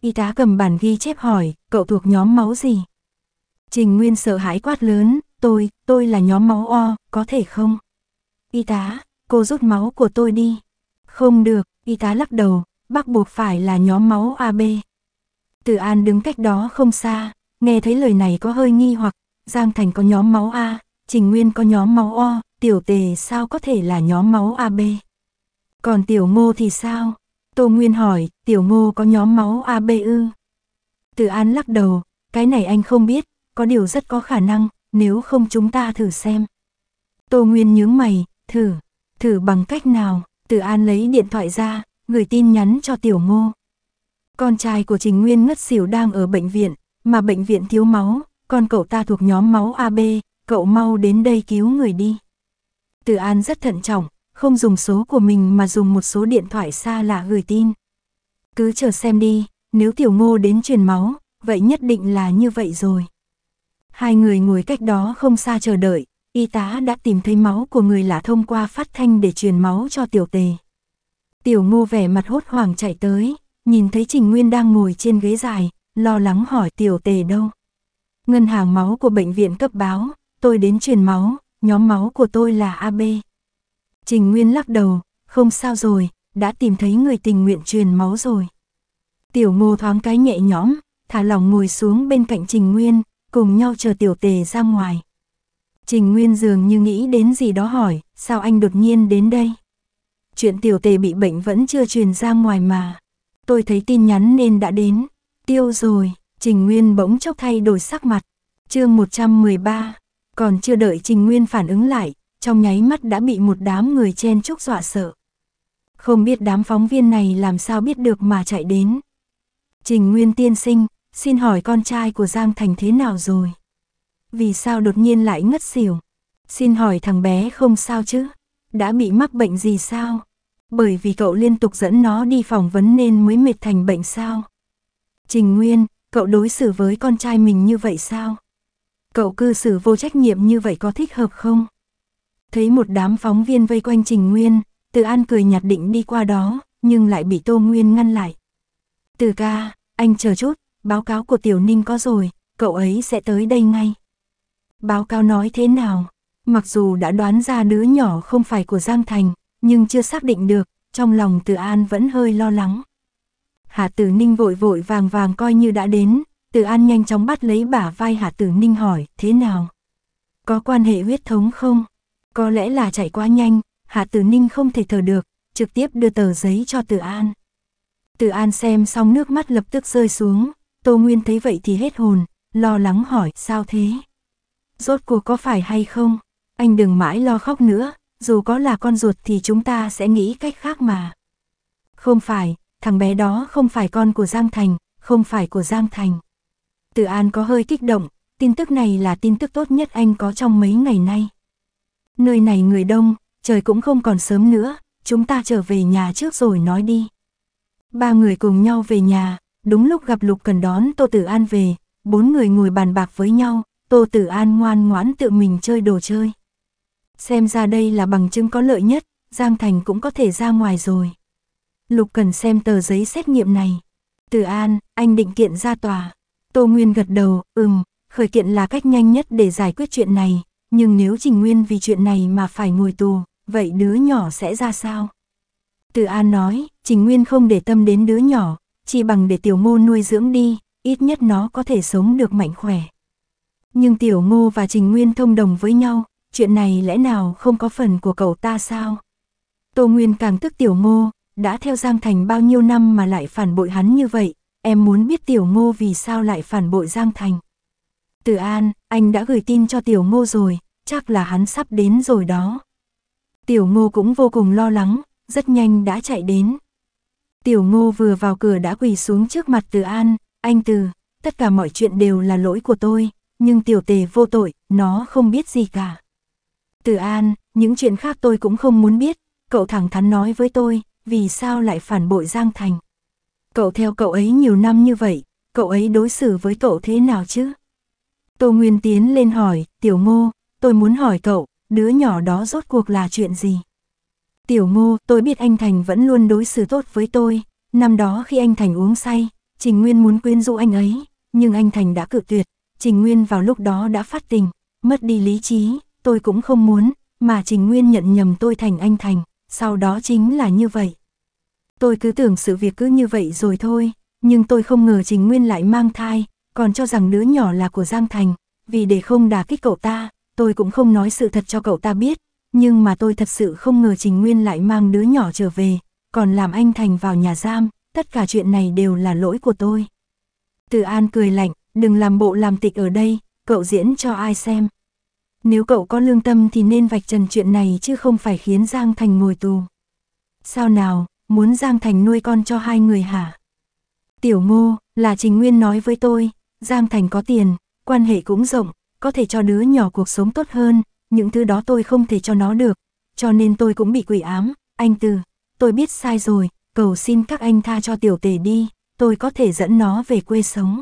Y tá cầm bản ghi chép hỏi, cậu thuộc nhóm máu gì? Trình Nguyên sợ hãi quát lớn, tôi, tôi là nhóm máu O, có thể không? Y tá, cô rút máu của tôi đi. Không được, y tá lắc đầu, bác buộc phải là nhóm máu AB. Tử An đứng cách đó không xa, nghe thấy lời này có hơi nghi hoặc, Giang Thành có nhóm máu A, Trình Nguyên có nhóm máu O, Tiểu Tề sao có thể là nhóm máu AB. Còn Tiểu Ngô thì sao? Tô Nguyên hỏi, Tiểu Ngô có nhóm máu AB ư? Tử An lắc đầu, cái này anh không biết, có điều rất có khả năng, nếu không chúng ta thử xem. Tô Nguyên nhướng mày, thử, thử bằng cách nào? Từ An lấy điện thoại ra, gửi tin nhắn cho Tiểu Ngô. Con trai của Trình Nguyên ngất xỉu đang ở bệnh viện, mà bệnh viện thiếu máu, con cậu ta thuộc nhóm máu AB, cậu mau đến đây cứu người đi. Từ An rất thận trọng, không dùng số của mình mà dùng một số điện thoại xa lạ gửi tin. Cứ chờ xem đi, nếu Tiểu Ngô đến truyền máu, vậy nhất định là như vậy rồi. Hai người ngồi cách đó không xa chờ đợi, y tá đã tìm thấy máu của người lạ thông qua phát thanh để truyền máu cho tiểu tề. Tiểu ngô vẻ mặt hốt hoảng chạy tới, nhìn thấy Trình Nguyên đang ngồi trên ghế dài, lo lắng hỏi tiểu tề đâu. Ngân hàng máu của bệnh viện cấp báo, tôi đến truyền máu, nhóm máu của tôi là AB. Trình Nguyên lắc đầu, không sao rồi, đã tìm thấy người tình nguyện truyền máu rồi. Tiểu ngô thoáng cái nhẹ nhõm, thả lòng ngồi xuống bên cạnh Trình Nguyên, cùng nhau chờ tiểu tề ra ngoài. Trình Nguyên dường như nghĩ đến gì đó hỏi, sao anh đột nhiên đến đây? Chuyện tiểu tề bị bệnh vẫn chưa truyền ra ngoài mà. Tôi thấy tin nhắn nên đã đến. Tiêu rồi, Trình Nguyên bỗng chốc thay đổi sắc mặt. chương 113, còn chưa đợi Trình Nguyên phản ứng lại, trong nháy mắt đã bị một đám người chen chúc dọa sợ. Không biết đám phóng viên này làm sao biết được mà chạy đến. Trình Nguyên tiên sinh, xin hỏi con trai của Giang Thành thế nào rồi? Vì sao đột nhiên lại ngất xỉu? Xin hỏi thằng bé không sao chứ? Đã bị mắc bệnh gì sao? Bởi vì cậu liên tục dẫn nó đi phỏng vấn nên mới mệt thành bệnh sao? Trình Nguyên, cậu đối xử với con trai mình như vậy sao? Cậu cư xử vô trách nhiệm như vậy có thích hợp không? Thấy một đám phóng viên vây quanh Trình Nguyên, Từ An cười nhạt định đi qua đó, nhưng lại bị Tô Nguyên ngăn lại. Từ ca, anh chờ chút, báo cáo của Tiểu Ninh có rồi, cậu ấy sẽ tới đây ngay. Báo cáo nói thế nào? Mặc dù đã đoán ra đứa nhỏ không phải của Giang Thành, nhưng chưa xác định được, trong lòng Từ An vẫn hơi lo lắng. Hạ Tử Ninh vội vội vàng vàng coi như đã đến, Từ An nhanh chóng bắt lấy bả vai Hạ Tử Ninh hỏi, thế nào? Có quan hệ huyết thống không? Có lẽ là chạy quá nhanh, Hạ Tử Ninh không thể thở được, trực tiếp đưa tờ giấy cho Từ An. Từ An xem xong nước mắt lập tức rơi xuống, Tô Nguyên thấy vậy thì hết hồn, lo lắng hỏi, sao thế? rốt cuộc có phải hay không? Anh đừng mãi lo khóc nữa, dù có là con ruột thì chúng ta sẽ nghĩ cách khác mà. Không phải, thằng bé đó không phải con của Giang Thành, không phải của Giang Thành. Từ An có hơi kích động, tin tức này là tin tức tốt nhất anh có trong mấy ngày nay. Nơi này người đông, trời cũng không còn sớm nữa, chúng ta trở về nhà trước rồi nói đi. Ba người cùng nhau về nhà, đúng lúc gặp Lục Cần đón Tô Tử An về, bốn người ngồi bàn bạc với nhau, Tô Tử An ngoan ngoãn tự mình chơi đồ chơi. Xem ra đây là bằng chứng có lợi nhất, Giang Thành cũng có thể ra ngoài rồi. Lục cần xem tờ giấy xét nghiệm này. Tử An, anh định kiện ra tòa. Tô Nguyên gật đầu, ừm, khởi kiện là cách nhanh nhất để giải quyết chuyện này, nhưng nếu Trình Nguyên vì chuyện này mà phải ngồi tù, vậy đứa nhỏ sẽ ra sao? Tử An nói, Trình Nguyên không để tâm đến đứa nhỏ, chỉ bằng để tiểu ngô nuôi dưỡng đi, ít nhất nó có thể sống được mạnh khỏe. Nhưng Tiểu Ngô và Trình Nguyên thông đồng với nhau, chuyện này lẽ nào không có phần của cậu ta sao? Tô Nguyên càng tức Tiểu Ngô, đã theo Giang Thành bao nhiêu năm mà lại phản bội hắn như vậy, em muốn biết Tiểu Ngô vì sao lại phản bội Giang Thành. Từ An, anh đã gửi tin cho Tiểu Ngô rồi, chắc là hắn sắp đến rồi đó. Tiểu Ngô cũng vô cùng lo lắng, rất nhanh đã chạy đến. Tiểu Ngô vừa vào cửa đã quỳ xuống trước mặt Từ An, anh Từ, tất cả mọi chuyện đều là lỗi của tôi, nhưng tiểu tề vô tội, nó không biết gì cả. từ An, những chuyện khác tôi cũng không muốn biết, cậu thẳng thắn nói với tôi, vì sao lại phản bội Giang Thành. Cậu theo cậu ấy nhiều năm như vậy, cậu ấy đối xử với cậu thế nào chứ? Tô Nguyên tiến lên hỏi, Tiểu Ngô, tôi muốn hỏi cậu, đứa nhỏ đó rốt cuộc là chuyện gì? Tiểu Ngô, tôi biết anh Thành vẫn luôn đối xử tốt với tôi, năm đó khi anh Thành uống say, Trình Nguyên muốn quyến rũ anh ấy, nhưng anh Thành đã cự tuyệt, Trình Nguyên vào lúc đó đã phát tình, mất đi lý trí, tôi cũng không muốn, mà Trình Nguyên nhận nhầm tôi thành anh Thành, sau đó chính là như vậy. Tôi cứ tưởng sự việc cứ như vậy rồi thôi, nhưng tôi không ngờ Trình Nguyên lại mang thai, còn cho rằng đứa nhỏ là của Giang Thành, vì để không đả kích cậu ta, tôi cũng không nói sự thật cho cậu ta biết, nhưng mà tôi thật sự không ngờ Trình Nguyên lại mang đứa nhỏ trở về, còn làm anh Thành vào nhà giam, tất cả chuyện này đều là lỗi của tôi. Từ An cười lạnh, Đừng làm bộ làm tịch ở đây, cậu diễn cho ai xem. Nếu cậu có lương tâm thì nên vạch trần chuyện này chứ không phải khiến Giang Thành ngồi tù. Sao nào, muốn Giang Thành nuôi con cho hai người hả? Tiểu ngô, là Trình Nguyên nói với tôi, Giang Thành có tiền, quan hệ cũng rộng, có thể cho đứa nhỏ cuộc sống tốt hơn, những thứ đó tôi không thể cho nó được, cho nên tôi cũng bị quỷ ám, anh Từ, tôi biết sai rồi, cầu xin các anh tha cho tiểu tề đi, tôi có thể dẫn nó về quê sống.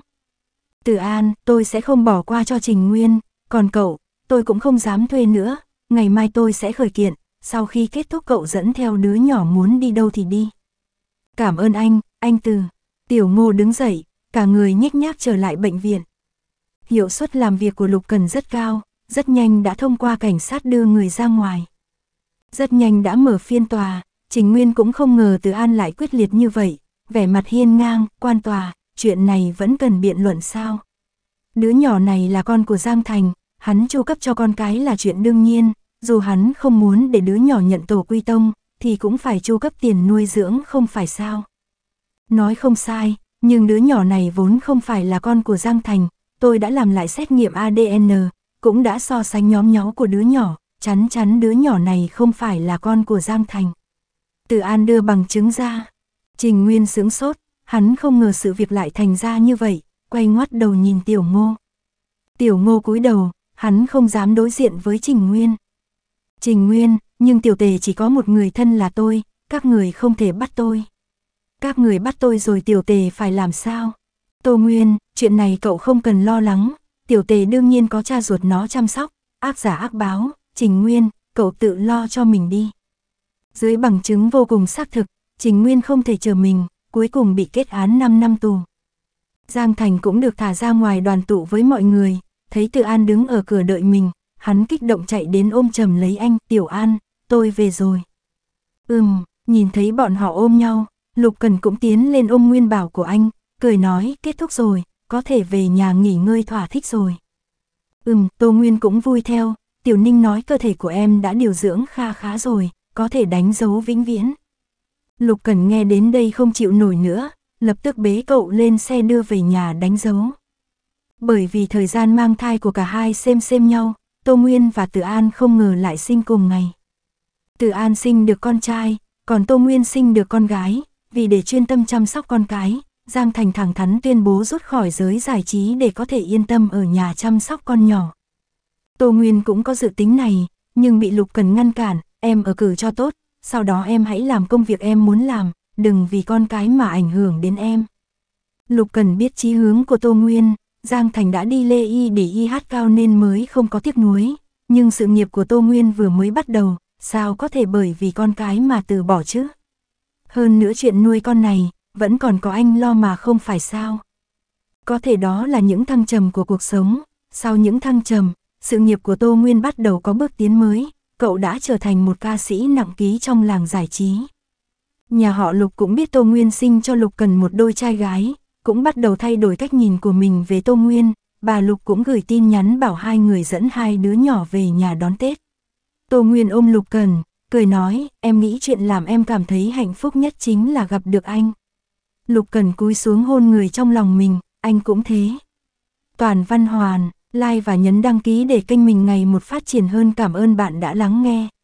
Từ An, tôi sẽ không bỏ qua cho Trình Nguyên, còn cậu, tôi cũng không dám thuê nữa, ngày mai tôi sẽ khởi kiện, sau khi kết thúc cậu dẫn theo đứa nhỏ muốn đi đâu thì đi. Cảm ơn anh, anh Từ. Tiểu Ngô đứng dậy, cả người nhếch nhác trở lại bệnh viện. Hiệu suất làm việc của Lục Cần rất cao, rất nhanh đã thông qua cảnh sát đưa người ra ngoài. Rất nhanh đã mở phiên tòa, Trình Nguyên cũng không ngờ Từ An lại quyết liệt như vậy, vẻ mặt hiên ngang, quan tòa, chuyện này vẫn cần biện luận sao? Đứa nhỏ này là con của Giang Thành, hắn chu cấp cho con cái là chuyện đương nhiên, dù hắn không muốn để đứa nhỏ nhận tổ quy tông, thì cũng phải chu cấp tiền nuôi dưỡng không phải sao? Nói không sai, nhưng đứa nhỏ này vốn không phải là con của Giang Thành, tôi đã làm lại xét nghiệm ADN, cũng đã so sánh nhóm nhó của đứa nhỏ, chắn chắn đứa nhỏ này không phải là con của Giang Thành. Từ An đưa bằng chứng ra, Trình Nguyên sướng sốt, Hắn không ngờ sự việc lại thành ra như vậy, quay ngoắt đầu nhìn tiểu ngô. Tiểu ngô cúi đầu, hắn không dám đối diện với Trình Nguyên. Trình Nguyên, nhưng tiểu tề chỉ có một người thân là tôi, các người không thể bắt tôi. Các người bắt tôi rồi tiểu tề phải làm sao? Tô Nguyên, chuyện này cậu không cần lo lắng, tiểu tề đương nhiên có cha ruột nó chăm sóc, ác giả ác báo, Trình Nguyên, cậu tự lo cho mình đi. Dưới bằng chứng vô cùng xác thực, Trình Nguyên không thể chờ mình, cuối cùng bị kết án 5 năm tù. Giang Thành cũng được thả ra ngoài đoàn tụ với mọi người, thấy Từ An đứng ở cửa đợi mình, hắn kích động chạy đến ôm chầm lấy anh, Tiểu An, tôi về rồi. Ừm, nhìn thấy bọn họ ôm nhau, Lục Cần cũng tiến lên ôm nguyên bảo của anh, cười nói, kết thúc rồi, có thể về nhà nghỉ ngơi thỏa thích rồi. Ừm, Tô Nguyên cũng vui theo, Tiểu Ninh nói cơ thể của em đã điều dưỡng kha khá rồi, có thể đánh dấu vĩnh viễn. Lục Cần nghe đến đây không chịu nổi nữa, lập tức bế cậu lên xe đưa về nhà đánh dấu. Bởi vì thời gian mang thai của cả hai xem xem nhau, Tô Nguyên và Tử An không ngờ lại sinh cùng ngày. Tử An sinh được con trai, còn Tô Nguyên sinh được con gái, vì để chuyên tâm chăm sóc con cái, Giang Thành thẳng thắn tuyên bố rút khỏi giới giải trí để có thể yên tâm ở nhà chăm sóc con nhỏ. Tô Nguyên cũng có dự tính này, nhưng bị Lục Cần ngăn cản, em ở cử cho tốt, sau đó em hãy làm công việc em muốn làm, đừng vì con cái mà ảnh hưởng đến em. Lục Cần biết chí hướng của Tô Nguyên, Giang Thành đã đi lê y để y hát cao nên mới không có tiếc nuối, nhưng sự nghiệp của Tô Nguyên vừa mới bắt đầu, sao có thể bởi vì con cái mà từ bỏ chứ? Hơn nữa chuyện nuôi con này, vẫn còn có anh lo mà không phải sao? Có thể đó là những thăng trầm của cuộc sống, sau những thăng trầm, sự nghiệp của Tô Nguyên bắt đầu có bước tiến mới, cậu đã trở thành một ca sĩ nặng ký trong làng giải trí. Nhà họ Lục cũng biết Tô Nguyên sinh cho Lục cần một đôi trai gái, cũng bắt đầu thay đổi cách nhìn của mình về Tô Nguyên, bà Lục cũng gửi tin nhắn bảo hai người dẫn hai đứa nhỏ về nhà đón Tết. Tô Nguyên ôm Lục Cần, cười nói, em nghĩ chuyện làm em cảm thấy hạnh phúc nhất chính là gặp được anh. Lục Cần cúi xuống hôn người trong lòng mình, anh cũng thế. Toàn Văn Hoàn like và nhấn đăng ký để kênh mình ngày một phát triển hơn cảm ơn bạn đã lắng nghe.